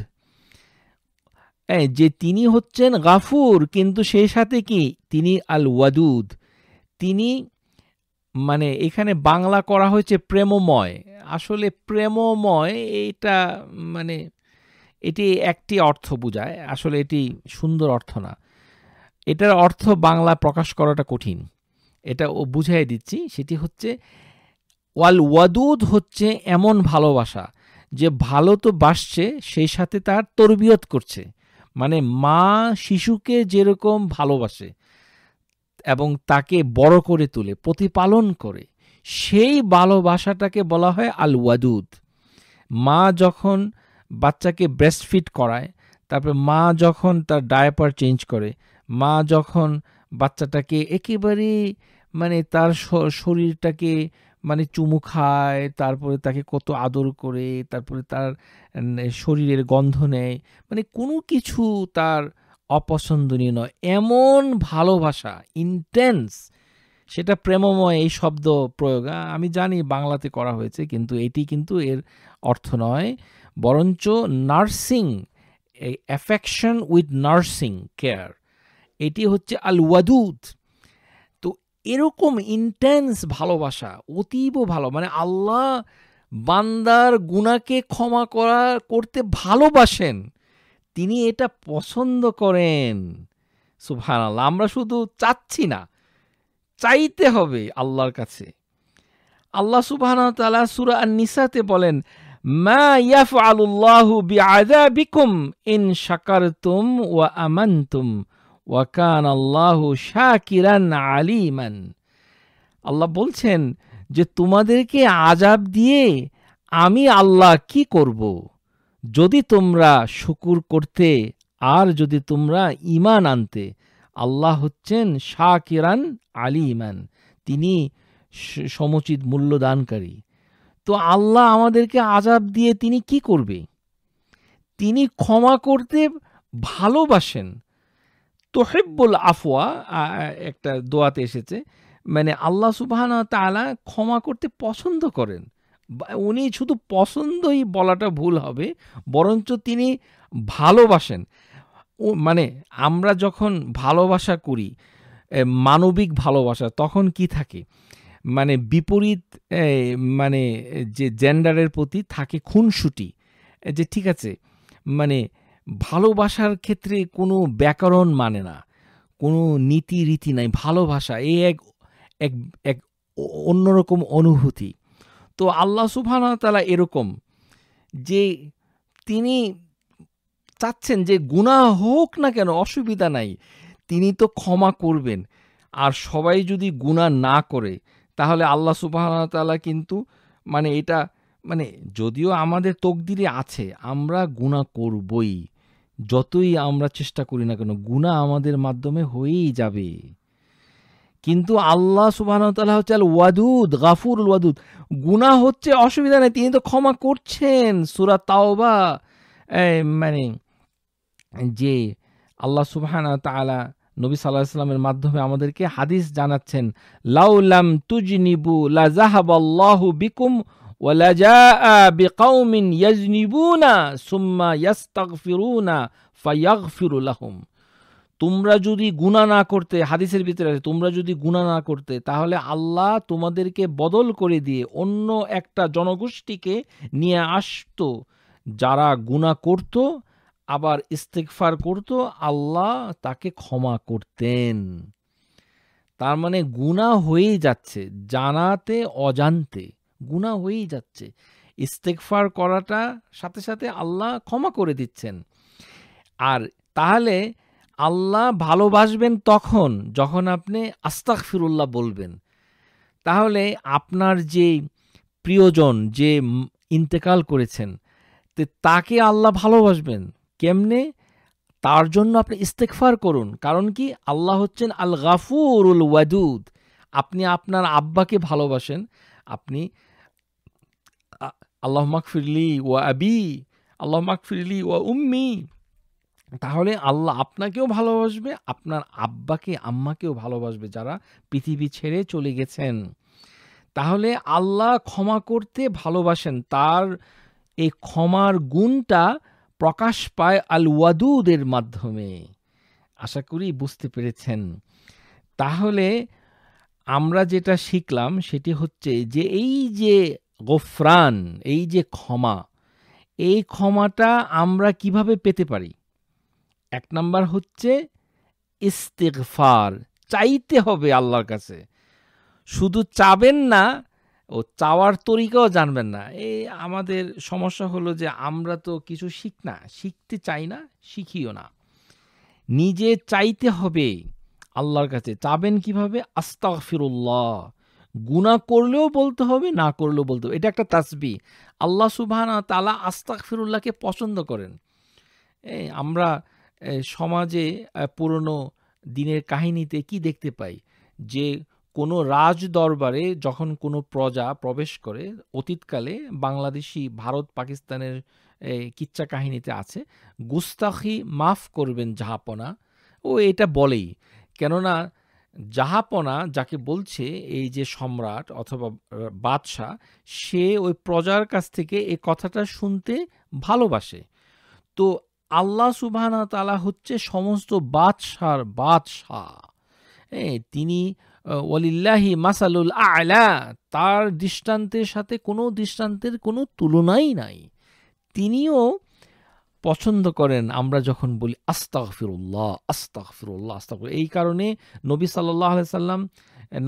যে তিনি হচ্ছেন গাফুর কিন্তু সেই সাথে কি তিনি আল ওয়াদুদ তিনি মানে এখানে বাংলা করা হয়েছে প্রেমময় আসলে প্রেমময় এটা মানে এটি একটি অর্থ বোঝায় আসলে এটি সুন্দর অর্থ না এটার অর্থ বাংলা প্রকাশ করাটা কঠিন এটা ও বুঝাই দিচ্ছি সেটি হচ্ছে ওয়াল ওয়াদুদ হচ্ছে এমন ভালোবাসা যে ভালো তো বাসছে সেই সাথে তার তরবিয়ত করছে মানে মা শিশুকে যেরকম ভালোবাসে এবং তাকে বড় করে তোলে প্রতিপালন করে সেই ভালোবাসাটাকে বলা হয় আল ওয়াদুদ মা যখন বাচ্চাকে ব্রেস্টফিট করায় তারপরে মা যখন তার ডায়াপার চেঞ্জ করে মা যখন বাচ্চাটাকে একেবারে মানে তার শরীরটাকে মানে চুমু খায় তারপরে তাকে কত আদর করে তারপরে তার শরীরের গন্ধ নেয় মানে কোনো কিছু তার অপছন্দনীয় নয় এমন ভালোবাসা ইন্টেন্স সেটা প্রেমময় এই শব্দ প্রয়োগ আমি জানি বাংলাতে করা হয়েছে কিন্তু এটি কিন্তু এর অর্থ নয় বরঞ্চ nursing affection with nursing care এটি হচ্ছে আল ওয়াদুদ এরকম ইন্টেন্স ভালোবাসা অতীব ভালো মানে আল্লাহ বান্দার গুণাকে ক্ষমা করা করতে ভালোবাসেন তিনি এটা পছন্দ করেন সুফহান আল্লাহ আমরা শুধু চাচ্ছি না চাইতে হবে আল্লাহর কাছে আল্লাহ সুবাহ তালা সুরা নিসাতে বলেন মা ইয়াফ আলুল্লাহু বিআযাবিকুম ইন শাকারতুম ওয়া আমানতুম ওয়াকান আল্লাহ শাকিরান আলিমান আল্লাহ বলছেন যে তোমাদেরকে আজাব দিয়ে আমি আল্লাহ কি করব যদি তোমরা শুকুর করতে আর যদি তোমরা ইমান আনতে আল্লাহ হচ্ছেন শাকিরান আলী ইমান তিনি সমুচিত মূল্য দানকারী তো আল্লাহ আমাদেরকে আজাব দিয়ে তিনি কি করবে তিনি ক্ষমা করতে ভালোবাসেন তোহেব্বুল আফওয়া একটা দোয়াতে এসেছে মানে আল্লাহ সুবাহান তালা ক্ষমা করতে পছন্দ করেন উনি শুধু পছন্দই বলাটা ভুল হবে বরঞ্চ তিনি ভালোবাসেন মানে আমরা যখন ভালোবাসা করি মানবিক ভালোবাসা তখন কি থাকে মানে বিপরীত মানে যে জেন্ডারের প্রতি থাকে খুনসুটি যে ঠিক আছে মানে ভালোবাসার ক্ষেত্রে কোনো ব্যাকরণ মানে না কোনো নীতি রীতি নাই ভালোবাসা এ এক এক এক অন্যরকম অনুভূতি তো আল্লাহ সুবাহতালা এরকম যে তিনি চাচ্ছেন যে গুণা হোক না কেন অসুবিধা নাই তিনি তো ক্ষমা করবেন আর সবাই যদি গুণা না করে তাহলে আল্লাহ সুবাহতালা কিন্তু মানে এটা মানে যদিও আমাদের তকদিরে আছে আমরা গুণা করবই যতই আমরা চেষ্টা করি না কেন গুণা আমাদের মাধ্যমে হয়েই যাবে কিন্তু আল্লাহ সুবাহতাল্লাহ হচ্ছে ওয়াদুদ গাফুর ওয়াদুদ গুণা হচ্ছে অসুবিধা নেই তিনি তো ক্ষমা করছেন সুরা তাওবা মানে যে আল্লাহ সুবাহানা তালা নবী সাল্লাহ ইসলামের মাধ্যমে আমাদেরকে হাদিস জানাচ্ছেন লাউলাম তুজনিবু লাজাহাবাল্লাহু বিকুম ولجاء بقوم يجنبون ثم يستغفرون فيغفر لهم তোমরা যদি গুণা না করতে হাদিসের ভিতরে আছে তোমরা যদি গুণা না করতে তাহলে আল্লাহ তোমাদেরকে বদল করে দিয়ে অন্য একটা জনগোষ্ঠীকে নিয়ে আসতো যারা গুণা করত আবার ইস্তেকফার করত আল্লাহ তাকে ক্ষমা করতেন তার মানে গুণা হয়েই যাচ্ছে জানাতে অজান্তে গুণা হয়েই যাচ্ছে ইস্তেকফার করাটা সাথে সাথে আল্লাহ ক্ষমা করে দিচ্ছেন আর তাহলে আল্লাহ ভালোবাসবেন তখন যখন আপনি আস্তাক ফিরুল্লাহ বলবেন তাহলে আপনার যে প্রিয়জন যে ইন্তেকাল করেছেন তে তাকে আল্লাহ ভালোবাসবেন কেমনে তার জন্য আপনি ইস্তেকফার করুন কারণ কি আল্লাহ হচ্ছেন আল গাফুরুল ওয়াদুদ আপনি আপনার আব্বাকে ভালোবাসেন আপনি আল্লাহ মাকফিরলি ও আবি আল্লাহ মাকফিরলি ওয়া উম্মি তাহলে আল্লাহ আপনাকেও ভালোবাসবে আপনার আব্বাকে আম্মাকেও ভালোবাসবে যারা পৃথিবী ছেড়ে চলে গেছেন তাহলে আল্লাহ ক্ষমা করতে ভালোবাসেন তার এই ক্ষমার গুণটা প্রকাশ পায় আল ওয়াদুদের মাধ্যমে আশা করি বুঝতে পেরেছেন তাহলে আমরা যেটা শিখলাম সেটি হচ্ছে যে এই যে গোফরান এই যে ক্ষমা এই ক্ষমাটা আমরা কিভাবে পেতে পারি এক নাম্বার হচ্ছে ইস্তেকফার চাইতে হবে আল্লাহর কাছে শুধু চাবেন না ও চাওয়ার তরিকাও জানবেন না এই আমাদের সমস্যা হলো যে আমরা তো কিছু শিখ না শিখতে চাই না শিখিও না নিজে চাইতে হবে আল্লাহর কাছে চাবেন কিভাবে আস্তাফিরুল্লাহ গুণা করলেও বলতে হবে না করলেও বলতে হবে এটা একটা তাসবি আল্লাহ সুবাহ তালা আস্তাক ফিরুল্লাহকে পছন্দ করেন এই আমরা সমাজে পুরনো দিনের কাহিনীতে কি দেখতে পাই যে কোনো রাজ দরবারে যখন কোনো প্রজা প্রবেশ করে অতীতকালে বাংলাদেশি ভারত পাকিস্তানের কিচ্ছা কাহিনীতে আছে গুস্তাখি মাফ করবেন জাহাপনা ও এটা বলেই কেননা জাহাপনা যাকে বলছে এই যে সম্রাট অথবা বাদশাহ সে ওই প্রজার কাছ থেকে এই কথাটা শুনতে ভালোবাসে তো আল্লাহ সুবাহানা তালা হচ্ছে সমস্ত বাদশার বাদশাহ হ্যাঁ তিনি ওলিল্লাহি মাসালুল আলা তার দৃষ্টান্তের সাথে কোনো দৃষ্টান্তের কোনো তুলনাই নাই তিনিও পছন্দ করেন আমরা যখন বলি আস্তাকফিরুল্লাহ আস্তাকফিরুল্লাহ আস্তাক এই কারণে নবী সাল্লাহ সাল্লাম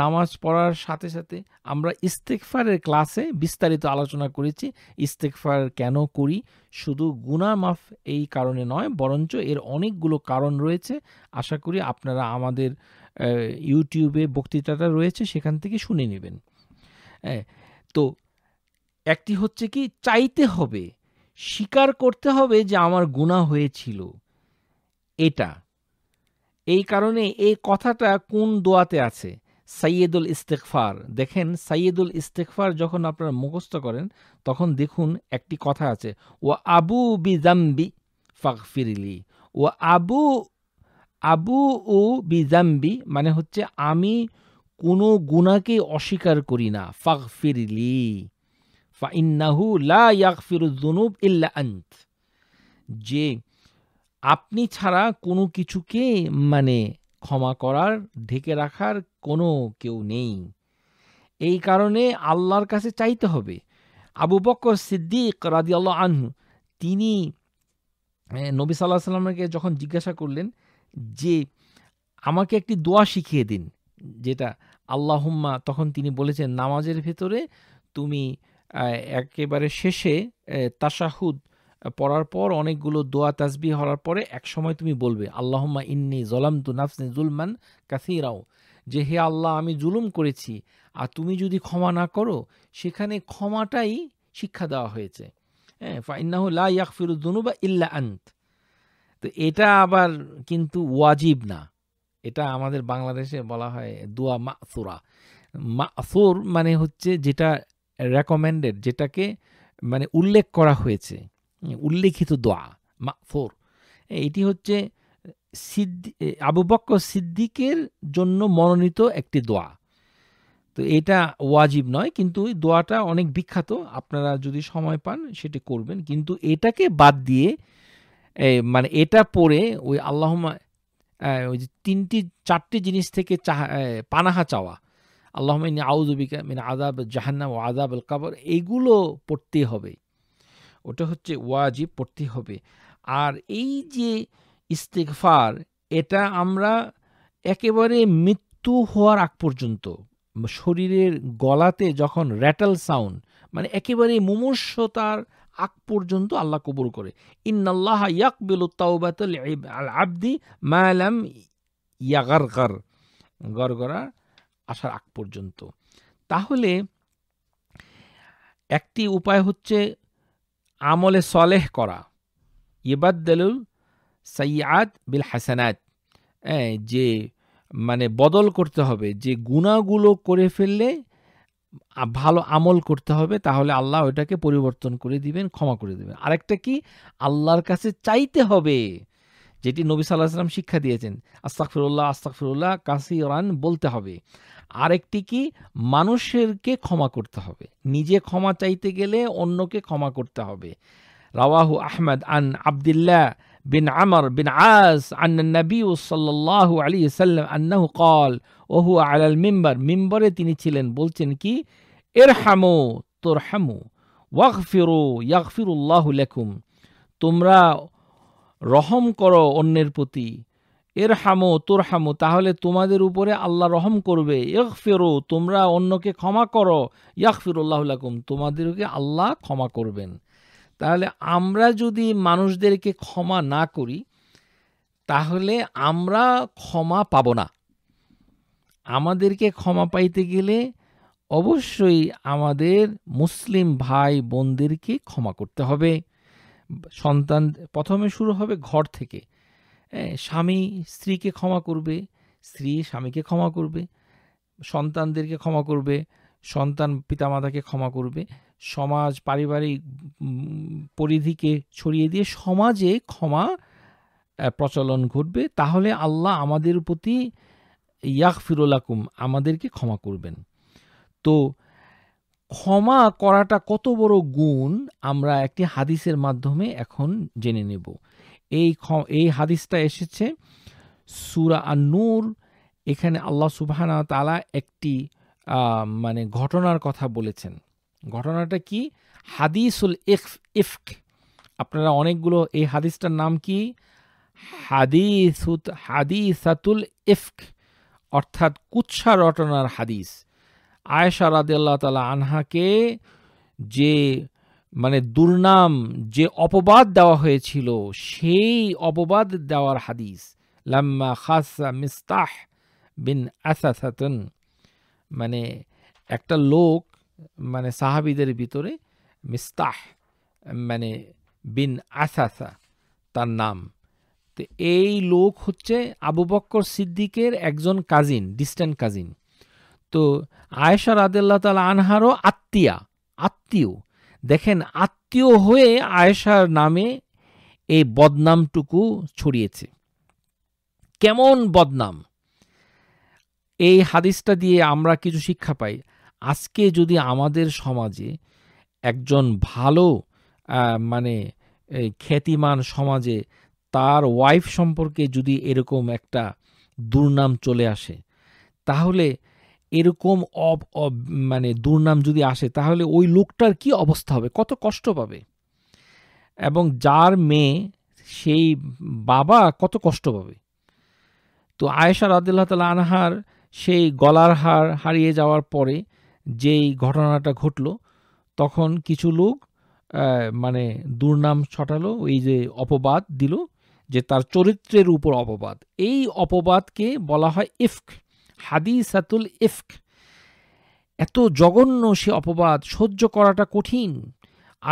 নামাজ পড়ার সাথে সাথে আমরা ইস্তেকফারের ক্লাসে বিস্তারিত আলোচনা করেছি ইস্তেকফার কেন করি শুধু গুণামাফ মাফ এই কারণে নয় বরঞ্চ এর অনেকগুলো কারণ রয়েছে আশা করি আপনারা আমাদের ইউটিউবে বক্তৃতাটা রয়েছে সেখান থেকে শুনে নেবেন তো একটি হচ্ছে কি চাইতে হবে স্বীকার করতে হবে যে আমার গুণা হয়েছিল এটা এই কারণে এই কথাটা কোন দোয়াতে আছে সাইয়েদুল ইস্তেকফার দেখেন সাইয়েদুল ইস্তেকফার যখন আপনারা মুখস্থ করেন তখন দেখুন একটি কথা আছে ও আবু বিজাম্বি ফাকফিরিলি ও আবু আবু উ বিজাম্বি মানে হচ্ছে আমি কোনো গুণাকে অস্বীকার করি না ফাকফিরিলি ফাইন্নাহু লা ইল্লা আন্ত যে আপনি ছাড়া কোনো কিছুকে মানে ক্ষমা করার ঢেকে রাখার কোনো কেউ নেই এই কারণে আল্লাহর কাছে চাইতে হবে আবু বকর সিদ্দিক আল্লাহ আনহু তিনি নবী সাল্লাহ সাল্লামকে যখন জিজ্ঞাসা করলেন যে আমাকে একটি দোয়া শিখিয়ে দিন যেটা আল্লাহম্মা তখন তিনি বলেছেন নামাজের ভেতরে তুমি একেবারে শেষে তাসাহুদ পড়ার পর অনেকগুলো দোয়া তাজবি হওয়ার পরে একসময় তুমি বলবে আল্লাহম্মা ইন্নি জলাম জলামতু নাফনি জুলমান কাসিরাও যে হে আল্লাহ আমি জুলুম করেছি আর তুমি যদি ক্ষমা না করো সেখানে ক্ষমাটাই শিক্ষা দেওয়া হয়েছে হ্যাঁ ফাইন্নাহু লা ইয়াকফিরুদ্দনু বা ইল্লা আন্ত তো এটা আবার কিন্তু ওয়াজিব না এটা আমাদের বাংলাদেশে বলা হয় দোয়া মাসুরা মাসুর মানে হচ্ছে যেটা রেকমেন্ডেড যেটাকে মানে উল্লেখ করা হয়েছে উল্লেখিত দোয়া মা ফোর এটি হচ্ছে সিদ্দি আবু বক্ক সিদ্দিকের জন্য মনোনীত একটি দোয়া তো এটা ওয়াজিব নয় কিন্তু ওই দোয়াটা অনেক বিখ্যাত আপনারা যদি সময় পান সেটি করবেন কিন্তু এটাকে বাদ দিয়ে মানে এটা পড়ে ওই আল্লাহমা ওই তিনটি চারটি জিনিস থেকে পানাহা চাওয়া আল্লাহমিন আউজুবিকা মিন আদাব জাহান্নাম ও আদাব আল কাবর এইগুলো পড়তে হবে ওটা হচ্ছে ওয়াজিব পড়তে হবে আর এই যে ইস্তেকফার এটা আমরা একেবারে মৃত্যু হওয়ার আগ পর্যন্ত শরীরের গলাতে যখন র্যাটাল সাউন্ড মানে একেবারে মুমূর্ষতার আগ পর্যন্ত আল্লাহ কবুল করে ইন্নাল্লাহ ইয়াকবিল তাওবাতুল আল আবদি ইয়াগার গর গরগরা আসার আগ পর্যন্ত তাহলে একটি উপায় হচ্ছে আমলে সলেহ করা দলুল সৈয়াদ বিল হাসানাত হ্যাঁ, যে মানে বদল করতে হবে যে গুণাগুলো করে ফেললে ভালো আমল করতে হবে তাহলে আল্লাহ ওইটাকে পরিবর্তন করে দিবেন ক্ষমা করে দিবেন আরেকটা কি আল্লাহর কাছে চাইতে হবে যেটি নবী সাল্লাহ সাল্লাম শিক্ষা দিয়েছেন আস্তাকফিরুল্লাহ আস্তাকফিরুল্লাহ কাসিরান বলতে হবে আরেকটি কি মানুষেরকে ক্ষমা করতে হবে নিজে ক্ষমা চাইতে গেলে অন্যকে ক্ষমা করতে হবে রাওয়াহু আহমদ আন আবদুল্লাহ বিন আমর বিন আস আন নবী সাল্লাল্লাহু الله সাল্লাম وسلم কল قال وهو على المنبر منبره তিনি ছিলেন বলছেন কি ইরহামু তুরহামু ওয়াগফিরু ইয়াগফিরুল্লাহু লাকুম তোমরা রহম করো অন্যের প্রতি এর হামো তোর হামো তাহলে তোমাদের উপরে আল্লাহ রহম করবে ইয়াক ফেরো তোমরা অন্যকে ক্ষমা করো ইয়াক ফিরুল্লাহুল্লাকুম তোমাদেরকে আল্লাহ ক্ষমা করবেন তাহলে আমরা যদি মানুষদেরকে ক্ষমা না করি তাহলে আমরা ক্ষমা পাব না আমাদেরকে ক্ষমা পাইতে গেলে অবশ্যই আমাদের মুসলিম ভাই বোনদেরকে ক্ষমা করতে হবে সন্তান প্রথমে শুরু হবে ঘর থেকে স্বামী স্ত্রীকে ক্ষমা করবে স্ত্রী স্বামীকে ক্ষমা করবে সন্তানদেরকে ক্ষমা করবে সন্তান পিতামাতাকে ক্ষমা করবে সমাজ পারিবারিক পরিধিকে ছড়িয়ে দিয়ে সমাজে ক্ষমা প্রচলন ঘটবে তাহলে আল্লাহ আমাদের প্রতি ইয়াক ফিরোলাকুম আমাদেরকে ক্ষমা করবেন তো ক্ষমা করাটা কত বড় গুণ আমরা একটি হাদিসের মাধ্যমে এখন জেনে নেব এই এই হাদিসটা এসেছে সুরা আর নূর এখানে আল্লাহ সুবাহানা তালা একটি মানে ঘটনার কথা বলেছেন ঘটনাটা কি হাদিসুল ইফ ইফক আপনারা অনেকগুলো এই হাদিসটার নাম কি হাদিসুত হাদিসাতুল ইফক অর্থাৎ কুচ্ছা রটনার হাদিস আয়েশা রাদিল্লা তালা আনহাকে যে মানে দুর্নাম যে অপবাদ দেওয়া হয়েছিল সেই অপবাদ দেওয়ার হাদিস লাম্মা খাসা মিস্তাহ বিন আসাসাতন মানে একটা লোক মানে সাহাবিদের ভিতরে মিস্তাহ মানে বিন আসাসা তার নাম তো এই লোক হচ্ছে আবু বক্কর সিদ্দিকের একজন কাজিন ডিস্ট্যান্ট কাজিন তো আয়েশা রাদেল্লা তালা আনহারও আত্মীয়া আত্মীয় দেখেন আত্মীয় হয়ে আয়েশার নামে এই বদনামটুকু ছড়িয়েছে কেমন বদনাম এই হাদিসটা দিয়ে আমরা কিছু শিক্ষা পাই আজকে যদি আমাদের সমাজে একজন ভালো মানে খ্যাতিমান সমাজে তার ওয়াইফ সম্পর্কে যদি এরকম একটা দুর্নাম চলে আসে তাহলে এরকম অব মানে দুর্নাম যদি আসে তাহলে ওই লোকটার কি অবস্থা হবে কত কষ্ট পাবে এবং যার মেয়ে সেই বাবা কত কষ্ট পাবে তো আয়েশা রাদিল্লাহ তালা আনহার সেই গলার হার হারিয়ে যাওয়ার পরে যেই ঘটনাটা ঘটল তখন কিছু লোক মানে দুর্নাম ছটালো এই যে অপবাদ দিল যে তার চরিত্রের উপর অপবাদ এই অপবাদকে বলা হয় ইফক হাদিসাতুল ইফক এত জঘন্য সে অপবাদ সহ্য করাটা কঠিন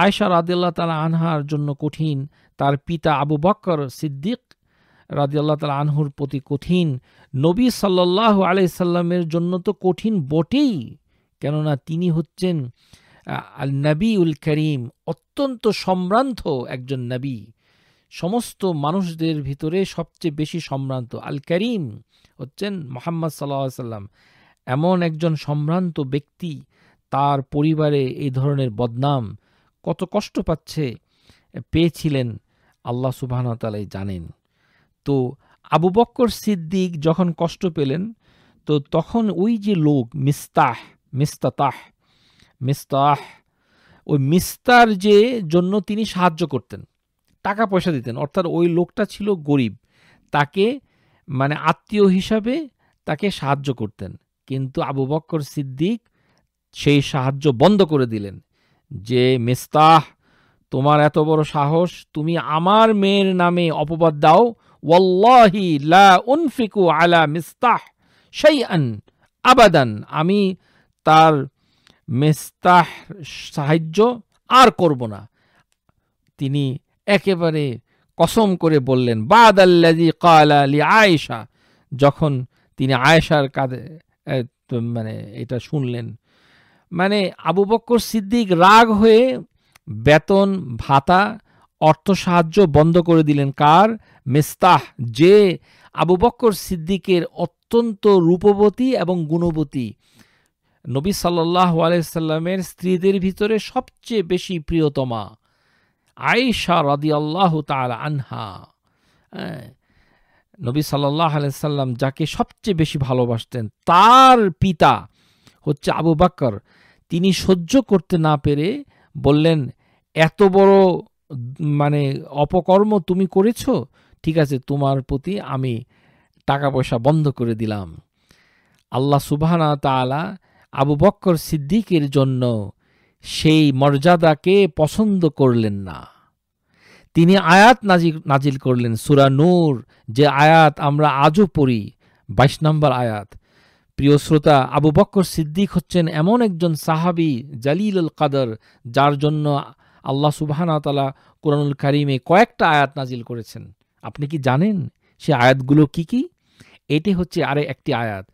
আয়েশা রাদিল্লা তালা আনহার জন্য কঠিন তার পিতা আবু বক্কর সিদ্দিক রাদিয়াল্লাহ তালা আনহুর প্রতি কঠিন নবী সাল্লাহ আলাইসাল্লামের জন্য তো কঠিন বটেই কেননা তিনি হচ্ছেন আল নবী উল করিম অত্যন্ত সম্ভ্রান্ত একজন নবী সমস্ত মানুষদের ভিতরে সবচেয়ে বেশি সম্ভ্রান্ত আল করিম হচ্ছেন মোহাম্মদ সাল্লাহ সাল্লাম এমন একজন সম্ভ্রান্ত ব্যক্তি তার পরিবারে এই ধরনের বদনাম কত কষ্ট পাচ্ছে পেয়েছিলেন আল্লাহ সুবাহতালাই জানেন তো আবু বক্কর সিদ্দিক যখন কষ্ট পেলেন তো তখন ওই যে লোক মিস্তাহ মিস্তাতাহ মিস্তাহ ওই মিস্তার যে জন্য তিনি সাহায্য করতেন টাকা পয়সা দিতেন অর্থাৎ ওই লোকটা ছিল গরিব তাকে মানে আত্মীয় হিসাবে তাকে সাহায্য করতেন কিন্তু আবু বক্কর সিদ্দিক সেই সাহায্য বন্ধ করে দিলেন যে মেস্তাহ তোমার এত বড় সাহস তুমি আমার মেয়ের নামে অপবাদ দাও ওয়াল্লাহি লা উনফিকু আলা মিস্তাহ সেই আন আবাদান আমি তার মেস্তাহ সাহায্য আর করব না তিনি একেবারে কসম করে বললেন বাদ আল্লাজি কাল আলী আয়েশা যখন তিনি আয়েশার কাঁধে মানে এটা শুনলেন মানে আবু বক্কর সিদ্দিক রাগ হয়ে বেতন ভাতা অর্থ সাহায্য বন্ধ করে দিলেন কার মেস্তাহ যে আবু বক্কর সিদ্দিকের অত্যন্ত রূপবতী এবং গুণবতী নবী সাল্লাহ আলাইসাল্লামের স্ত্রীদের ভিতরে সবচেয়ে বেশি প্রিয়তমা আয়েশা রাদি আল্লাহ তাল আনহা হ্যাঁ, নবী সাল্লাহ সাল্লাম যাকে সবচেয়ে বেশি ভালোবাসতেন তার পিতা হচ্ছে আবু বাক্কর তিনি সহ্য করতে না পেরে বললেন এত বড় মানে অপকর্ম তুমি করেছ ঠিক আছে তোমার প্রতি আমি টাকা পয়সা বন্ধ করে দিলাম আল্লাহ সুবাহানা তালা আবু বক্কর সিদ্দিকের জন্য সেই মর্যাদাকে পছন্দ করলেন না তিনি আয়াত নাজিল করলেন সুরা নূর যে আয়াত আমরা আজও পড়ি বাইশ নম্বর আয়াত প্রিয় শ্রোতা আবু বক্কর সিদ্দিক হচ্ছেন এমন একজন সাহাবি জালিলুল কাদর যার জন্য আল্লাহ সুবাহানতালা কোরআনুল কারিমে কয়েকটা আয়াত নাজিল করেছেন আপনি কি জানেন সে আয়াতগুলো কি কি এটি হচ্ছে আরে একটি আয়াত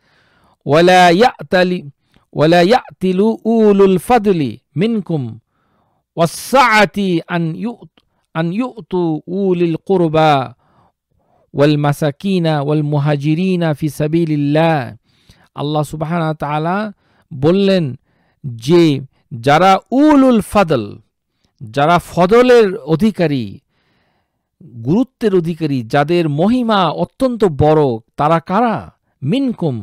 ওয়ালা ইয়াতালি ওয়ালা তিলু উলুল ফাদলি মিনকুম ওয়াসাআতি আন ইউত আন ইউতু উলিল কুরবা ওয়াল মাসাকিনা ওয়াল মুহাজিরিনা ফি সাবিলিল্লাহ আল্লাহ সুবহানাহু ওয়া তাআলা বললেন যে যারা উলুল ফাদল যারা ফদলের অধিকারী গুরুত্বের অধিকারী যাদের মহিমা অত্যন্ত বড় তারা কারা মিনকুম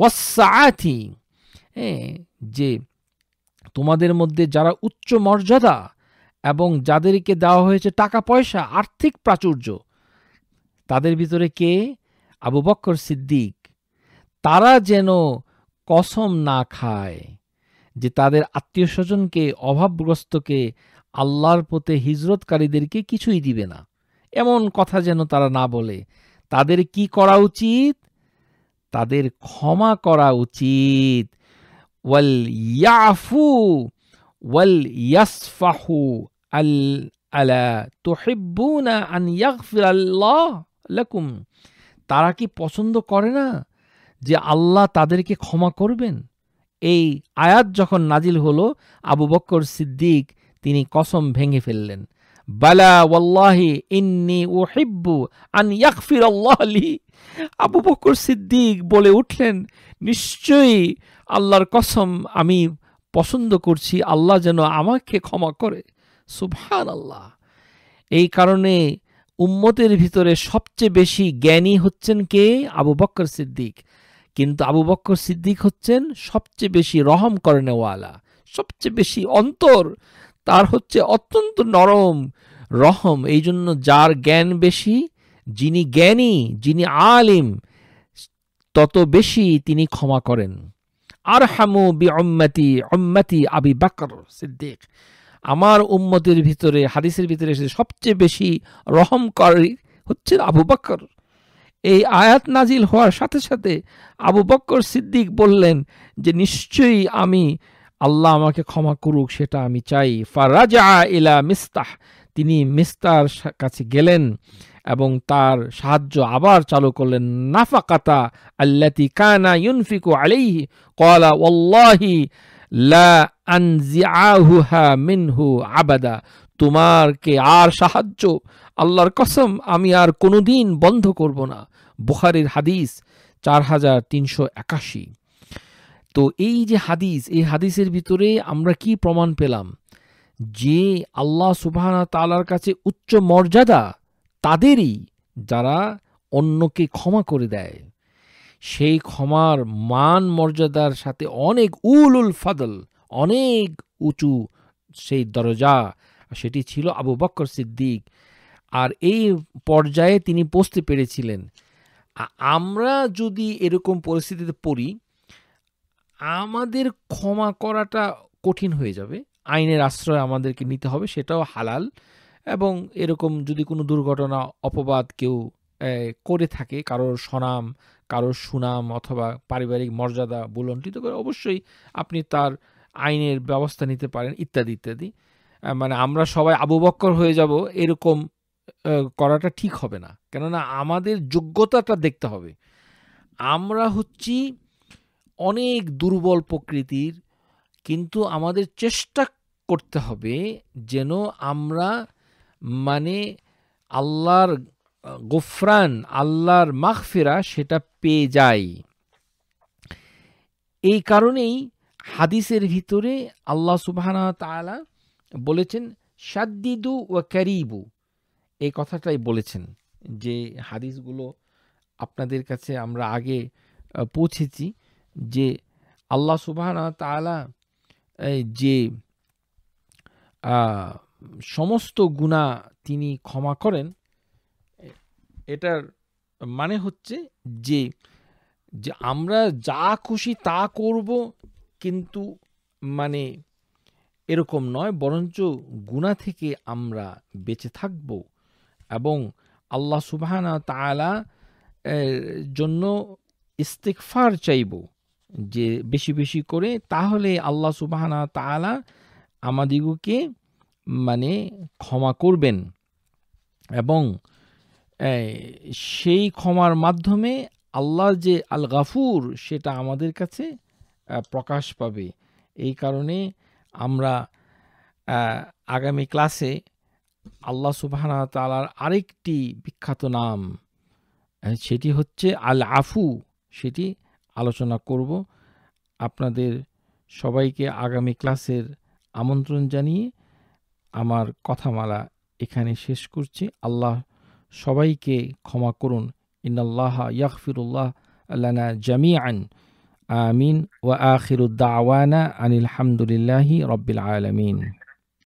ওয়াসাআতি হ্যাঁ, যে তোমাদের মধ্যে যারা উচ্চ মর্যাদা এবং যাদেরকে দেওয়া হয়েছে টাকা পয়সা আর্থিক প্রাচুর্য তাদের ভিতরে কে আবু বক্কর সিদ্দিক তারা যেন কসম না খায় যে তাদের আত্মীয় স্বজনকে অভাবগ্রস্তকে আল্লাহর পথে হিজরতকারীদেরকে কিছুই দিবে না এমন কথা যেন তারা না বলে তাদের কি করা উচিত তাদের ক্ষমা করা উচিত ওয়াল ইয়াফু ওয়াল ইয়াসফাহু আল আলা তোহেব্বুনা আন ইয়াগফির আল্লাহ তারা কি পছন্দ করে না যে আল্লাহ তাদেরকে ক্ষমা করবেন এই আয়াত যখন নাজিল হলো আবু বক্কর সিদ্দিক তিনি কসম ভেঙে ফেললেন বালা ওয়াল্লাহি ইন্নি ও হিব্বু আন ইয়াকফির আল্লাহ আলি আবু বকর সিদ্দিক বলে উঠলেন নিশ্চয়ই আল্লাহর কসম আমি পছন্দ করছি আল্লাহ যেন আমাকে ক্ষমা করে সুবহান আল্লাহ এই কারণে উম্মতের ভিতরে সবচেয়ে বেশি জ্ঞানী হচ্ছেন কে আবু বক্কর সিদ্দিক কিন্তু আবু বক্কর সিদ্দিক হচ্ছেন সবচেয়ে বেশি রহম করেনওয়ালা সবচেয়ে বেশি অন্তর তার হচ্ছে অত্যন্ত নরম রহম এই জন্য যার জ্ঞান বেশি যিনি জ্ঞানী যিনি আলিম তত বেশি তিনি ক্ষমা করেন আর হামু বি অম্মাতি অম্মাতি আবি বাকর সিদ্দিক আমার উম্মতের ভিতরে হাদিসের ভিতরে এসে সবচেয়ে বেশি রহমকারী হচ্ছে আবু বাকর এই আয়াত নাজিল হওয়ার সাথে সাথে আবু বক্কর সিদ্দিক বললেন যে নিশ্চয়ই আমি আল্লাহ আমাকে ক্ষমা করুক সেটা আমি চাই ফারাজা ইলা মিস্তাহ তিনি মিস্তার কাছে গেলেন এবং তার সাহায্য আবার চালু করলেন নাফাকাতা আল্লাতি কানা ইউনফিকু আলাইহি কলা ওয়াল্লাহি লা আনজিআহুহা মিনহু আবাদা তোমারকে আর সাহায্য আল্লাহর কসম আমি আর কোনোদিন বন্ধ করব না বুখারীর হাদিস চার হাজার তিনশো একাশি তো এই যে হাদিস এই হাদিসের ভিতরে আমরা কি প্রমাণ পেলাম যে আল্লাহ সুবাহানা তালার কাছে উচ্চ মর্যাদা তাদেরই যারা অন্যকে ক্ষমা করে দেয় সেই ক্ষমার মান মর্যাদার সাথে অনেক উল উল ফাদল অনেক উঁচু সেই দরজা সেটি ছিল আবু বক্কর সিদ্দিক আর এই পর্যায়ে তিনি পৌঁছতে পেরেছিলেন আমরা যদি এরকম পরিস্থিতিতে পড়ি আমাদের ক্ষমা করাটা কঠিন হয়ে যাবে আইনের আশ্রয় আমাদেরকে নিতে হবে সেটাও হালাল এবং এরকম যদি কোনো দুর্ঘটনা অপবাদ কেউ করে থাকে কারোর সনাম কারোর সুনাম অথবা পারিবারিক মর্যাদা বুলণ্ঠিত করে অবশ্যই আপনি তার আইনের ব্যবস্থা নিতে পারেন ইত্যাদি ইত্যাদি মানে আমরা সবাই আবু বক্কর হয়ে যাব এরকম করাটা ঠিক হবে না কেননা আমাদের যোগ্যতাটা দেখতে হবে আমরা হচ্ছি অনেক দুর্বল প্রকৃতির কিন্তু আমাদের চেষ্টা করতে হবে যেন আমরা মানে আল্লাহর গোফরান আল্লাহর মাহফেরা সেটা পেয়ে যাই এই কারণেই হাদিসের ভিতরে আল্লাহ সুবাহানা তালা বলেছেন সাদ্দিদু ও ক্যারিবু এই কথাটাই বলেছেন যে হাদিসগুলো আপনাদের কাছে আমরা আগে পৌঁছেছি যে আল্লাহ সুবাহানা তালা যে সমস্ত গুণা তিনি ক্ষমা করেন এটার মানে হচ্ছে যে যে আমরা যা খুশি তা করব কিন্তু মানে এরকম নয় বরঞ্চ গুণা থেকে আমরা বেঁচে থাকব এবং আল্লাহ সুবাহানা তালা জন্য ইস্তেকফার চাইব যে বেশি বেশি করে তাহলে আল্লাহ সুবাহানা তালা আমাদিগকে মানে ক্ষমা করবেন এবং সেই ক্ষমার মাধ্যমে আল্লাহ যে আল গাফুর সেটা আমাদের কাছে প্রকাশ পাবে এই কারণে আমরা আগামী ক্লাসে আল্লাহ সুবাহানা তালার আরেকটি বিখ্যাত নাম সেটি হচ্ছে আল আফু সেটি আলোচনা করব আপনাদের সবাইকে আগামী ক্লাসের আমন্ত্রণ জানিয়ে আমার কথামালা এখানে শেষ করছি আল্লাহ সবাইকে ক্ষমা করুন ইনাল্লাহ ইয়াকফিরুল্লাহ আল্লানা জামি আন আমিন ওয়া আখিরুদ্দাওয়ানা আনিল হামদুলিল্লাহি রব্বিল আলমিন